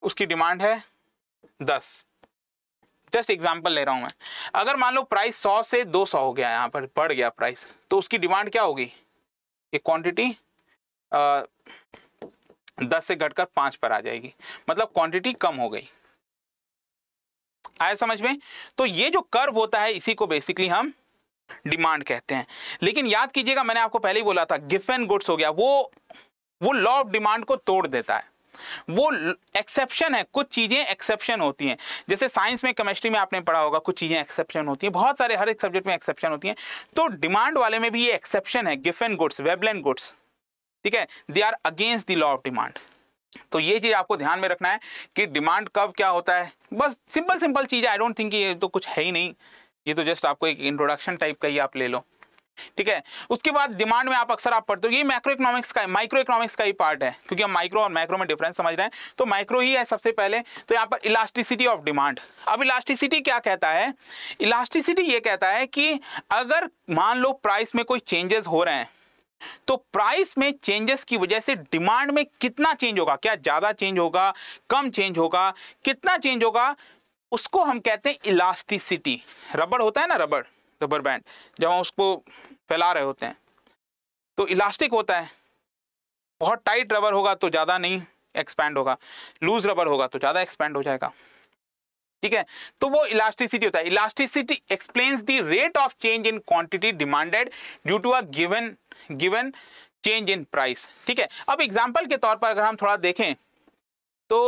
उसकी डिमांड है दस जस्ट एग्जाम्पल ले रहा हूं मैं अगर मान लो प्राइस सौ से दो सौ हो गया यहाँ पर बढ़ गया प्राइस तो उसकी डिमांड क्या होगी ये क्वांटिटी दस से घटकर पांच पर आ जाएगी मतलब क्वांटिटी कम हो गई आया समझ में तो ये जो कर्व होता है इसी को बेसिकली हम डिमांड कहते हैं लेकिन याद कीजिएगा मैंने आपको पहले ही बोला था गिफ एंड गुड्स हो गया वो वो लॉ ऑफ डिमांड को तोड़ देता है वो एक्सेप्शन है कुछ चीज़ें एक्सेप्शन होती हैं जैसे साइंस में केमिस्ट्री में आपने पढ़ा होगा कुछ चीज़ें एक्सेप्शन होती हैं बहुत सारे हर एक सब्जेक्ट में एक्सेप्शन होती हैं तो डिमांड वाले में भी ये एक्सेप्शन है एंड गुड्स वेबलैंड गुड्स ठीक है they are against the law of demand तो ये चीज़ आपको ध्यान में रखना है कि डिमांड कब क्या होता है बस सिंपल सिंपल चीज़ है आई डोंट थिंक ये तो कुछ है ही नहीं ये तो जस्ट आपको एक इंट्रोडक्शन टाइप का ही आप ले लो ठीक है उसके बाद डिमांड में आप अक्सर आप पढ़ते हो ये माइक्रो इकोनॉमिक्स का माइक्रो इकोनॉमिक्स का ही पार्ट है क्योंकि हम माइक्रो और माइक्रो में डिफरेंस समझ रहे हैं तो माइक्रो ही है सबसे पहले तो यहाँ पर इलास्टिसिटी ऑफ डिमांड अब इलास्टिसिटी क्या कहता है इलास्टिसिटी ये कहता है कि अगर मान लो प्राइस में कोई चेंजेस हो रहे हैं तो प्राइस में चेंजेस की वजह से डिमांड में कितना चेंज होगा क्या ज़्यादा चेंज होगा कम चेंज होगा कितना चेंज होगा उसको हम कहते हैं इलास्टिसिटी रबड़ होता है ना रबड़ रबर बैंड जब हम उसको फैला रहे होते हैं तो इलास्टिक होता है बहुत टाइट रबर होगा तो ज़्यादा नहीं एक्सपैंड होगा लूज रबर होगा तो ज़्यादा एक्सपैंड हो जाएगा ठीक है तो वो इलास्टिसिटी होता है elasticity explains the rate of change in quantity demanded due to a given given change in price ठीक है अब एग्जाम्पल के तौर पर अगर हम थोड़ा देखें तो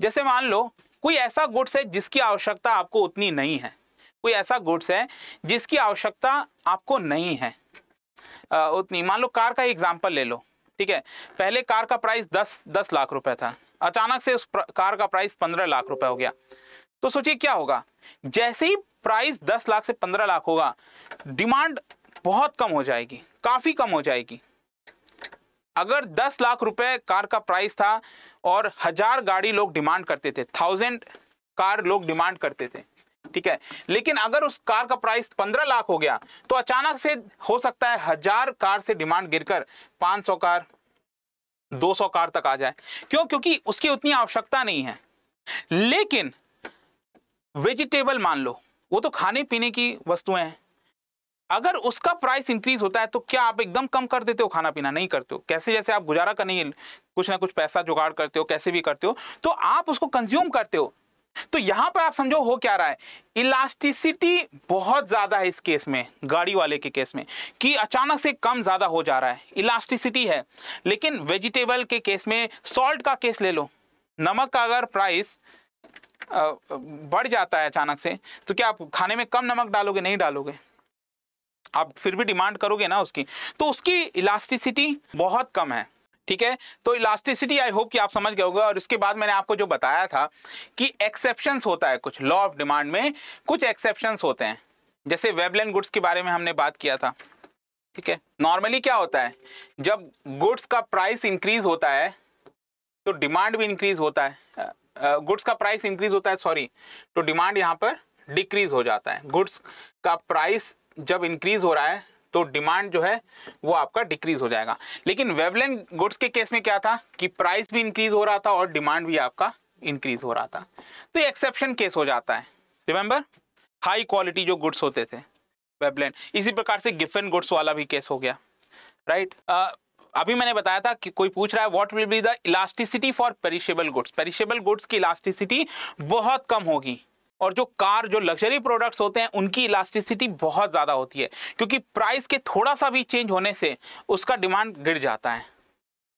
जैसे मान लो कोई ऐसा गुड्स है जिसकी आवश्यकता आपको उतनी नहीं है कोई ऐसा गुड्स है जिसकी आवश्यकता आपको नहीं है उतनी मान लो कार का एग्जाम्पल ले लो ठीक है पहले कार का प्राइस दस दस लाख रुपए था अचानक से उस कार का प्राइस पंद्रह लाख रुपए हो गया तो सोचिए क्या होगा जैसे ही प्राइस दस लाख से पंद्रह लाख होगा डिमांड बहुत कम हो जाएगी काफ़ी कम हो जाएगी अगर दस लाख रुपए कार का प्राइस था और हजार गाड़ी लोग डिमांड करते थे थाउजेंड कार लोग डिमांड करते थे ठीक है लेकिन अगर उस कार का प्राइस पंद्रह लाख हो गया तो अचानक से हो सकता है हजार कार से डिमांड गिरकर पांच सौ कार दो सौ कार तक आ जाए क्यों क्योंकि उसकी उतनी आवश्यकता नहीं है लेकिन वेजिटेबल मान लो वो तो खाने पीने की वस्तुएं हैं अगर उसका प्राइस इंक्रीज होता है तो क्या आप एकदम कम कर देते हो खाना पीना नहीं करते हो कैसे जैसे आप गुजारा करने नहीं कुछ ना कुछ पैसा जुगाड़ करते हो कैसे भी करते हो तो आप उसको कंज्यूम करते हो तो यहां पर आप समझो हो क्या रहा है इलास्टिसिटी बहुत ज़्यादा है इस केस में गाड़ी वाले के केस में कि अचानक से कम ज़्यादा हो जा रहा है इलास्टिसिटी है लेकिन वेजिटेबल के केस में सॉल्ट का केस ले लो नमक का अगर प्राइस बढ़ जाता है अचानक से तो क्या आप खाने में कम नमक डालोगे नहीं डालोगे आप फिर भी डिमांड करोगे ना उसकी तो उसकी इलास्टिसिटी बहुत कम है ठीक है तो इलास्टिसिटी आई होप कि आप समझ गए होगा और इसके बाद मैंने आपको जो बताया था कि एक्सेप्शन होता है कुछ लॉ ऑफ डिमांड में कुछ एक्सेप्शन होते हैं जैसे वेबलैंड गुड्स के बारे में हमने बात किया था ठीक है नॉर्मली क्या होता है जब गुड्स का प्राइस इंक्रीज होता है तो डिमांड भी इंक्रीज होता है गुड्स का प्राइस इंक्रीज होता है सॉरी तो डिमांड यहाँ पर डिक्रीज हो जाता है गुड्स का प्राइस जब इंक्रीज हो रहा है तो डिमांड जो है वो आपका डिक्रीज हो जाएगा लेकिन वेबलैंड गुड्स के केस में क्या था कि प्राइस भी इंक्रीज हो रहा था और डिमांड भी आपका इंक्रीज हो रहा था तो ये एक्सेप्शन केस हो जाता है रिमेंबर हाई क्वालिटी जो गुड्स होते थे वेबलैंड इसी प्रकार से गिफेन गुड्स वाला भी केस हो गया राइट right? uh, अभी मैंने बताया था कि कोई पूछ रहा है what will be the elasticity for perishable goods perishable goods की इलास्टिसिटी बहुत कम होगी और जो कार जो लग्जरी प्रोडक्ट्स होते हैं उनकी इलास्टिसिटी बहुत ज़्यादा होती है क्योंकि प्राइस के थोड़ा सा भी चेंज होने से उसका डिमांड गिर जाता है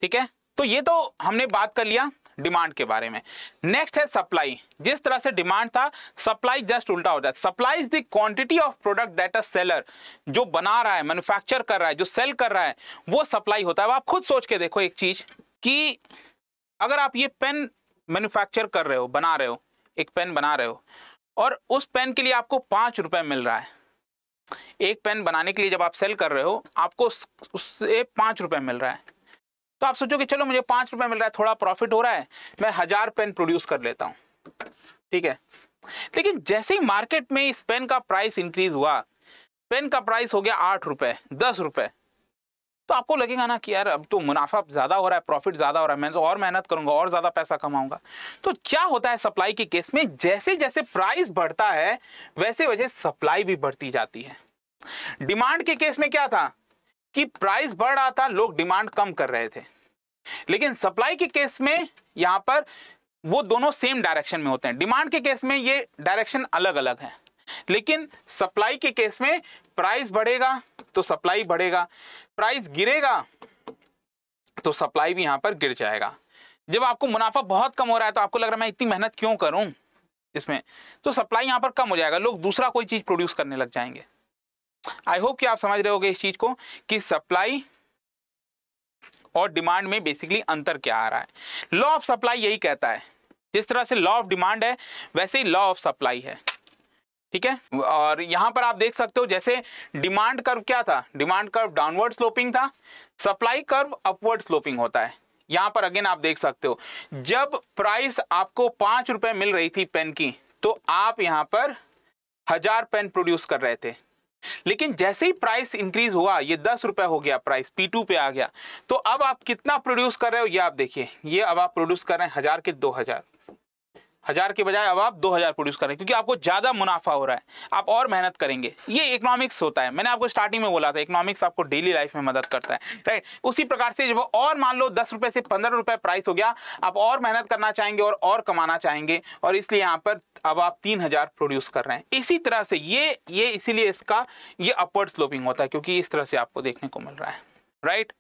ठीक है तो ये तो हमने बात कर लिया डिमांड के बारे में नेक्स्ट है सप्लाई जिस तरह से डिमांड था सप्लाई जस्ट उल्टा हो जाए supply is the quantity of product that a seller जो बना रहा है मैन्युफैक्चर कर रहा है जो सेल कर रहा है वो सप्लाई होता है आप खुद सोच के देखो एक चीज कि अगर आप ये पेन मैन्युफैक्चर कर रहे हो बना रहे हो एक पेन बना रहे हो और उस पेन के लिए आपको पाँच रुपये मिल रहा है एक पेन बनाने के लिए जब आप सेल कर रहे हो आपको उससे पाँच रुपये मिल रहा है तो आप सोचो कि चलो मुझे पाँच रुपये मिल रहा है थोड़ा प्रॉफिट हो रहा है मैं हज़ार पेन प्रोड्यूस कर लेता हूँ ठीक है लेकिन जैसे ही मार्केट में इस पेन का प्राइस इंक्रीज हुआ पेन का प्राइस हो गया आठ रुपये दस रुपये तो आपको लगेगा ना कि यार अब तो मुनाफा ज़्यादा हो रहा है प्रॉफिट ज़्यादा हो रहा है मैं तो और मेहनत करूंगा और ज़्यादा पैसा कमाऊंगा तो क्या होता है सप्लाई के केस में जैसे जैसे प्राइस बढ़ता है वैसे वैसे सप्लाई भी बढ़ती जाती है डिमांड के केस में क्या था कि प्राइस बढ़ रहा था लोग डिमांड कम कर रहे थे लेकिन सप्लाई के केस में यहां पर वो दोनों सेम डायरेक्शन में होते हैं डिमांड के केस में ये डायरेक्शन अलग अलग है लेकिन सप्लाई के केस में प्राइस बढ़ेगा तो सप्लाई बढ़ेगा प्राइस गिरेगा तो सप्लाई भी यहाँ पर गिर जाएगा जब आपको मुनाफा बहुत कम हो रहा है तो आपको लग रहा है मैं इतनी मेहनत क्यों करूँ इसमें तो सप्लाई यहाँ पर कम हो जाएगा लोग दूसरा कोई चीज़ प्रोड्यूस करने लग जाएंगे आई होप कि आप समझ रहे होगे इस चीज़ को कि सप्लाई और डिमांड में बेसिकली अंतर क्या आ रहा है लॉ ऑफ सप्लाई यही कहता है जिस तरह से लॉ ऑफ डिमांड है वैसे ही लॉ ऑफ सप्लाई है ठीक है और यहाँ पर आप देख सकते हो जैसे डिमांड कर्व क्या था डिमांड कर्व डाउनवर्ड स्लोपिंग था सप्लाई कर्व अपवर्ड स्लोपिंग होता है यहां पर अगेन आप देख सकते हो जब प्राइस आपको पांच रुपए मिल रही थी पेन की तो आप यहाँ पर हजार पेन प्रोड्यूस कर रहे थे लेकिन जैसे ही प्राइस इंक्रीज हुआ ये दस रुपए हो गया प्राइस पी टू पे आ गया तो अब आप कितना प्रोड्यूस कर रहे हो ये आप देखिए ये अब आप प्रोड्यूस कर रहे हैं हजार के दो हजार हज़ार के बजाय अब आप दो हज़ार प्रोड्यूस करें क्योंकि आपको ज़्यादा मुनाफा हो रहा है आप और मेहनत करेंगे ये इकोनॉमिक्स होता है मैंने आपको स्टार्टिंग में बोला था इकोनॉमिक्स आपको डेली लाइफ में मदद करता है राइट उसी प्रकार से जब और मान लो दस रुपए से पंद्रह रुपए प्राइस हो गया आप और मेहनत करना चाहेंगे और और कमाना चाहेंगे और इसलिए यहाँ पर अब आप तीन हज़ार प्रोड्यूस कर रहे हैं इसी तरह से ये ये इसीलिए इसका ये अपवर्ड स्लोपिंग होता है क्योंकि इस तरह से आपको देखने को मिल रहा है right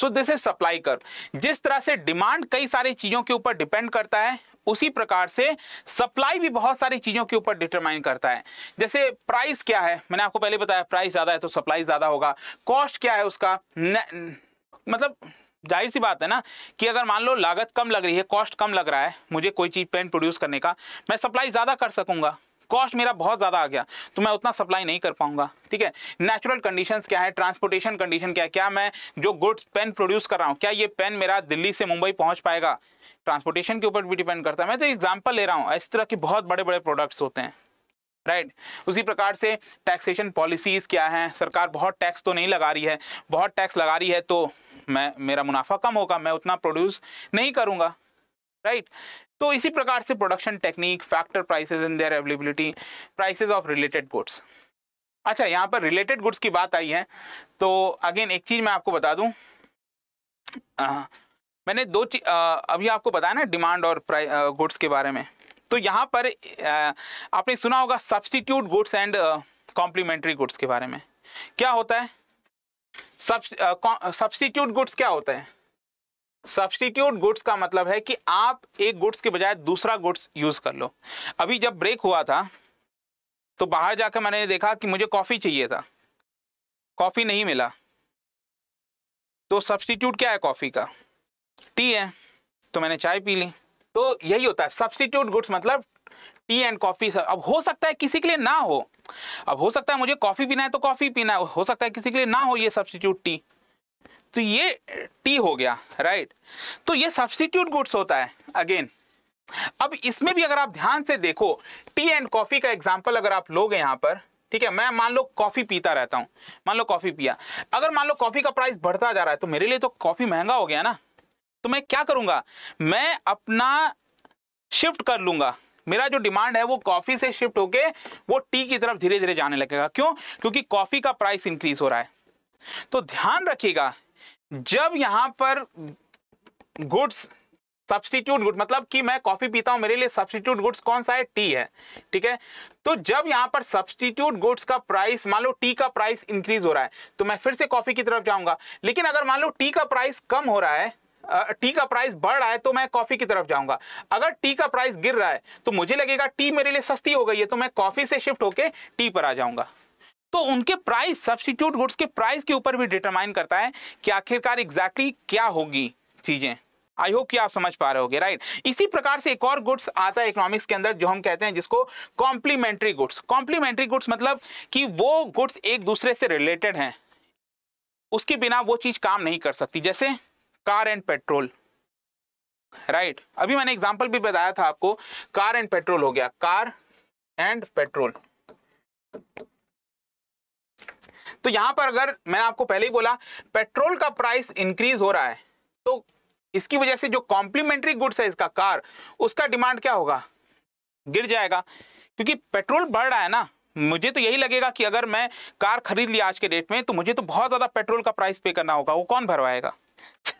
so this is supply curve जिस तरह से डिमांड कई सारी चीज़ों के ऊपर डिपेंड करता है उसी प्रकार से सप्लाई भी बहुत सारी चीज़ों के ऊपर डिटरमाइन करता है जैसे प्राइस क्या है मैंने आपको पहले बताया प्राइस ज़्यादा है तो सप्लाई ज़्यादा होगा कॉस्ट क्या है उसका न, मतलब जाहिर सी बात है ना कि अगर मान लो लागत कम लग रही है कॉस्ट कम लग रहा है मुझे कोई चीज़ पेन प्रोड्यूस करने का मैं सप्लाई ज़्यादा कर सकूंगा कॉस्ट मेरा बहुत ज़्यादा आ गया तो मैं उतना सप्लाई नहीं कर पाऊंगा ठीक है नेचुरल कंडीशन क्या है ट्रांसपोर्टेशन कंडीशन क्या है क्या मैं जो गुड्स पेन प्रोड्यूस कर रहा हूँ क्या ये पेन मेरा दिल्ली से मुंबई पहुँच पाएगा ट्रांसपोर्टेशन के ऊपर भी डिपेंड करता है मैं तो एग्जाम्पल ले रहा हूँ इस तरह के बहुत बड़े बड़े प्रोडक्ट्स होते हैं राइट right. उसी प्रकार से टैक्सेशन पॉलिसीज़ क्या हैं सरकार बहुत टैक्स तो नहीं लगा रही है बहुत टैक्स लगा रही है तो मैं मेरा मुनाफा कम होगा मैं उतना प्रोड्यूस नहीं करूँगा राइट right. तो इसी प्रकार से production technique factor prices in their availability prices of related goods अच्छा यहाँ पर रिलेटेड गुड्स की बात आई है तो अगेन एक चीज़ मैं आपको बता दूँ मैंने दो चीज अभी आपको बताया ना डिमांड और गुड्स के बारे में तो यहाँ पर आ, आपने सुना होगा substitute goods and complementary goods के बारे में क्या होता है सब्सटीट्यूट गुड्स क्या होता है सब्सटीट्यूट गुड्स का मतलब है कि आप एक गुड्स के बजाय दूसरा गुड्स यूज़ कर लो अभी जब ब्रेक हुआ था तो बाहर जाकर मैंने देखा कि मुझे कॉफ़ी चाहिए था कॉफ़ी नहीं मिला तो सब्सटीट्यूट क्या है कॉफ़ी का टी है तो मैंने चाय पी ली तो यही होता है सब्सटीट्यूट गुड्स मतलब टी एंड कॉफ़ी अब हो सकता है किसी के लिए ना हो अब हो सकता है मुझे कॉफ़ी पीना है तो कॉफ़ी पीना है हो सकता है किसी के लिए ना हो ये सब्सटीट्यूट टी तो ये टी हो गया राइट तो ये सब्सटीट्यूट गुड्स होता है अगेन अब इसमें भी अगर आप ध्यान से देखो टी एंड कॉफी का एग्जाम्पल अगर आप लोगे यहां पर ठीक है मैं मान लो कॉफी पीता रहता हूं मान लो कॉफी पिया अगर मान लो कॉफी का प्राइस बढ़ता जा रहा है तो मेरे लिए तो कॉफी महंगा हो गया ना तो मैं क्या करूंगा मैं अपना शिफ्ट कर लूंगा मेरा जो डिमांड है वो कॉफी से शिफ्ट होके वो टी की तरफ धीरे धीरे जाने लगेगा क्यों क्योंकि कॉफी का प्राइस इंक्रीज हो रहा है तो ध्यान रखिएगा जब यहां पर गुड्स सब्सटीट्यूट गुड मतलब कि मैं कॉफी पीता हूं मेरे लिए सब्सटीट्यूट गुड्स कौन सा है टी है ठीक है तो जब यहां पर सब्सटीट्यूट गुड्स का प्राइस मान लो टी का प्राइस इंक्रीज हो रहा है तो मैं फिर से कॉफी की तरफ जाऊंगा लेकिन अगर मान लो टी का प्राइस कम हो रहा है टी का प्राइस बढ़ रहा है तो मैं कॉफी की तरफ जाऊंगा अगर टी का प्राइस गिर रहा है तो मुझे लगेगा टी मेरे लिए सस्ती हो गई है तो मैं कॉफी से शिफ्ट होकर टी पर आ जाऊंगा तो उनके प्राइस सब्सटीट्यूट गुड्स के प्राइस के ऊपर भी डिटरमाइन करता है कि आखिरकार एग्जैक्टली exactly क्या होगी चीज़ें आई होप कि आप समझ पा रहे होगे राइट इसी प्रकार से एक और गुड्स आता है इकोनॉमिक्स के अंदर जो हम कहते हैं जिसको कॉम्प्लीमेंट्री गुड्स कॉम्प्लीमेंट्री गुड्स मतलब कि वो गुड्स एक दूसरे से रिलेटेड हैं उसके बिना वो चीज़ काम नहीं कर सकती जैसे car and petrol right right. अभी मैंने एग्जाम्पल भी बताया था आपको कार एंड पेट्रोल हो गया कार एंड पेट्रोल तो यहां पर अगर मैंने आपको पहले ही बोला पेट्रोल का प्राइस इंक्रीज हो रहा है तो इसकी वजह से जो कॉम्प्लीमेंट्री गुड्स है इसका कार उसका डिमांड क्या होगा गिर जाएगा क्योंकि पेट्रोल बढ़ रहा है ना मुझे तो यही लगेगा कि अगर मैं कार खरीद लिया आज के डेट में तो मुझे तो बहुत ज़्यादा पेट्रोल का प्राइस पे करना होगा वो कौन भरवाएगा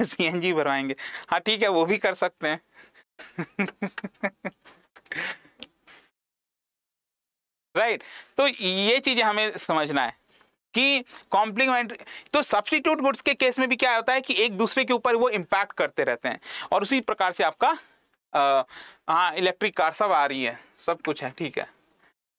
जी भरवाएंगे हाँ ठीक है वो भी कर सकते हैं राइट right. तो ये चीज़ें हमें समझना है कि कॉम्प्लीमेंट्री तो सब्सटीट्यूट गुड्स के केस में भी क्या होता है कि एक दूसरे के ऊपर वो इम्पैक्ट करते रहते हैं और उसी प्रकार से आपका हाँ इलेक्ट्रिक कार सब आ रही है सब कुछ है ठीक है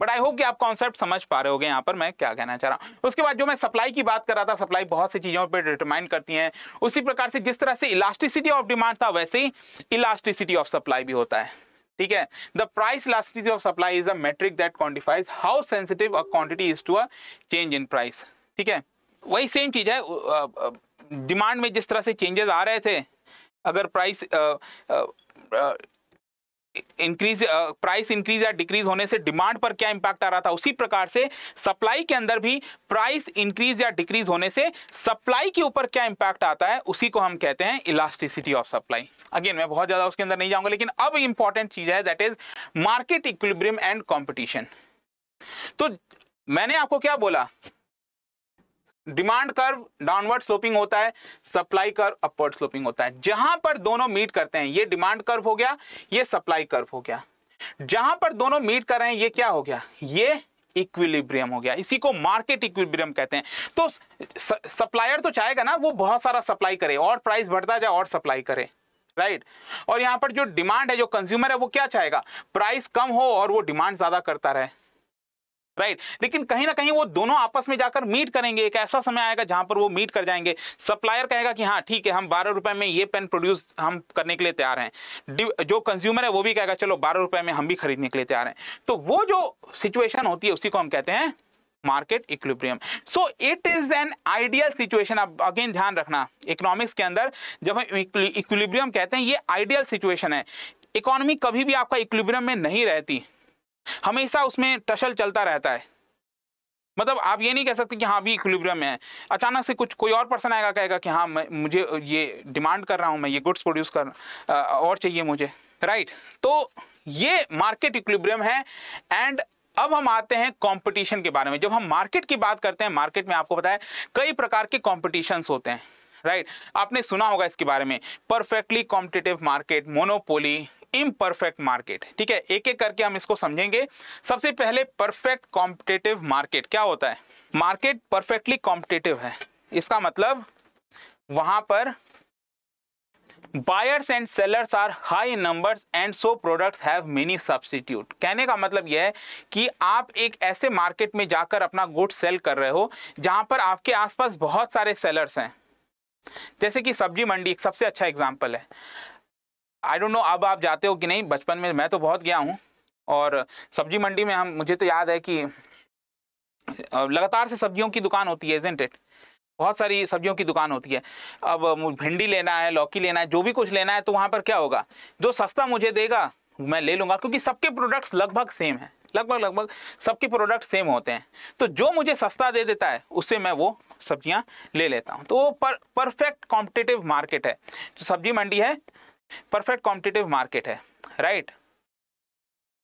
बट आई होप कि आप कॉन्सेप्ट समझ पा रहे गए यहाँ पर मैं क्या कहना चाह रहा हूँ उसके बाद जो मैं सप्लाई की बात कर रहा था सप्लाई बहुत सी चीज़ों पर डिटरमाइन करती हैं उसी प्रकार से जिस तरह से इलास्टिसिटी ऑफ डिमांड था वैसे ही इलास्टिसिटी ऑफ सप्लाई भी होता है ठीक है the price elasticity of supply is a metric that quantifies how sensitive a quantity is to a change in price ठीक है वही सेम चीज है डिमांड में जिस तरह से चेंजेस आ रहे थे अगर प्राइस इंक्रीज प्राइस इंक्रीज या डिक्रीज होने से डिमांड पर क्या इंपैक्ट आ रहा था उसी प्रकार से सप्लाई के अंदर भी प्राइस इंक्रीज या डिक्रीज होने से सप्लाई के ऊपर क्या इंपैक्ट आता है उसी को हम कहते हैं इलास्टिसिटी ऑफ सप्लाई अगेन मैं बहुत ज़्यादा उसके अंदर नहीं जाऊंगा लेकिन अब इंपॉर्टेंट चीज़ है that is market equilibrium and competition तो मैंने आपको क्या बोला डिमांड कर्व डाउनवर्ड स्लोपिंग होता है सप्लाई कर्व अपवर्ड स्लोपिंग होता है जहां पर दोनों मीट करते हैं ये डिमांड कर्व हो गया ये सप्लाई कर्व हो गया जहां पर दोनों मीट कर रहे हैं ये क्या हो गया ये इक्विलिब्रियम हो गया इसी को मार्केट इक्विलिब्रियम कहते हैं तो सप्लायर तो चाहेगा ना वो बहुत सारा सप्लाई करे और प्राइस बढ़ता जाए और सप्लाई करे राइट और यहां पर जो डिमांड है जो कंज्यूमर है वो क्या चाहेगा प्राइस कम हो और वो डिमांड ज्यादा करता रहे राइट लेकिन कहीं ना कहीं वो दोनों आपस में जाकर मीट करेंगे एक ऐसा समय आएगा जहां पर वो मीट कर जाएंगे सप्लायर कहेगा कि हाँ ठीक है हम बारह रुपए में ये पेन प्रोड्यूस हम करने के लिए तैयार हैं जो कंज्यूमर है वो भी कहेगा चलो बारह रुपए में हम भी खरीदने के लिए तैयार हैं तो वो जो सिचुएशन होती है उसी को हम कहते हैं market equilibrium so it is an ideal situation अब अगेन ध्यान रखना इकोनॉमिक्स के अंदर जब हम इक्विलिब्रियम कहते हैं ये आइडियल सिचुएशन है इकोनॉमी कभी भी आपका इक्विलिब्रियम में नहीं रहती हमेशा उसमें टशल चलता रहता है मतलब आप ये नहीं कह सकते कि हाँ अभी इक्विलिब्रियम में है अचानक से कुछ कोई और पर्सन आएगा कहेगा कि हाँ मैं मुझे ये डिमांड कर रहा हूँ मैं ये गुड्स प्रोड्यूस कर और चाहिए मुझे राइट तो ये मार्केट इक्विलिब्रियम है एंड अब हम आते हैं कंपटीशन के बारे में जब हम मार्केट की बात करते हैं मार्केट में आपको पता है कई प्रकार के कॉम्पिटिशन्स होते हैं राइट आपने सुना होगा इसके बारे में perfectly competitive market monopoly imperfect market ठीक है एक एक करके हम इसको समझेंगे सबसे पहले परफेक्ट कॉम्पिटेटिव मार्केट क्या होता है मार्केट परफेक्टली कॉम्पिटेटिव है इसका मतलब वहां पर buyers and sellers are high numbers and so products have many substitute कहने का मतलब यह है कि आप एक ऐसे मार्केट में जाकर अपना गुड सेल कर रहे हो जहां पर आपके आसपास बहुत सारे सेलर्स हैं जैसे कि सब्जी मंडी एक सबसे अच्छा एग्जांपल है आई डोंट नो अब आप जाते हो कि नहीं बचपन में मैं तो बहुत गया हूँ और सब्जी मंडी में हम मुझे तो याद है कि लगातार से सब्जियों की दुकान होती है एजेंटेड इट बहुत सारी सब्जियों की दुकान होती है अब भिंडी लेना है लौकी लेना है जो भी कुछ लेना है तो वहाँ पर क्या होगा जो सस्ता मुझे देगा मैं ले लूँगा क्योंकि सबके प्रोडक्ट्स लगभग सेम है लगभग लगभग सबके प्रोडक्ट सेम होते हैं तो जो मुझे सस्ता दे देता है उससे मैं वो सब्जियां ले लेता हूं तो वो पर, परफेक्ट कॉम्पिटेटिव मार्केट है जो तो सब्जी मंडी है परफेक्ट कॉम्पिटिटिव मार्केट है राइट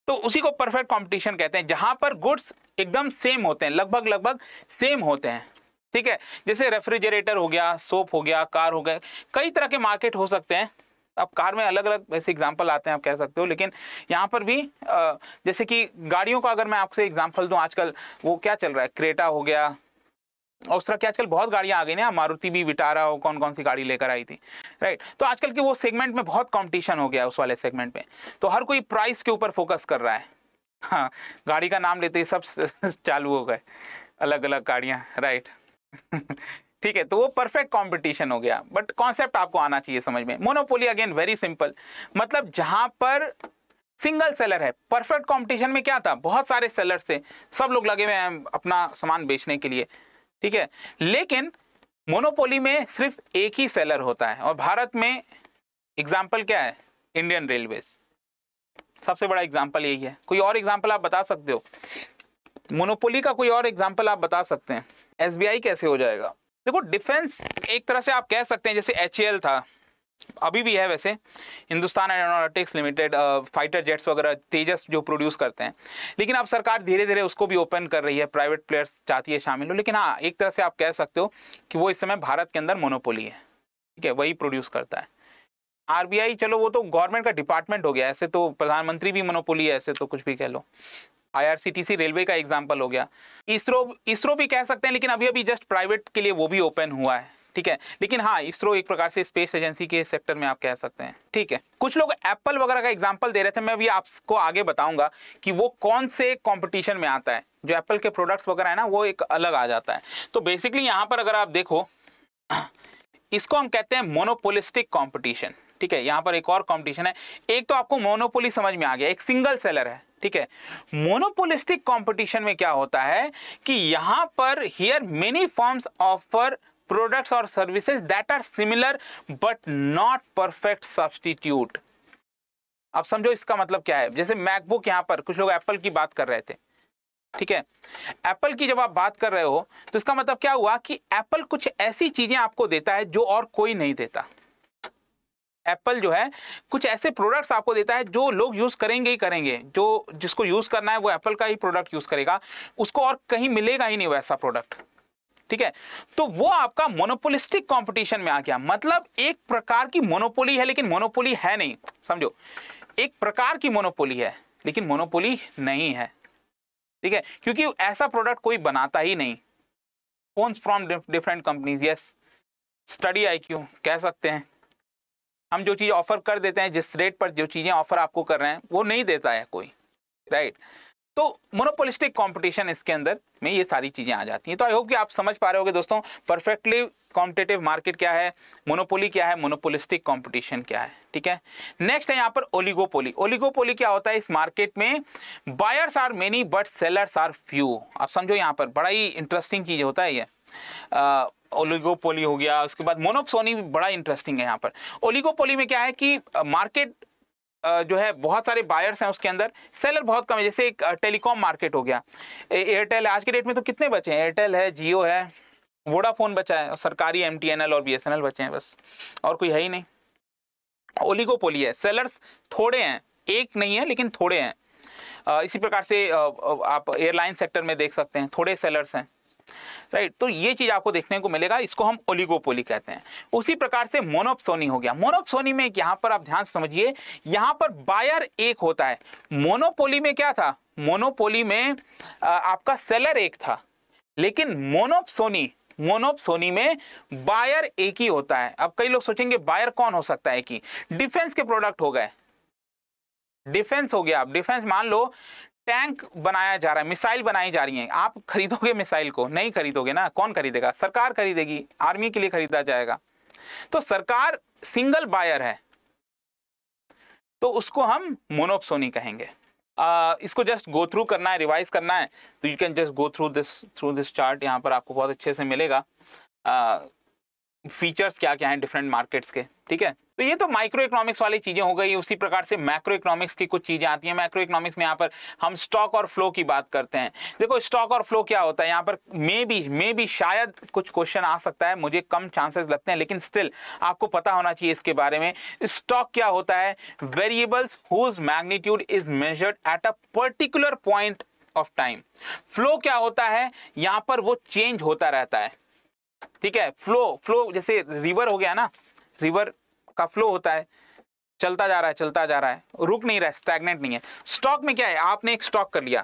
तो उसी को परफेक्ट कॉम्पिटिशन कहते हैं जहां पर गुड्स एकदम सेम होते हैं लगभग लगभग सेम होते हैं ठीक है जैसे रेफ्रिजरेटर हो गया सोप हो गया कार हो गया कई तरह के मार्केट हो सकते हैं अब कार में अलग अलग ऐसे एग्जाम्पल आते हैं आप कह सकते हो लेकिन यहाँ पर भी जैसे कि गाड़ियों का अगर मैं आपसे एग्जाम्पल दूँ आजकल वो क्या चल रहा है क्रेटा हो गया और उस तरह की आजकल बहुत गाड़ियां आ गई ना मारुति भी विटारा हो कौन कौन सी गाड़ी लेकर आई थी राइट तो आजकल के वो सेगमेंट में बहुत कॉम्पिटिशन हो गया उस वाले सेगमेंट में तो हर कोई प्राइस के ऊपर फोकस कर रहा है हाँ गाड़ी का नाम लेते ही सब चालू हो गए अलग अलग गाड़ियाँ राइट ठीक है तो वो परफेक्ट कंपटीशन हो गया बट कॉन्सेप्ट आपको आना चाहिए समझ में मोनोपोली अगेन वेरी सिंपल मतलब जहां पर सिंगल सेलर है परफेक्ट कंपटीशन में क्या था बहुत सारे सेलर्स थे सब लोग लगे हुए हैं अपना सामान बेचने के लिए ठीक है लेकिन मोनोपोली में सिर्फ एक ही सेलर होता है और भारत में एग्जाम्पल क्या है इंडियन रेलवे सबसे बड़ा एग्जाम्पल यही है कोई और एग्जाम्पल आप बता सकते हो मोनोपोली का कोई और एग्जाम्पल आप बता सकते हैं एस कैसे हो जाएगा देखो डिफेंस एक तरह से आप कह सकते हैं जैसे एच था अभी भी है वैसे Hindustan Aeronautics Limited fighter jets वगैरह तेजस जो प्रोड्यूस करते हैं लेकिन अब सरकार धीरे धीरे उसको भी ओपन कर रही है प्राइवेट प्लेयर्स चाहती है शामिल हो लेकिन हाँ एक तरह से आप कह सकते हो कि वो इस समय भारत के अंदर मोनोपोली है ठीक है वही प्रोड्यूस करता है आर चलो वो तो गवर्नमेंट का डिपार्टमेंट हो गया ऐसे तो प्रधानमंत्री भी मोनोपोली है ऐसे तो कुछ भी कह लो आई रेलवे का एग्जाम्पल हो गया इसरो इसरो भी कह सकते हैं लेकिन अभी अभी जस्ट प्राइवेट के लिए वो भी ओपन हुआ है ठीक है लेकिन हाँ इसरो एक प्रकार से स्पेस एजेंसी के सेक्टर में आप कह सकते हैं ठीक है कुछ लोग एप्पल वगैरह का एग्जाम्पल दे रहे थे मैं भी आपको आगे बताऊंगा कि वो कौन से कॉम्पिटिशन में आता है जो एप्पल के प्रोडक्ट्स वगैरह है ना वो एक अलग आ जाता है तो बेसिकली यहाँ पर अगर आप देखो इसको हम कहते हैं मोनोपोलिस्टिक कॉम्पिटिशन ठीक है यहाँ पर एक और कॉम्पिटिशन है एक तो आपको मोनोपोली समझ में आ गया एक सिंगल सेलर है ठीक है मोनोपोलिस्टिक कंपटीशन में क्या होता है कि यहाँ पर here many firms offer products और services that are similar but not perfect substitute अब समझो इसका मतलब क्या है जैसे मैकबुक यहां पर कुछ लोग एप्पल की बात कर रहे थे ठीक है एप्पल की जब आप बात कर रहे हो तो इसका मतलब क्या हुआ कि एप्पल कुछ ऐसी चीजें आपको देता है जो और कोई नहीं देता एप्पल जो है कुछ ऐसे प्रोडक्ट्स आपको देता है जो लोग यूज़ करेंगे ही करेंगे जो जिसको यूज़ करना है वो एप्पल का ही प्रोडक्ट यूज़ करेगा उसको और कहीं मिलेगा ही नहीं वैसा प्रोडक्ट ठीक है तो वो आपका मोनोपोलिस्टिक कंपटीशन में आ गया मतलब एक प्रकार की मोनोपोली है लेकिन मोनोपोली है नहीं समझो एक प्रकार की मोनोपोली है लेकिन मोनोपोली नहीं है ठीक है क्योंकि ऐसा प्रोडक्ट कोई बनाता ही नहीं phone from different companies yes study I कह सकते हैं हम जो चीज़ ऑफर कर देते हैं जिस रेट पर जो चीज़ें ऑफर आपको कर रहे हैं वो नहीं देता है कोई राइट right? तो मोनोपोलिस्टिक कंपटीशन इसके अंदर में ये सारी चीज़ें आ जाती हैं तो आई होप कि आप समझ पा रहे होगे दोस्तों परफेक्टली कॉम्पिटेटिव मार्केट क्या है मोनोपोली क्या है मोनोपोलिस्टिक कंपटीशन क्या है ठीक है नेक्स्ट है यहाँ पर ओलिगोपोली ओलिगोपोली क्या होता है इस मार्केट में buyers are many but sellers are few आप समझो यहाँ पर बड़ा ही इंटरेस्टिंग चीज़ होता है ये ओलिगोपोली हो गया उसके बाद मोनोपोली बड़ा इंटरेस्टिंग है यहाँ पर ओलिगोपोली में क्या है कि मार्केट जो है बहुत सारे बायर्स हैं उसके अंदर सेलर बहुत कम है जैसे एक टेलीकॉम मार्केट हो गया एयरटेल आज के डेट में तो कितने बचे हैं एयरटेल है जियो है वोडाफोन बचा है सरकारी एम और बी बचे हैं बस और कोई है ही नहीं ओलिगोपोली है सेलर्स थोड़े हैं एक नहीं है लेकिन थोड़े हैं इसी प्रकार से आप एयरलाइन सेक्टर में देख सकते हैं थोड़े सेलर्स हैं राइट right, तो ये चीज आपको देखने को मिलेगा इसको हम ओलिगोपोली कहते हैं उसी प्रकार से मोनोपसोनी हो गया मोनोपसोनी में यहां पर आप ध्यान समझिए यहां पर बायर एक होता है मोनोपोली में क्या था मोनोपोली में आपका सेलर एक था लेकिन मोनोपसोनी मोनोपसोनी में बायर एक ही होता है अब कई लोग सोचेंगे बायर कौन हो सकता है कि डिफेंस के प्रोडक्ट हो गए डिफेंस हो गया आप डिफेंस मान लो टैंक बनाया जा रहा है मिसाइल बनाई जा रही है आप खरीदोगे मिसाइल को नहीं खरीदोगे ना कौन खरीदेगा सरकार खरीदेगी आर्मी के लिए खरीदा जाएगा तो सरकार सिंगल बायर है तो उसको हम मोनोपसोनी कहेंगे आ, इसको जस्ट गो थ्रू करना है रिवाइज करना है तो you can just go through this through this chart यहाँ पर आपको बहुत अच्छे से मिलेगा आ, फीचर्स क्या क्या हैं डिफरेंट मार्केट्स के ठीक है तो ये तो माइक्रो इकोनॉमिक्स वाली चीजें हो गई उसी प्रकार से मैक्रो इकोनॉमिक्स की कुछ चीजें आती हैं मैक्रो इकोनॉमिक्स में यहाँ पर हम स्टॉक और फ्लो की बात करते हैं देखो स्टॉक और फ्लो क्या होता है यहाँ पर मे बी मे बी शायद कुछ क्वेश्चन आ सकता है मुझे कम चांसेस लगते हैं लेकिन स्टिल आपको पता होना चाहिए इसके बारे में स्टॉक क्या होता है variables whose magnitude is measured at a particular point of time flow क्या होता है यहाँ पर वो चेंज होता रहता है ठीक है फ्लो फ्लो जैसे रिवर हो गया ना रिवर का फ्लो होता है चलता जा रहा है चलता जा रहा है रुक नहीं रहा है स्टैगनेंट नहीं है स्टॉक में क्या है आपने एक स्टॉक कर लिया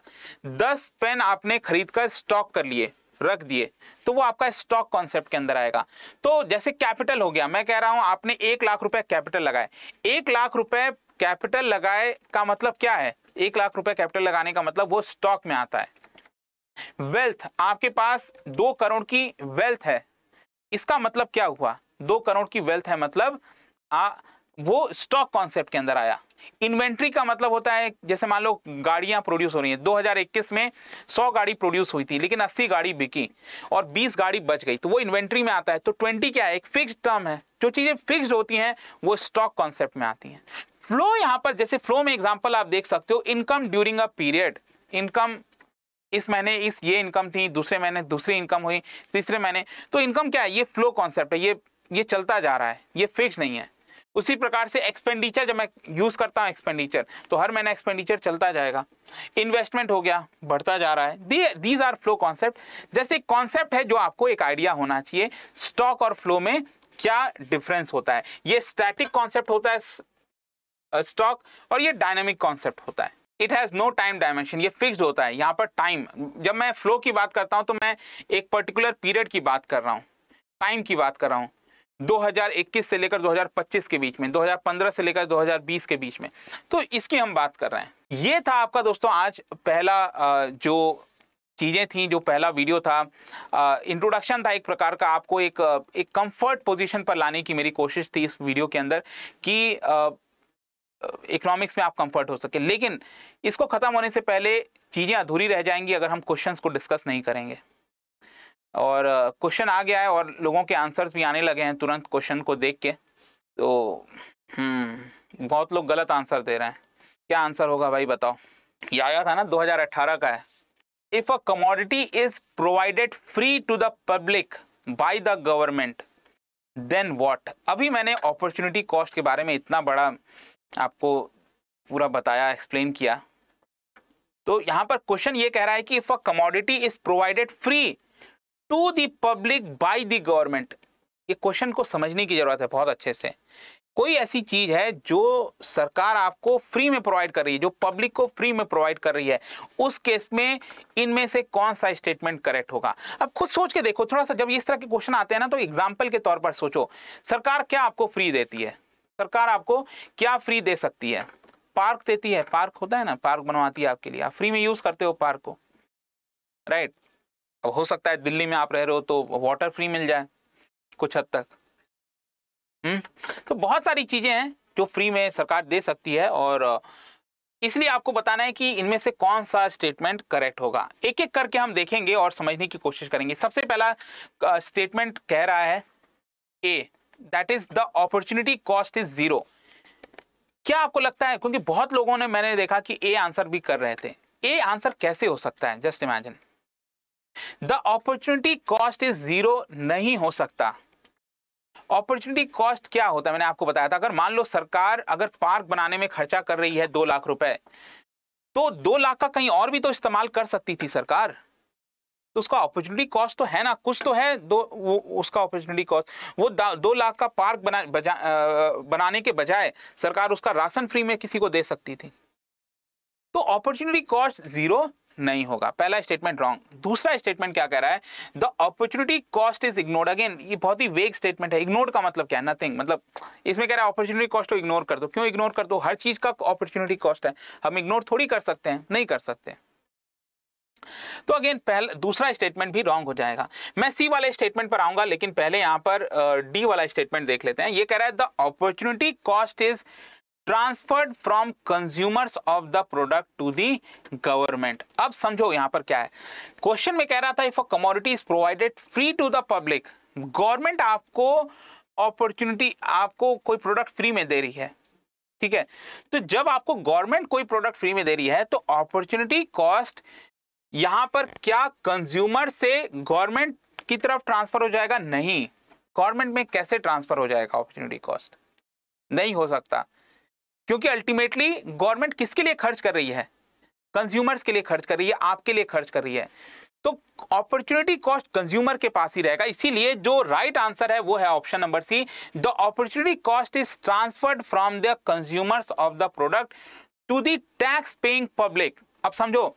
दस पेन आपने खरीद कर स्टॉक कर लिए रख दिए तो वो आपका स्टॉक कॉन्सेप्ट के अंदर आएगा तो जैसे कैपिटल हो गया मैं कह रहा हूं आपने एक लाख रुपए कैपिटल लगाए एक लाख रुपए कैपिटल लगाए का मतलब क्या है एक लाख रुपए कैपिटल लगाने का मतलब वो स्टॉक में आता है वेल्थ आपके पास दो करोड़ की वेल्थ है इसका मतलब क्या हुआ दो करोड़ की वेल्थ है मतलब आ, वो स्टॉक कॉन्सेप्ट के अंदर आया इन्वेंट्री का मतलब होता है जैसे मान लो गाड़ियां प्रोड्यूस हो रही हैं 2021 में 100 गाड़ी प्रोड्यूस हुई थी लेकिन 80 गाड़ी बिकी और 20 गाड़ी बच गई तो वो इन्वेंट्री में आता है तो 20 क्या है एक फिक्स्ड टर्म है जो चीज़ें फिक्स्ड होती हैं वो स्टॉक कॉन्सेप्ट में आती हैं फ्लो यहां पर जैसे फ्लो में एग्जाम्पल आप देख सकते हो income during a period income इस महीने इस ये इनकम थी दूसरे महीने दूसरी इनकम हुई तीसरे महीने तो इनकम क्या है ये फ्लो कॉन्सेप्ट है ये ये चलता जा रहा है ये फिक्स नहीं है उसी प्रकार से एक्सपेंडिचर जब मैं यूज़ करता हूँ एक्सपेंडिचर तो हर महीना एक्सपेंडिचर चलता जाएगा इन्वेस्टमेंट हो गया बढ़ता जा रहा है दीज आर फ्लो कॉन्सेप्ट जैसे एक कॉन्सेप्ट है जो आपको एक आइडिया होना चाहिए स्टॉक और फ्लो में क्या डिफरेंस होता है ये स्टैटिक कॉन्सेप्ट होता है स्टॉक और ये डायनेमिक कॉन्सेप्ट होता है it has no time dimension ये फिक्स्ड होता है यहाँ पर टाइम जब मैं फ्लो की बात करता हूँ तो मैं एक पर्टिकुलर पीरियड की बात कर रहा हूँ टाइम की बात कर रहा हूँ 2021 से लेकर 2025 के बीच में 2015 से लेकर 2020 के बीच में तो इसकी हम बात कर रहे हैं ये था आपका दोस्तों आज पहला जो चीज़ें थी जो पहला वीडियो था इंट्रोडक्शन था एक प्रकार का आपको एक एक कंफर्ट पोजीशन पर लाने की मेरी कोशिश थी इस वीडियो के अंदर कि इकोनॉमिक्स में आप कंफर्ट हो सके लेकिन इसको ख़त्म होने से पहले चीज़ें अधूरी रह जाएंगी अगर हम क्वेश्चंस को डिस्कस नहीं करेंगे और क्वेश्चन आ गया है और लोगों के आंसर्स भी आने लगे हैं तुरंत क्वेश्चन को देख के तो हम्म, बहुत लोग गलत आंसर दे रहे हैं क्या आंसर होगा भाई बताओ ये आया था ना 2018 का है if a commodity is provided free to the public by the government then what अभी मैंने अपॉर्चुनिटी कॉस्ट के बारे में इतना बड़ा आपको पूरा बताया एक्सप्लेन किया तो यहां पर क्वेश्चन ये कह रहा है कि if a commodity is provided free to the public by the government ये क्वेश्चन को समझने की जरूरत है बहुत अच्छे से कोई ऐसी चीज है जो सरकार आपको फ्री में प्रोवाइड कर रही है जो पब्लिक को फ्री में प्रोवाइड कर रही है उस केस में इनमें से कौन सा स्टेटमेंट करेक्ट होगा अब खुद सोच के देखो थोड़ा सा जब इस तरह के क्वेश्चन आते हैं ना तो एग्जाम्पल के तौर पर सोचो सरकार क्या आपको फ्री देती है सरकार आपको क्या फ्री दे सकती है पार्क देती है पार्क होता है ना पार्क बनवाती है आपके लिए आप फ्री में यूज करते हो पार्क को राइट अब हो सकता है दिल्ली में आप रह रहे हो तो वाटर फ्री मिल जाए कुछ हद तक हम्म तो बहुत सारी चीजें हैं जो फ्री में सरकार दे सकती है और इसलिए आपको बताना है कि इनमें से कौन सा स्टेटमेंट करेक्ट होगा एक एक करके हम देखेंगे और समझने की कोशिश करेंगे सबसे पहला स्टेटमेंट कह रहा है A that is the opportunity cost is zero क्या आपको लगता है क्योंकि बहुत लोगों ने मैंने देखा कि ए आंसर भी कर रहे थे ए आंसर कैसे हो सकता है just imagine the opportunity cost is zero नहीं हो सकता अपॉर्चुनिटी कॉस्ट क्या होता है मैंने आपको बताया था अगर मान लो सरकार अगर पार्क बनाने में खर्चा कर रही है दो लाख रुपए तो दो लाख का कहीं और भी तो इस्तेमाल कर सकती थी सरकार तो उसका अपॉर्चुनिटी कॉस्ट तो है ना कुछ तो है दो वो उसका अपॉर्चुनिटी कॉस्ट वो दो लाख का पार्क बना बजा, बनाने के बजाय सरकार उसका राशन फ्री में किसी को दे सकती थी तो अपॉर्चुनिटी कॉस्ट जीरो नहीं होगा पहला स्टेटमेंट रॉन्ग दूसरा स्टेटमेंट क्या कह रहा है the opportunity cost is ignored again ये बहुत ही वेग स्टेटमेंट है इग्नोर का मतलब क्या है नथिंग मतलब इसमें कह रहा है अपॉर्चुनिटी कॉस्ट को इग्नोर कर दो क्यों इग्नोर कर दो हर चीज़ का अपॉर्चुनिटी कॉस्ट है हम इग्नोर थोड़ी कर सकते हैं नहीं कर सकते हैं तो अगेन पहले दूसरा स्टेटमेंट भी रॉन्ग हो जाएगा मैं सी वाले स्टेटमेंट पर आऊंगा लेकिन पहले यहां पर डी वाला स्टेटमेंट देख लेते हैं ये कह रहा है the opportunity cost is transferred from consumers of the product to the government अब समझो यहां पर क्या है क्वेश्चन में कह रहा था if a commodity is provided free to the public government आपको अपॉर्चुनिटी आपको कोई प्रोडक्ट फ्री में दे रही है ठीक है तो जब आपको गवर्नमेंट कोई प्रोडक्ट फ्री में दे रही है तो अपॉर्चुनिटी कॉस्ट यहां पर क्या कंज्यूमर से गवर्नमेंट की तरफ ट्रांसफर हो जाएगा नहीं गवर्नमेंट में कैसे ट्रांसफर हो जाएगा अपॉर्चुनिटी कॉस्ट नहीं हो सकता क्योंकि अल्टीमेटली गवर्नमेंट किसके लिए खर्च कर रही है कंज्यूमर्स के लिए खर्च कर रही है आपके लिए खर्च कर रही है तो अपॉर्चुनिटी कॉस्ट कंज्यूमर के पास ही रहेगा इसीलिए जो राइट right आंसर है वो है option number C the opportunity cost is transferred from the consumers of the product to the tax paying public अब समझो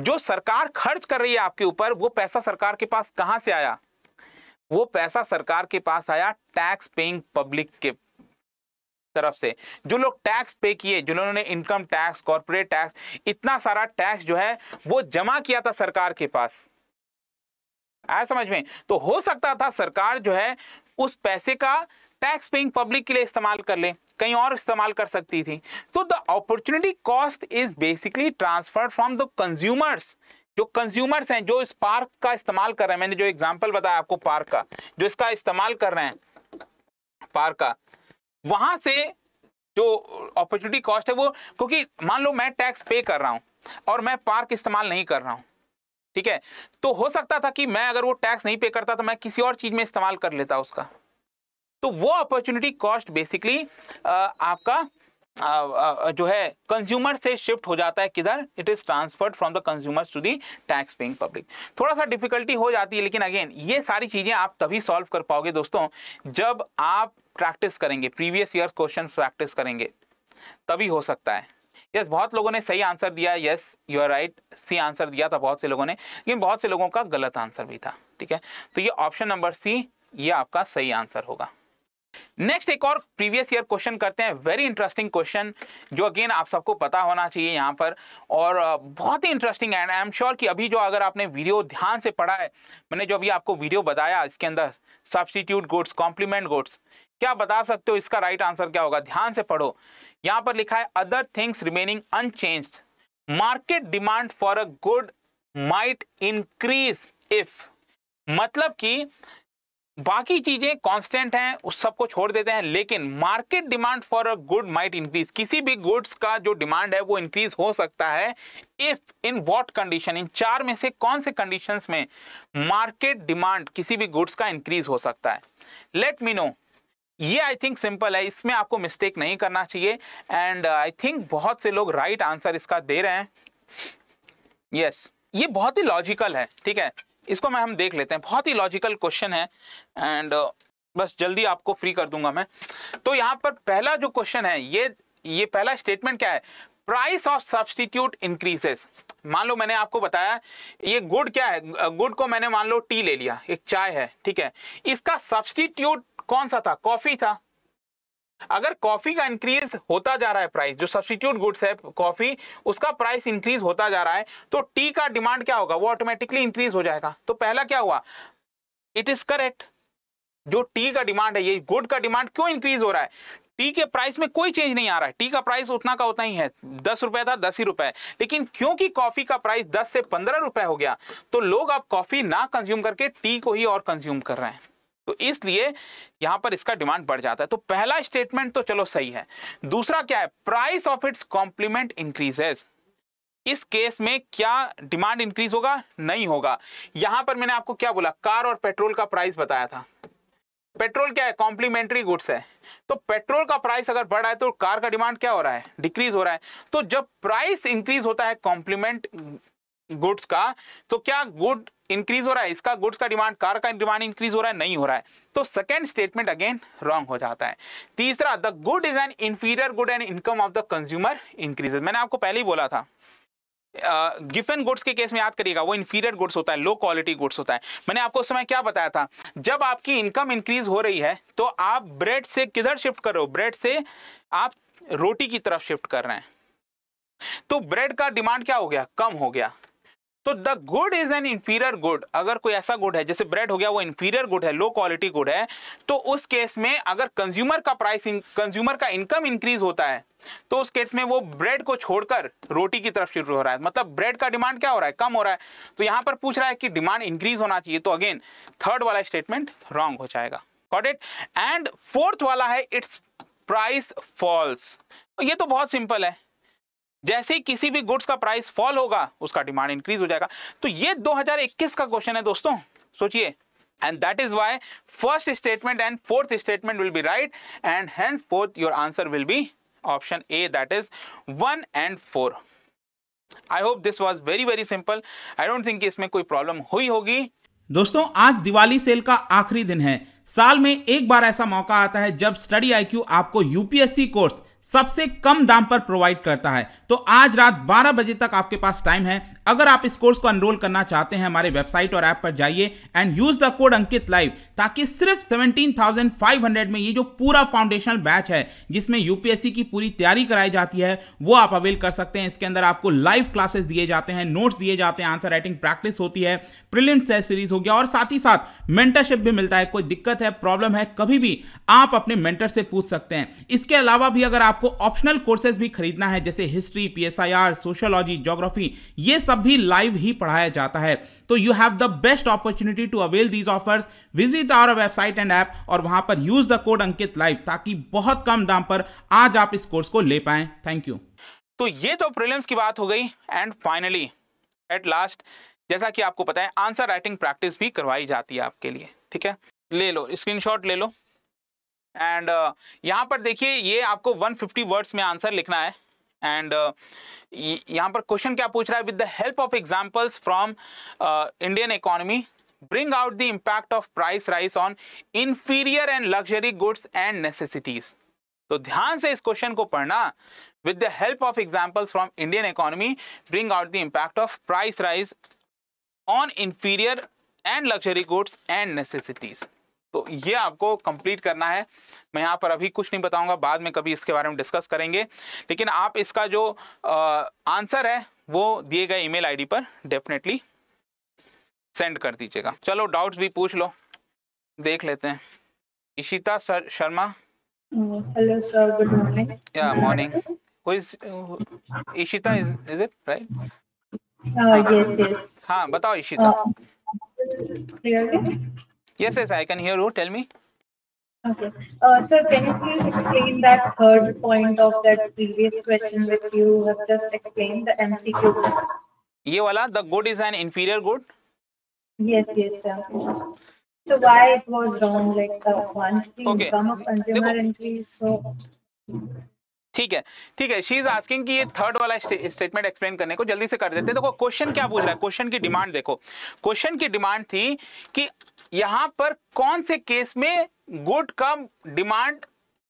जो सरकार खर्च कर रही है आपके ऊपर वो पैसा सरकार के पास कहां से आया वो पैसा सरकार के पास आया टैक्स पेइंग पब्लिक के तरफ से जो लोग टैक्स पे किए जिन्होंने इनकम टैक्स कॉरपोरेट टैक्स इतना सारा टैक्स जो है वो जमा किया था सरकार के पास आया समझ में तो हो सकता था सरकार जो है उस पैसे का टैक्स पेइंग पब्लिक के लिए इस्तेमाल कर ले कहीं और इस्तेमाल कर सकती थी तो the opportunity cost is basically transferred from the consumers जो कंज्यूमर्स हैं जो इस पार्क का इस्तेमाल कर रहे हैं मैंने जो एग्जाम्पल बताया आपको पार्क का जो इसका इस्तेमाल कर रहे हैं पार्क का वहां से जो अपॉर्चुनिटी कॉस्ट है वो क्योंकि मान लो मैं टैक्स पे कर रहा हूँ और मैं पार्क इस्तेमाल नहीं कर रहा हूँ ठीक है तो हो सकता था कि मैं अगर वो टैक्स नहीं पे करता तो मैं किसी और चीज़ में इस्तेमाल कर लेता उसका तो वो अपॉर्चुनिटी कॉस्ट बेसिकली आपका जो है कंज्यूमर से शिफ्ट हो जाता है किधर it is transferred from the consumer to the tax paying public थोड़ा सा डिफिकल्टी हो जाती है लेकिन अगेन ये सारी चीज़ें आप तभी सॉल्व कर पाओगे दोस्तों जब आप प्रैक्टिस करेंगे प्रीवियस ईयर क्वेश्चन प्रैक्टिस करेंगे तभी हो सकता है यस yes, बहुत लोगों ने सही आंसर दिया yes you are right C answer दिया था बहुत से लोगों ने लेकिन बहुत से लोगों का गलत आंसर भी था ठीक है तो ये ऑप्शन नंबर सी ये आपका सही आंसर होगा नेक्स्ट एक और प्रीवियस ईयर क्वेश्चन करते हैं वेरी इंटरेस्टिंग क्वेश्चन जो अगेन आप सबको पता होना चाहिए यहाँ पर और बहुत ही interesting and I am sure कि अभी जो अगर आपने वीडियो ध्यान से पढ़ा है मैंने जो अभी आपको वीडियो बताया इसके अंदर सब्सटीट्यूट गुड्स कॉम्प्लीमेंट गुड्स क्या बता सकते हो इसका राइट right आंसर क्या होगा ध्यान से पढ़ो यहाँ पर लिखा है other things remaining unchanged market demand for a good might increase if मतलब कि बाकी चीजें कांस्टेंट हैं उस सब को छोड़ देते हैं लेकिन market demand for a good might increase किसी भी गुड्स का जो डिमांड है वो इंक्रीज हो सकता है if in what condition in चार में से कौन से कंडीशंस में मार्केट डिमांड किसी भी गुड्स का इंक्रीज हो सकता है लेट मी नो ये आई थिंक सिंपल है इसमें आपको मिस्टेक नहीं करना चाहिए एंड आई थिंक बहुत से लोग राइट right आंसर इसका दे रहे हैं यस yes, ये बहुत ही लॉजिकल है ठीक है इसको मैं हम देख लेते हैं बहुत ही लॉजिकल क्वेश्चन है एंड uh, बस जल्दी आपको फ्री कर दूंगा मैं तो यहाँ पर पहला जो क्वेश्चन है ये ये पहला स्टेटमेंट क्या है प्राइस ऑफ सब्सटीट्यूट इंक्रीजेस मान लो मैंने आपको बताया ये गुड क्या है गुड को मैंने मान लो टी ले लिया एक चाय है ठीक है इसका सब्सटीट्यूट कौन सा था कॉफी था अगर कॉफी का इंक्रीज होता जा रहा है प्राइस जो सब्सटीट्यूट गुड्स है कॉफी उसका प्राइस इंक्रीज होता जा रहा है तो टी का डिमांड क्या होगा वो ऑटोमेटिकली इंक्रीज हो जाएगा तो पहला क्या हुआ इट इज करेक्ट जो टी का डिमांड है ये गुड का डिमांड क्यों इंक्रीज हो रहा है टी के प्राइस में कोई चेंज नहीं आ रहा है टी का प्राइस उतना का उतना ही है दस रुपए था दस ही रुपए लेकिन क्योंकि कॉफी का प्राइस दस से पंद्रह रुपए हो गया तो लोग अब कॉफी ना कंज्यूम करके टी को ही और कंज्यूम कर रहे हैं तो इसलिए यहां पर इसका डिमांड बढ़ जाता है तो पहला स्टेटमेंट तो चलो सही है दूसरा क्या है price of its complement increases इस केस में क्या डिमांड इंक्रीज होगा नहीं होगा यहां पर मैंने आपको क्या बोला कार और पेट्रोल का प्राइस बताया था पेट्रोल क्या है कॉम्प्लीमेंट्री गुड्स है तो पेट्रोल का प्राइस अगर बढ़ रहा है तो कार का डिमांड क्या हो रहा है डिक्रीज हो रहा है तो जब प्राइस इंक्रीज होता है कॉम्प्लीमेंट गुड्स का तो क्या गुड इंक्रीज हो रहा है इसका गुड्स का डिमांड कार का डिमांड इंक्रीज हो रहा है नहीं हो रहा है तो सेकेंड स्टेटमेंट अगेन रॉन्ग हो जाता है तीसरा the good is an inferior good and income of the consumer increases मैंने आपको पहले ही बोला था गिफेन गुड्स के केस में याद करिएगा वो इंफीरियर गुड्स होता है लो क्वालिटी गुड्स होता है मैंने आपको उस समय क्या बताया था जब आपकी इनकम इंक्रीज हो रही है तो आप ब्रेड से किधर शिफ्ट कर रहे हो ब्रेड से आप रोटी की तरफ शिफ्ट कर रहे हैं तो ब्रेड का डिमांड क्या हो गया कम हो गया तो the good is an inferior good अगर कोई ऐसा गुड है जैसे ब्रेड हो गया वो इंफीरियर गुड है लो क्वालिटी गुड है तो उस केस में अगर कंज्यूमर का प्राइस कंज्यूमर का इनकम इंक्रीज होता है तो उस केस में वो ब्रेड को छोड़कर रोटी की तरफ शिफ्ट हो रहा है मतलब ब्रेड का डिमांड क्या हो रहा है कम हो रहा है तो यहां पर पूछ रहा है कि डिमांड इंक्रीज होना चाहिए तो अगेन थर्ड वाला स्टेटमेंट रॉन्ग हो जाएगा गॉट इट एंड फोर्थ वाला है इट्स प्राइस फॉल्स ये तो बहुत सिंपल है जैसे ही किसी भी गुड्स का प्राइस फॉल होगा उसका डिमांड इंक्रीज हो जाएगा तो ये 2021 का क्वेश्चन है दोस्तों सोचिए and that is why first statement and fourth statement will be right and hence fourth your answer will be option A that is one and four I hope this was very very simple I don't think इसमें कोई problem हुई होगी दोस्तों आज Diwali cell का आखिरी दिन है साल में एक बार ऐसा मौका आता है जब स्टडी आईक्यू आपको यूपीएससी कोर्स सबसे कम दाम पर प्रोवाइड करता है तो आज रात 12 बजे तक आपके पास टाइम है अगर आप इस कोर्स को अनरोल करना चाहते हैं हमारे वेबसाइट और ऐप पर जाइए and use the code Ankit live ताकि सिर्फ 17,500 में ये जो पूरा फाउंडेशनल बैच है जिसमें यूपीएससी की पूरी तैयारी कराई जाती है वो आप अवेल कर सकते हैं इसके अंदर आपको लाइव क्लासेस दिए जाते हैं नोट्स दिए जाते हैं आंसर राइटिंग प्रैक्टिस होती है प्रिलिम सीरीज हो गया और साथ ही साथ मेंटरशिप भी मिलता है कोई दिक्कत है प्रॉब्लम है कभी भी आप अपने मेंटर से पूछ सकते हैं इसके अलावा भी अगर आपको ऑप्शनल कोर्सेज भी खरीदना है जैसे हिस्ट्री पी सोशियोलॉजी ज्योग्राफी ये सब सब भी लाइव ही पढ़ाया जाता है तो you have the best opportunity to avail these offers visit our website and app और वहां पर use the code Ankit live ताकि बहुत कम दाम पर आज आप इस कोर्स को ले पाए थैंक यू तो ये तो प्रीलिम्स की बात हो गई एंड फाइनली एट लास्ट जैसा कि आपको पता है आंसर राइटिंग प्रैक्टिस भी करवाई जाती है आपके लिए ठीक है ले लो स्क्रीनशॉट ले लो एंड uh, यहाँ पर देखिए ये आपको 150 वर्ड्स में आंसर लिखना है एंड uh, यहाँ पर क्वेश्चन क्या पूछ रहा है with the help of examples from Indian economy bring out the impact of price rise on inferior and luxury goods and necessities तो ध्यान से इस क्वेश्चन को पढ़ना with the help of examples from Indian economy bring out the impact of price rise on inferior and luxury goods and necessities तो ये आपको complete करना है मैं यहाँ पर अभी कुछ नहीं बताऊंगा बाद में कभी इसके बारे में डिस्कस करेंगे लेकिन आप इसका जो आंसर है वो दिए गए ईमेल आईडी पर डेफिनेटली सेंड कर दीजिएगा चलो डाउट्स भी पूछ लो देख लेते हैं Ishita sir Sharma hello sir good morning या morning Ishita is it right is is uh, हाँ बताओ Ishita uh, Yes, yes, I can hear you. Tell me. Okay. Uh, sir, can you please explain that third point of that previous question which you have just explained, the MCQ? ye wala the good is an inferior good. Yes, yes, sir. So why it was wrong? Like the once the okay. income of consumer increase, so. ठीक है ठीक है she is asking कि ये third वाला statement explain करने को जल्दी से कर देते हैं देखो क्वेश्चन क्या पूछ रहा है क्वेश्चन की डिमांड देखो क्वेश्चन की डिमांड थी कि यहां पर कौन से केस में गुड का डिमांड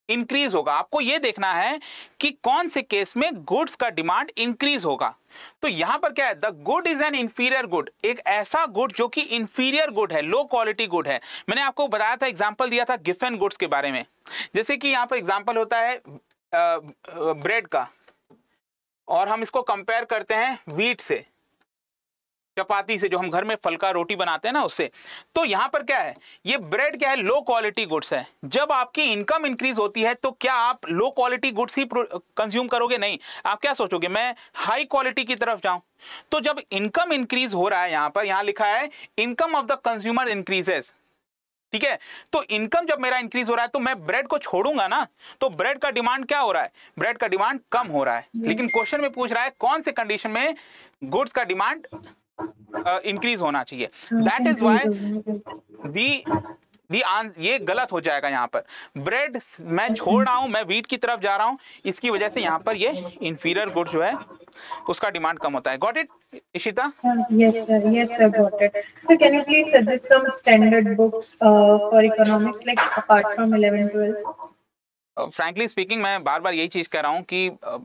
इंक्रीज होगा आपको यह देखना है कि कौन से केस में गुड्स का डिमांड इंक्रीज होगा तो यहां पर क्या है the good is an inferior good एक ऐसा गुड जो कि इंफीरियर गुड है लो क्वालिटी गुड है मैंने आपको बताया था एग्जाम्पल दिया था गिफेन गुड्स के बारे में जैसे कि यहां पर एग्जाम्पल होता है ब्रेड का और हम इसको कंपेयर करते हैं वीट से चपाती से जो हम घर में फलका रोटी बनाते हैं ना उससे तो यहाँ पर क्या है ये ब्रेड क्या है लो क्वालिटी गुड्स है जब आपकी इनकम इंक्रीज होती है तो क्या आप लो क्वालिटी गुड्स ही कंज्यूम करोगे नहीं आप क्या सोचोगे मैं हाई क्वालिटी की तरफ जाऊं तो जब इनकम इंक्रीज हो रहा है यहाँ पर यहाँ लिखा है income of the consumer increases ठीक है तो इनकम जब मेरा इंक्रीज हो रहा है तो मैं ब्रेड को छोड़ूंगा ना तो ब्रेड का डिमांड क्या हो रहा है ब्रेड का डिमांड कम हो रहा है yes. लेकिन क्वेश्चन में पूछ रहा है कौन से कंडीशन में गुड्स का डिमांड इंक्रीज होना चाहिए that is why the the ये गलत हो जाएगा यहाँ पर ब्रेड मैं अच्छा। छोड़ रहा हूँ मैं वीट की तरफ जा रहा हूँ इसकी वजह से यहाँ पर ये इन्फीरियर गुड जो है उसका डिमांड कम होता है got it Ishita yes speaking मैं बार बार यही चीज कह रहा हूँ कि uh,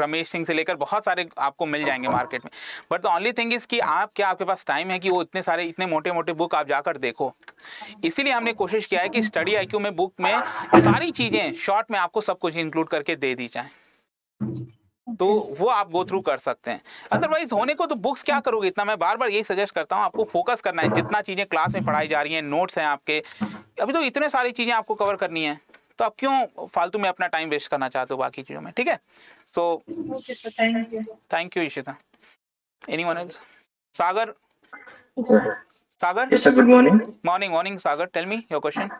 रमेश सिंह से लेकर बहुत सारे आपको मिल जाएंगे मार्केट में but the only thing is कि आप क्या आपके पास टाइम है कि वो इतने सारे इतने मोटे मोटे बुक आप जाकर देखो इसीलिए हमने कोशिश किया है कि स्टडी आई में बुक में सारी चीज़ें शॉर्ट में आपको सब कुछ इंक्लूड करके दे दी जाए तो वो आप गो थ्रू कर सकते हैं अदरवाइज होने को तो बुक्स क्या करोगे इतना मैं बार बार यही सजेस्ट करता हूँ आपको फोकस करना है जितना चीज़ें क्लास में पढ़ाई जा रही हैं नोट्स हैं आपके अभी तो इतने सारी चीज़ें आपको कवर करनी है तो आप क्यों फालतू में अपना टाइम वेस्ट करना चाहते हो बाकी चीज़ों में ठीक है so thank you Ishita any one Sagar Sagar good morning morning morning Sagar tell me your question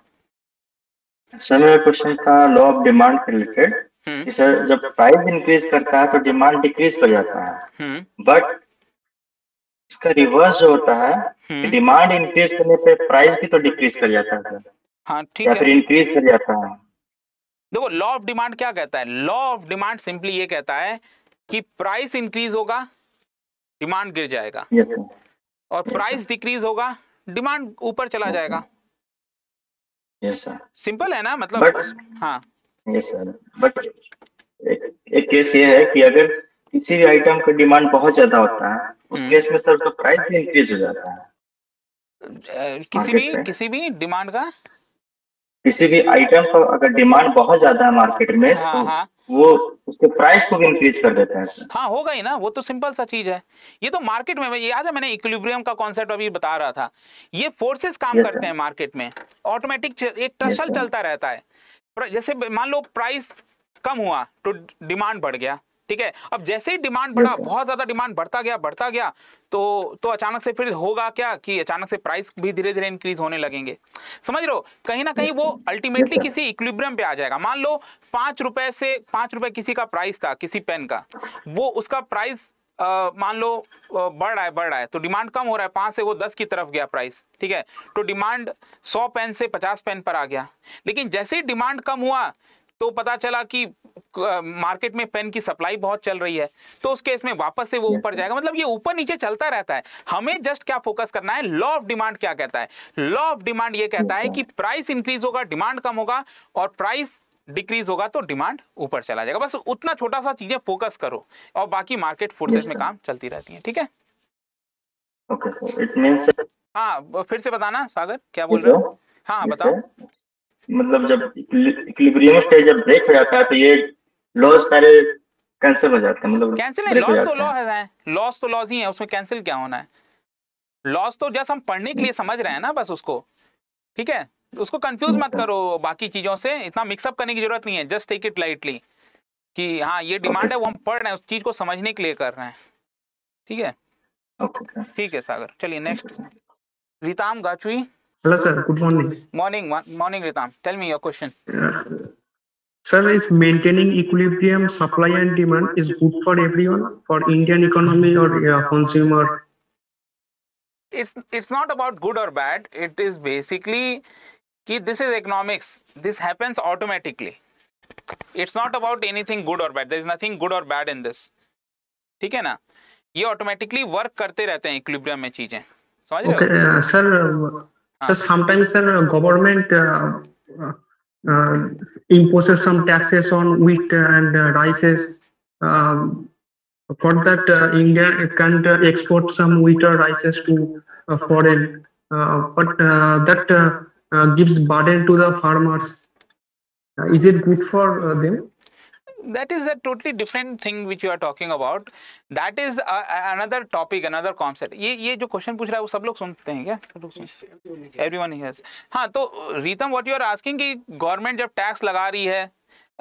sir मेरा क्वेश्चन था लॉ ऑफ डिमांड के रिलेटेड हम्म। सर जब प्राइस इंक्रीज करता है तो डिमांड हम्म। हम्म। डिक्रीज तो कर जाता है बट इसका रिवर्स होता है डिमांड इंक्रीज करने पे प्राइस भी तो डिक्रीज कर जाता है सर हाँ ठीक है फिर इंक्रीज कर जाता है देखो लॉ ऑफ डिमांड क्या कहता है लॉ ऑफ डिमांड सिंपली ये कहता है कि प्राइस इंक्रीज होगा डिमांड गिर जाएगा yes, और प्राइस yes, डिक्रीज होगा डिमांड ऊपर चला yes, जाएगा सिंपल yes, है ना मतलब but, हाँ यस सर बट एक केस ये है कि अगर किसी भी आइटम का डिमांड बहुत ज्यादा होता है उस केस हम्म। में सर तो प्राइस इंक्रीज हो जाता है किसी भी किसी भी डिमांड का किसी भी आइटम का अगर डिमांड बहुत ज्यादा है मार्केट में हाँ, तो हाँ. वो उसके प्राइस को भी इंक्रीज कर देता है सर हाँ होगा ही ना वो तो सिंपल सा चीज है ये तो मार्केट में याद है मैंने इक्विलिब्रियम का कॉन्सेप्ट अभी बता रहा था ये फोर्सेस काम करते हैं मार्केट में ऑटोमेटिक एक टसल चलता रहता है जैसे मान लो प्राइस कम हुआ तो डिमांड बढ़ गया ठीक है अब जैसे ही डिमांड बढ़ा बहुत ज्यादा डिमांड बढ़ता गया बढ़ता गया तो तो अचानक से फिर होगा क्या कि अचानक से प्राइस भी धीरे धीरे इंक्रीज होने लगेंगे समझ लो कहीं ना कहीं वो अल्टीमेटली किसी इक्विब्रियम पे आ जाएगा मान लो पांच रुपए से पांच रुपए किसी का प्राइस था किसी पेन का वो उसका प्राइस मान लो बढ़ रहा है बढ़ रहा है तो डिमांड कम हो रहा है पांच से वो दस की तरफ गया प्राइस ठीक है तो डिमांड सौ पेन से पचास पेन पर आ गया लेकिन जैसे ही डिमांड कम हुआ तो पता चला कि मार्केट में पेन की सप्लाई बहुत चल रही है तो उस केस में वापस से वो ऊपर जाएगा मतलब ये ऊपर नीचे चलता रहता है हमें जस्ट क्या फोकस करना है लॉ ऑफ डिमांड क्या कहता है लॉ ऑफ डिमांड ये कहता है कि प्राइस इंक्रीज होगा डिमांड कम होगा और प्राइस डिक्रीज होगा तो डिमांड ऊपर चला जाएगा बस उतना छोटा सा चीजें फोकस करो और बाकी मार्केट फोर्सेस में काम चलती रहती है ठीक है हाँ फिर से बताना सागर क्या बोल रहे हो हाँ बताओ मतलब जब इक्विलिब्रियम स्टेज जब ब्रेक हो जाता है तो ये लॉस सारे कैंसिल हो जाते हैं मतलब कैंसिल नहीं लॉस तो लॉस है लॉस तो लॉस ही है उसमें कैंसिल क्या होना है लॉस तो जस्ट हम पढ़ने के लिए समझ रहे हैं ना बस उसको ठीक है उसको कंफ्यूज मत अच्छा। करो बाकी चीजों से इतना मिक्सअप करने की जरूरत नहीं है जस्ट टेक इट लाइटली कि हाँ ये डिमांड है वो हम पढ़ रहे हैं उस चीज को समझने के लिए कर रहे हैं ठीक है ठीक है सागर चलिए next Ritam Gachhui hello sir good morning morning morning Ritam tell me your question sir is maintaining equilibrium supply and demand is good for everyone for Indian economy और consumer it's it's not about good और bad it is basically कि this is economics this happens automatically it's not about anything good और bad there is nothing good और bad in this ठीक है ना ये automatically work करते रहते हैं इक्विलिब्रियम में चीजें समझ रहे हो sir uh, So sometimes the uh, government uh, uh, uh, imposes some taxes on wheat and uh, rices. Um, for that, uh, India can export some wheat or rices to foreign, but that gives burden to the farmers. is it good for them? that is a totally different thing which you are talking about. That is a, another topic, another concept. ये ये जो question पूछ रहा है वो सब लोग सुनते हैं क्या सब लोग एवरी वन हाँ तो Ritam what you are asking कि गवर्नमेंट जब टैक्स लगा रही है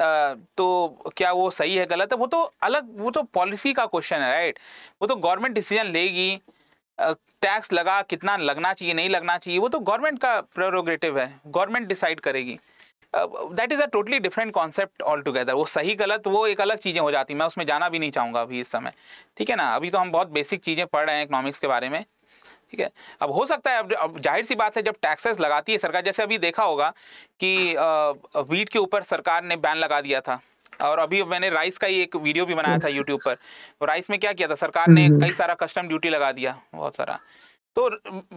तो क्या वो सही है गलत है वो तो अलग वो तो पॉलिसी का क्वेश्चन है राइट वो तो गवर्नमेंट डिसीजन लेगी टैक्स लगा कितना लगना चाहिए नहीं लगना चाहिए वो तो गवर्नमेंट का प्रोरोगेटिव है गवर्नमेंट डिसाइड करेगी that is a totally different concept altogether वो सही गलत वो एक अलग चीज़ें हो जाती मैं उसमें जाना भी नहीं चाहूँगा अभी इस समय ठीक है ना अभी तो हम बहुत बेसिक चीज़ें पढ़ रहे हैं इकोनॉमिक्स के बारे में ठीक है अब हो सकता है अब, अब जाहिर सी बात है जब टैक्सेस लगाती है सरकार जैसे अभी देखा होगा कि वीट के ऊपर सरकार ने बैन लगा दिया था और अभी मैंने राइस का ही एक वीडियो भी बनाया था यूट्यूब पर राइस में क्या किया था सरकार ने हम्म, हम्म। कई सारा कस्टम ड्यूटी लगा दिया बहुत सारा तो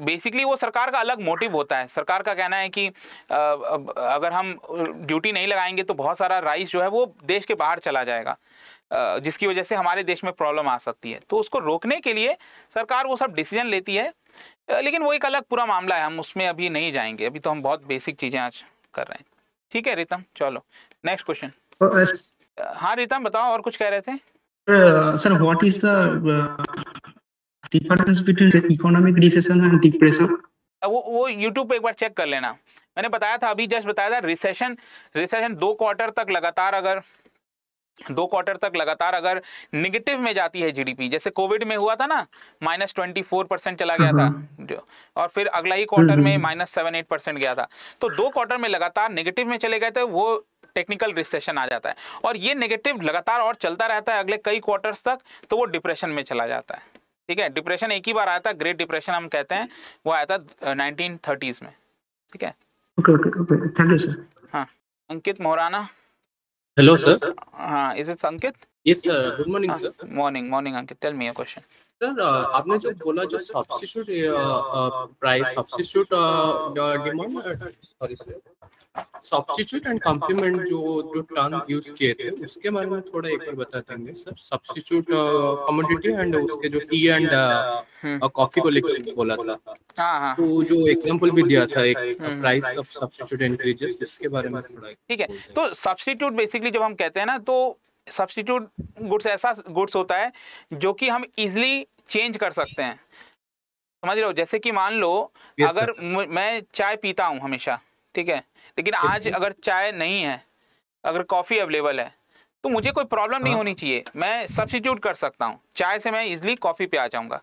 बेसिकली वो सरकार का अलग मोटिव होता है सरकार का कहना है कि अगर हम ड्यूटी नहीं लगाएंगे तो बहुत सारा राइस जो है वो देश के बाहर चला जाएगा जिसकी वजह से हमारे देश में प्रॉब्लम आ सकती है तो उसको रोकने के लिए सरकार वो सब डिसीजन लेती है लेकिन वो एक अलग पूरा मामला है हम उसमें अभी नहीं जाएंगे अभी तो हम बहुत बेसिक चीज़ें आज कर रहे हैं ठीक है रितम चलो नेक्स्ट क्वेश्चन हाँ रितम बताओ और कुछ कह रहे थे sir what is the difference between economic recession and depression वो वो YouTube पे एक बार चेक कर लेना मैंने बताया था अभी जस्ट बताया था रिसेशन रिसेशन दो क्वार्टर तक लगातार अगर दो क्वार्टर तक लगातार अगर निगेटिव में जाती है जीडीपी जैसे कोविड में हुआ था ना माइनस ट्वेंटी फोर परसेंट चला गया था हम्म। और फिर अगला ही क्वार्टर में माइनस सेवन एट परसेंट गया था तो दो क्वार्टर में लगातार निगेटिव में चले गए थे वो टेक्निकल रिसेशन आ जाता है और ये नेगेटिव लगातार और चलता रहता है अगले कई क्वार्टर्स तक तो वो डिप्रेशन में चला जाता है ठीक है डिप्रेशन एक ही बार आया था ग्रेट डिप्रेशन हम कहते हैं वो आया था नाइनटीन थर्टीज में ठीक है okay okay okay thank you sir हाँ अंकित मोहराना हेलो सर हाँ is it Ankit yes sir good morning sir morning morning Ankit tell me your question sir आपने जो बोला जो substitute price substitute demand sorry sir substitute and complement जो जो term use किए थे उसके बारे में थोड़ा एक बार बता देंगे सर सब्सिट्यूट कमोडिटी एंड उसके जो टी एंड कॉफी को लेकर बोला था हाँ, हाँ। तो जो एग्जांपल हम्म। भी दिया था एक प्राइस ऑफ सब्सिट्यूट इंक्रीजेस उसके बारे में थोड़ा ठीक है तो सब्सिट्यूट बेसिकली जब हम कहते हैं ना तो सब्सटीट्यूट गुड्स ऐसा गुड्स होता है जो कि हम इजली चेंज कर सकते हैं समझ रहे हो जैसे कि मान लो yes, अगर मैं चाय पीता हूँ हमेशा ठीक है लेकिन yes, आज sir. अगर चाय नहीं है अगर कॉफ़ी अवेलेबल है तो मुझे कोई प्रॉब्लम हाँ. नहीं होनी चाहिए मैं सब्सटीट्यूट कर सकता हूँ चाय से मैं इजिली कॉफ़ी पे आ जाऊंगा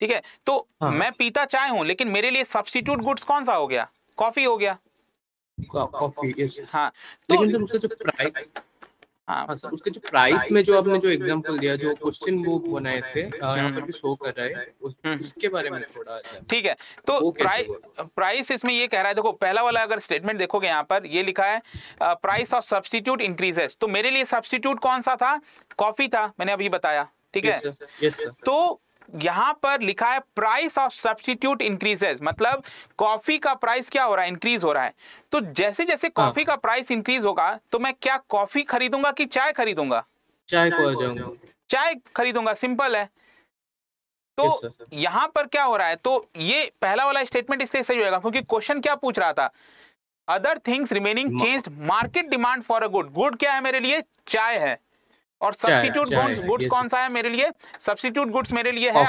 ठीक है तो हाँ. मैं पीता चाय हूँ लेकिन मेरे लिए सब्सटीट्यूट गुड्स कौन सा हो गया कॉफ़ी हो गया कॉफ़ी हाँ तो लेकिन जो प्राइस हाँ, हाँ मतलब उसके जो प्राइस में जो आपने जो एग्जांपल दिया जो क्वेश्चन वो बनाए थे हाँ, यहाँ पर हाँ, भी शो कर रहा है उस, उसके बारे में थोड़ा ठीक है तो प्राइस प्राइस इसमें ये कह रहा है देखो पहला वाला अगर स्टेटमेंट देखोगे यहाँ पर ये लिखा है प्राइस ऑफ सब्सटीट्यूट इंक्रीजेस तो मेरे लिए सब्सटीट्यूट कौन सा था कॉफी था मैंने अभी बताया ठीक है तो यहां पर लिखा है प्राइस ऑफ सब्सटीट्यूट इंक्रीजेस मतलब कॉफी का प्राइस क्या हो रहा है इंक्रीज हो रहा है तो जैसे जैसे कॉफी का प्राइस इंक्रीज होगा तो मैं क्या कॉफी खरीदूंगा कि चाय खरीदूंगा चाय को जाऊंगा चाय खरीदूंगा सिंपल है तो यहां पर क्या हो रहा है तो ये पहला वाला स्टेटमेंट इससे सही होगा क्योंकि क्वेश्चन क्या पूछ रहा था other things remaining change market demand for a good good क्या है मेरे लिए चाय है और सब्सटीट्यूट गुड्स गुड्स कौन सा है मेरे लिए सब्सटीट्यूट गुड्स मेरे लिए है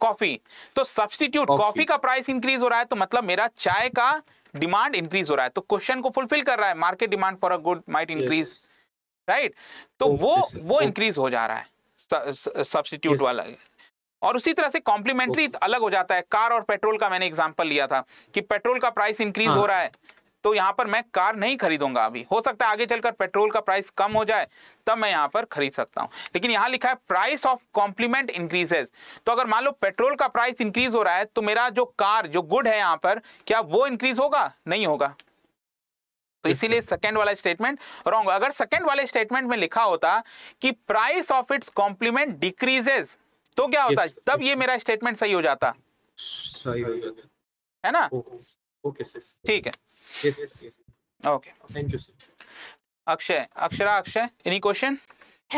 कॉफी तो सब्सटीट्यूट कॉफी का प्राइस इंक्रीज हो रहा है तो मतलब मेरा चाय का डिमांड इंक्रीज हो रहा है तो क्वेश्चन को फुलफिल कर रहा है market demand for a good might increase right तो वो वो इंक्रीज हो जा रहा है सब्सटीट्यूट वाला और उसी तरह से कॉम्प्लीमेंट्री अलग हो जाता है कार और पेट्रोल का मैंने एग्जांपल लिया था कि पेट्रोल का प्राइस इंक्रीज हाँ. हो रहा है तो यहाँ पर मैं कार नहीं खरीदूंगा अभी हो सकता है आगे चलकर पेट्रोल का प्राइस कम हो जाए तब मैं यहाँ पर खरीद सकता हूँ लेकिन यहाँ लिखा है प्राइस ऑफ कॉम्प्लीमेंट इंक्रीजेस तो अगर मान लो पेट्रोल का प्राइस इंक्रीज हो रहा है तो मेरा जो कार जो गुड है यहाँ पर क्या वो इंक्रीज होगा नहीं होगा तो इसीलिए सेकेंड वाला स्टेटमेंट रॉन्ग अगर सेकेंड वाले स्टेटमेंट में लिखा होता कि price of its complement decreases तो क्या होता yes, तब yes, ये मेरा स्टेटमेंट सही हो जाता सही हो जाता है ना ओके सर ठीक है yes okay thank you sir akshay akshara akshay any question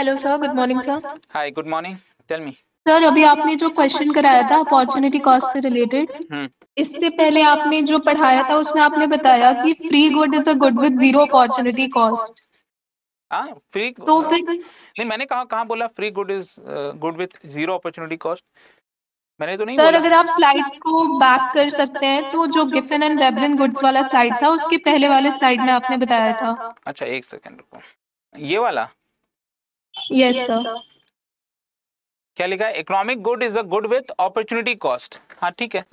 hello sir good morning sir hi good morning tell me sir अभी आपने जो क्वेश्चन कराया था अपॉर्चुनिटी कॉस्ट से रिलेटेड हम्म। इससे पहले आपने जो पढ़ाया था उसमें आपने बताया कि free good is a good with zero opportunity cost हां फ्री तो फिर नहीं मैंने कहा कहां बोला free good is good with zero opportunity cost मैंने तो नहीं सर अगर आप स्लाइड को बैक कर सकते हैं तो जो गिफिन एंड वेबलिन गुड्स वाला स्लाइड था उसके पहले वाले स्लाइड में आपने बताया था अच्छा एक सेकंड रुको ये वाला यस सर क्या लिखा है economic good is a good with opportunity cost हाँ ठीक है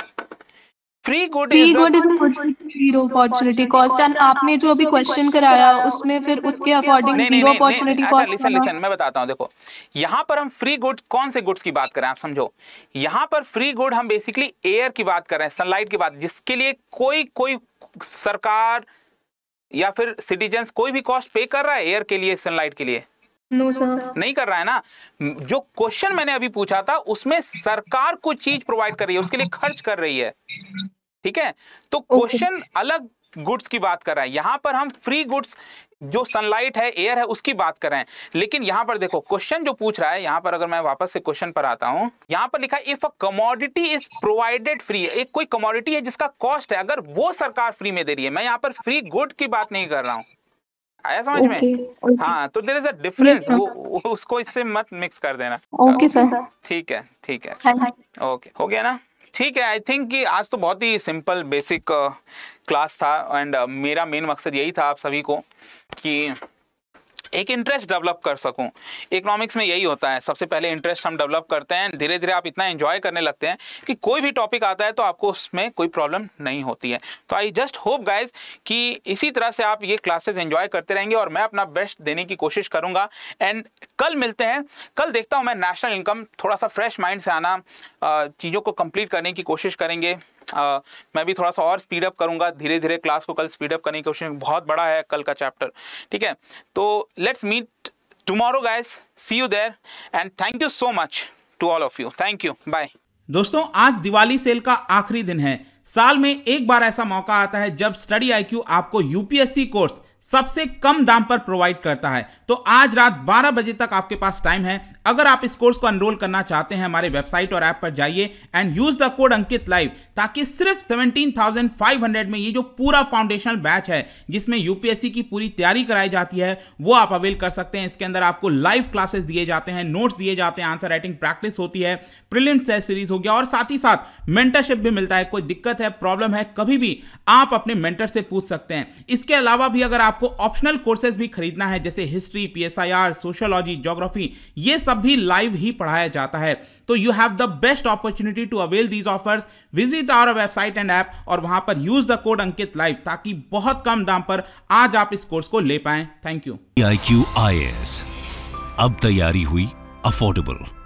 free good free good is zero opportunity cost and आपने जो अभी क्वेश्चन कराया उसमें फिर उसके according zero opportunity cost listen listen मैं बताता हूं देखो यहां पर हम फ्री गुड कौन से गुड्स की बात कर रहे हैं आप समझो यहां पर फ्री गुड हम बेसिकली एयर की बात कर रहे हैं सनलाइट की बात जिसके लिए कोई कोई सरकार या फिर सिटीजन कोई भी कॉस्ट पे कर रहा है एयर के लिए सनलाइट के लिए नो सर नहीं कर रहा है ना जो क्वेश्चन मैंने अभी पूछा था उसमें सरकार कुछ चीज प्रोवाइड कर रही है उसके लिए खर्च कर रही है ठीक है तो क्वेश्चन अलग गुड्स की बात कर रहे हैं यहां पर हम फ्री गुड्स जो सनलाइट है एयर है उसकी बात कर रहे हैं लेकिन यहां पर देखो क्वेश्चन जो पूछ रहा है यहां पर अगर मैं वापस से क्वेश्चन पर आता हूं यहां पर लिखा if a commodity is provided free एक कोई कमोडिटी है जिसका कॉस्ट है अगर वो सरकार फ्री में दे रही है मैं यहां पर फ्री गुड की बात नहीं कर रहा हूं आया समझ okay, में okay. हाँ तो देर इज अ डिफरेंस वो उसको इससे मत मिक्स कर देना ओके सर ठीक है ठीक है ओके हाँ, हाँ। हो गया ना ठीक है आई थिंक कि आज तो बहुत ही सिंपल बेसिक क्लास था एंड uh, मेरा मेन मकसद यही था आप सभी को कि एक इंटरेस्ट डेवलप कर सकूं इकोनॉमिक्स में यही होता है सबसे पहले इंटरेस्ट हम डेवलप करते हैं धीरे धीरे आप इतना एंजॉय करने लगते हैं कि कोई भी टॉपिक आता है तो आपको उसमें कोई प्रॉब्लम नहीं होती है तो आई जस्ट होप गाइज कि इसी तरह से आप ये क्लासेस एंजॉय करते रहेंगे और मैं अपना बेस्ट देने की कोशिश करूंगा एंड कल मिलते हैं कल देखता हूँ मैं नेशनल इनकम थोड़ा सा फ्रेश माइंड से आना चीज़ों को कंप्लीट करने की कोशिश करेंगे आ, मैं भी थोड़ा सा और स्पीड अप करूंगा धीरे धीरे क्लास को कल स्पीड अप करने की कोशिश बहुत बड़ा है कल का चैप्टर ठीक है तो let's meet tomorrow guys see you there and thank you so much to all of you thank you bye दोस्तों आज दिवाली सेल का आखिरी दिन है साल में एक बार ऐसा मौका आता है जब स्टडी आईक्यू आपको यूपीएससी कोर्स सबसे कम दाम पर प्रोवाइड करता है तो आज रात 12 बजे तक आपके पास टाइम है अगर आप इस कोर्स को अनरोल करना चाहते हैं हमारे वेबसाइट और ऐप पर जाइए and use the code Ankit live ताकि सिर्फ 17,500 में ये जो पूरा फाउंडेशनल बैच है जिसमें यूपीएससी की पूरी तैयारी कराई जाती है वो आप अवेल कर सकते हैं इसके अंदर आपको लाइव क्लासेस दिए जाते हैं नोट्स दिए जाते हैं आंसर राइटिंग प्रैक्टिस होती है प्रिलिम्स टेस्ट सीरीज हो गया और साथ ही साथ मेंटरशिप भी मिलता है कोई दिक्कत है प्रॉब्लम है कभी भी आप अपने मेंटर से पूछ सकते हैं इसके अलावा भी अगर आपको ऑप्शनल कोर्सेज भी खरीदना है जैसे हिस्ट्री पी सोशोलॉजी जोग्राफी ये सब भी लाइव ही पढ़ाया जाता है तो you have the best opportunity to avail these offers visit our website and app और वहां पर use the code Ankit live ताकि बहुत कम दाम पर आज आप इस कोर्स को ले पाए thank you I Q I S अब तैयारी हुई अफोर्डेबल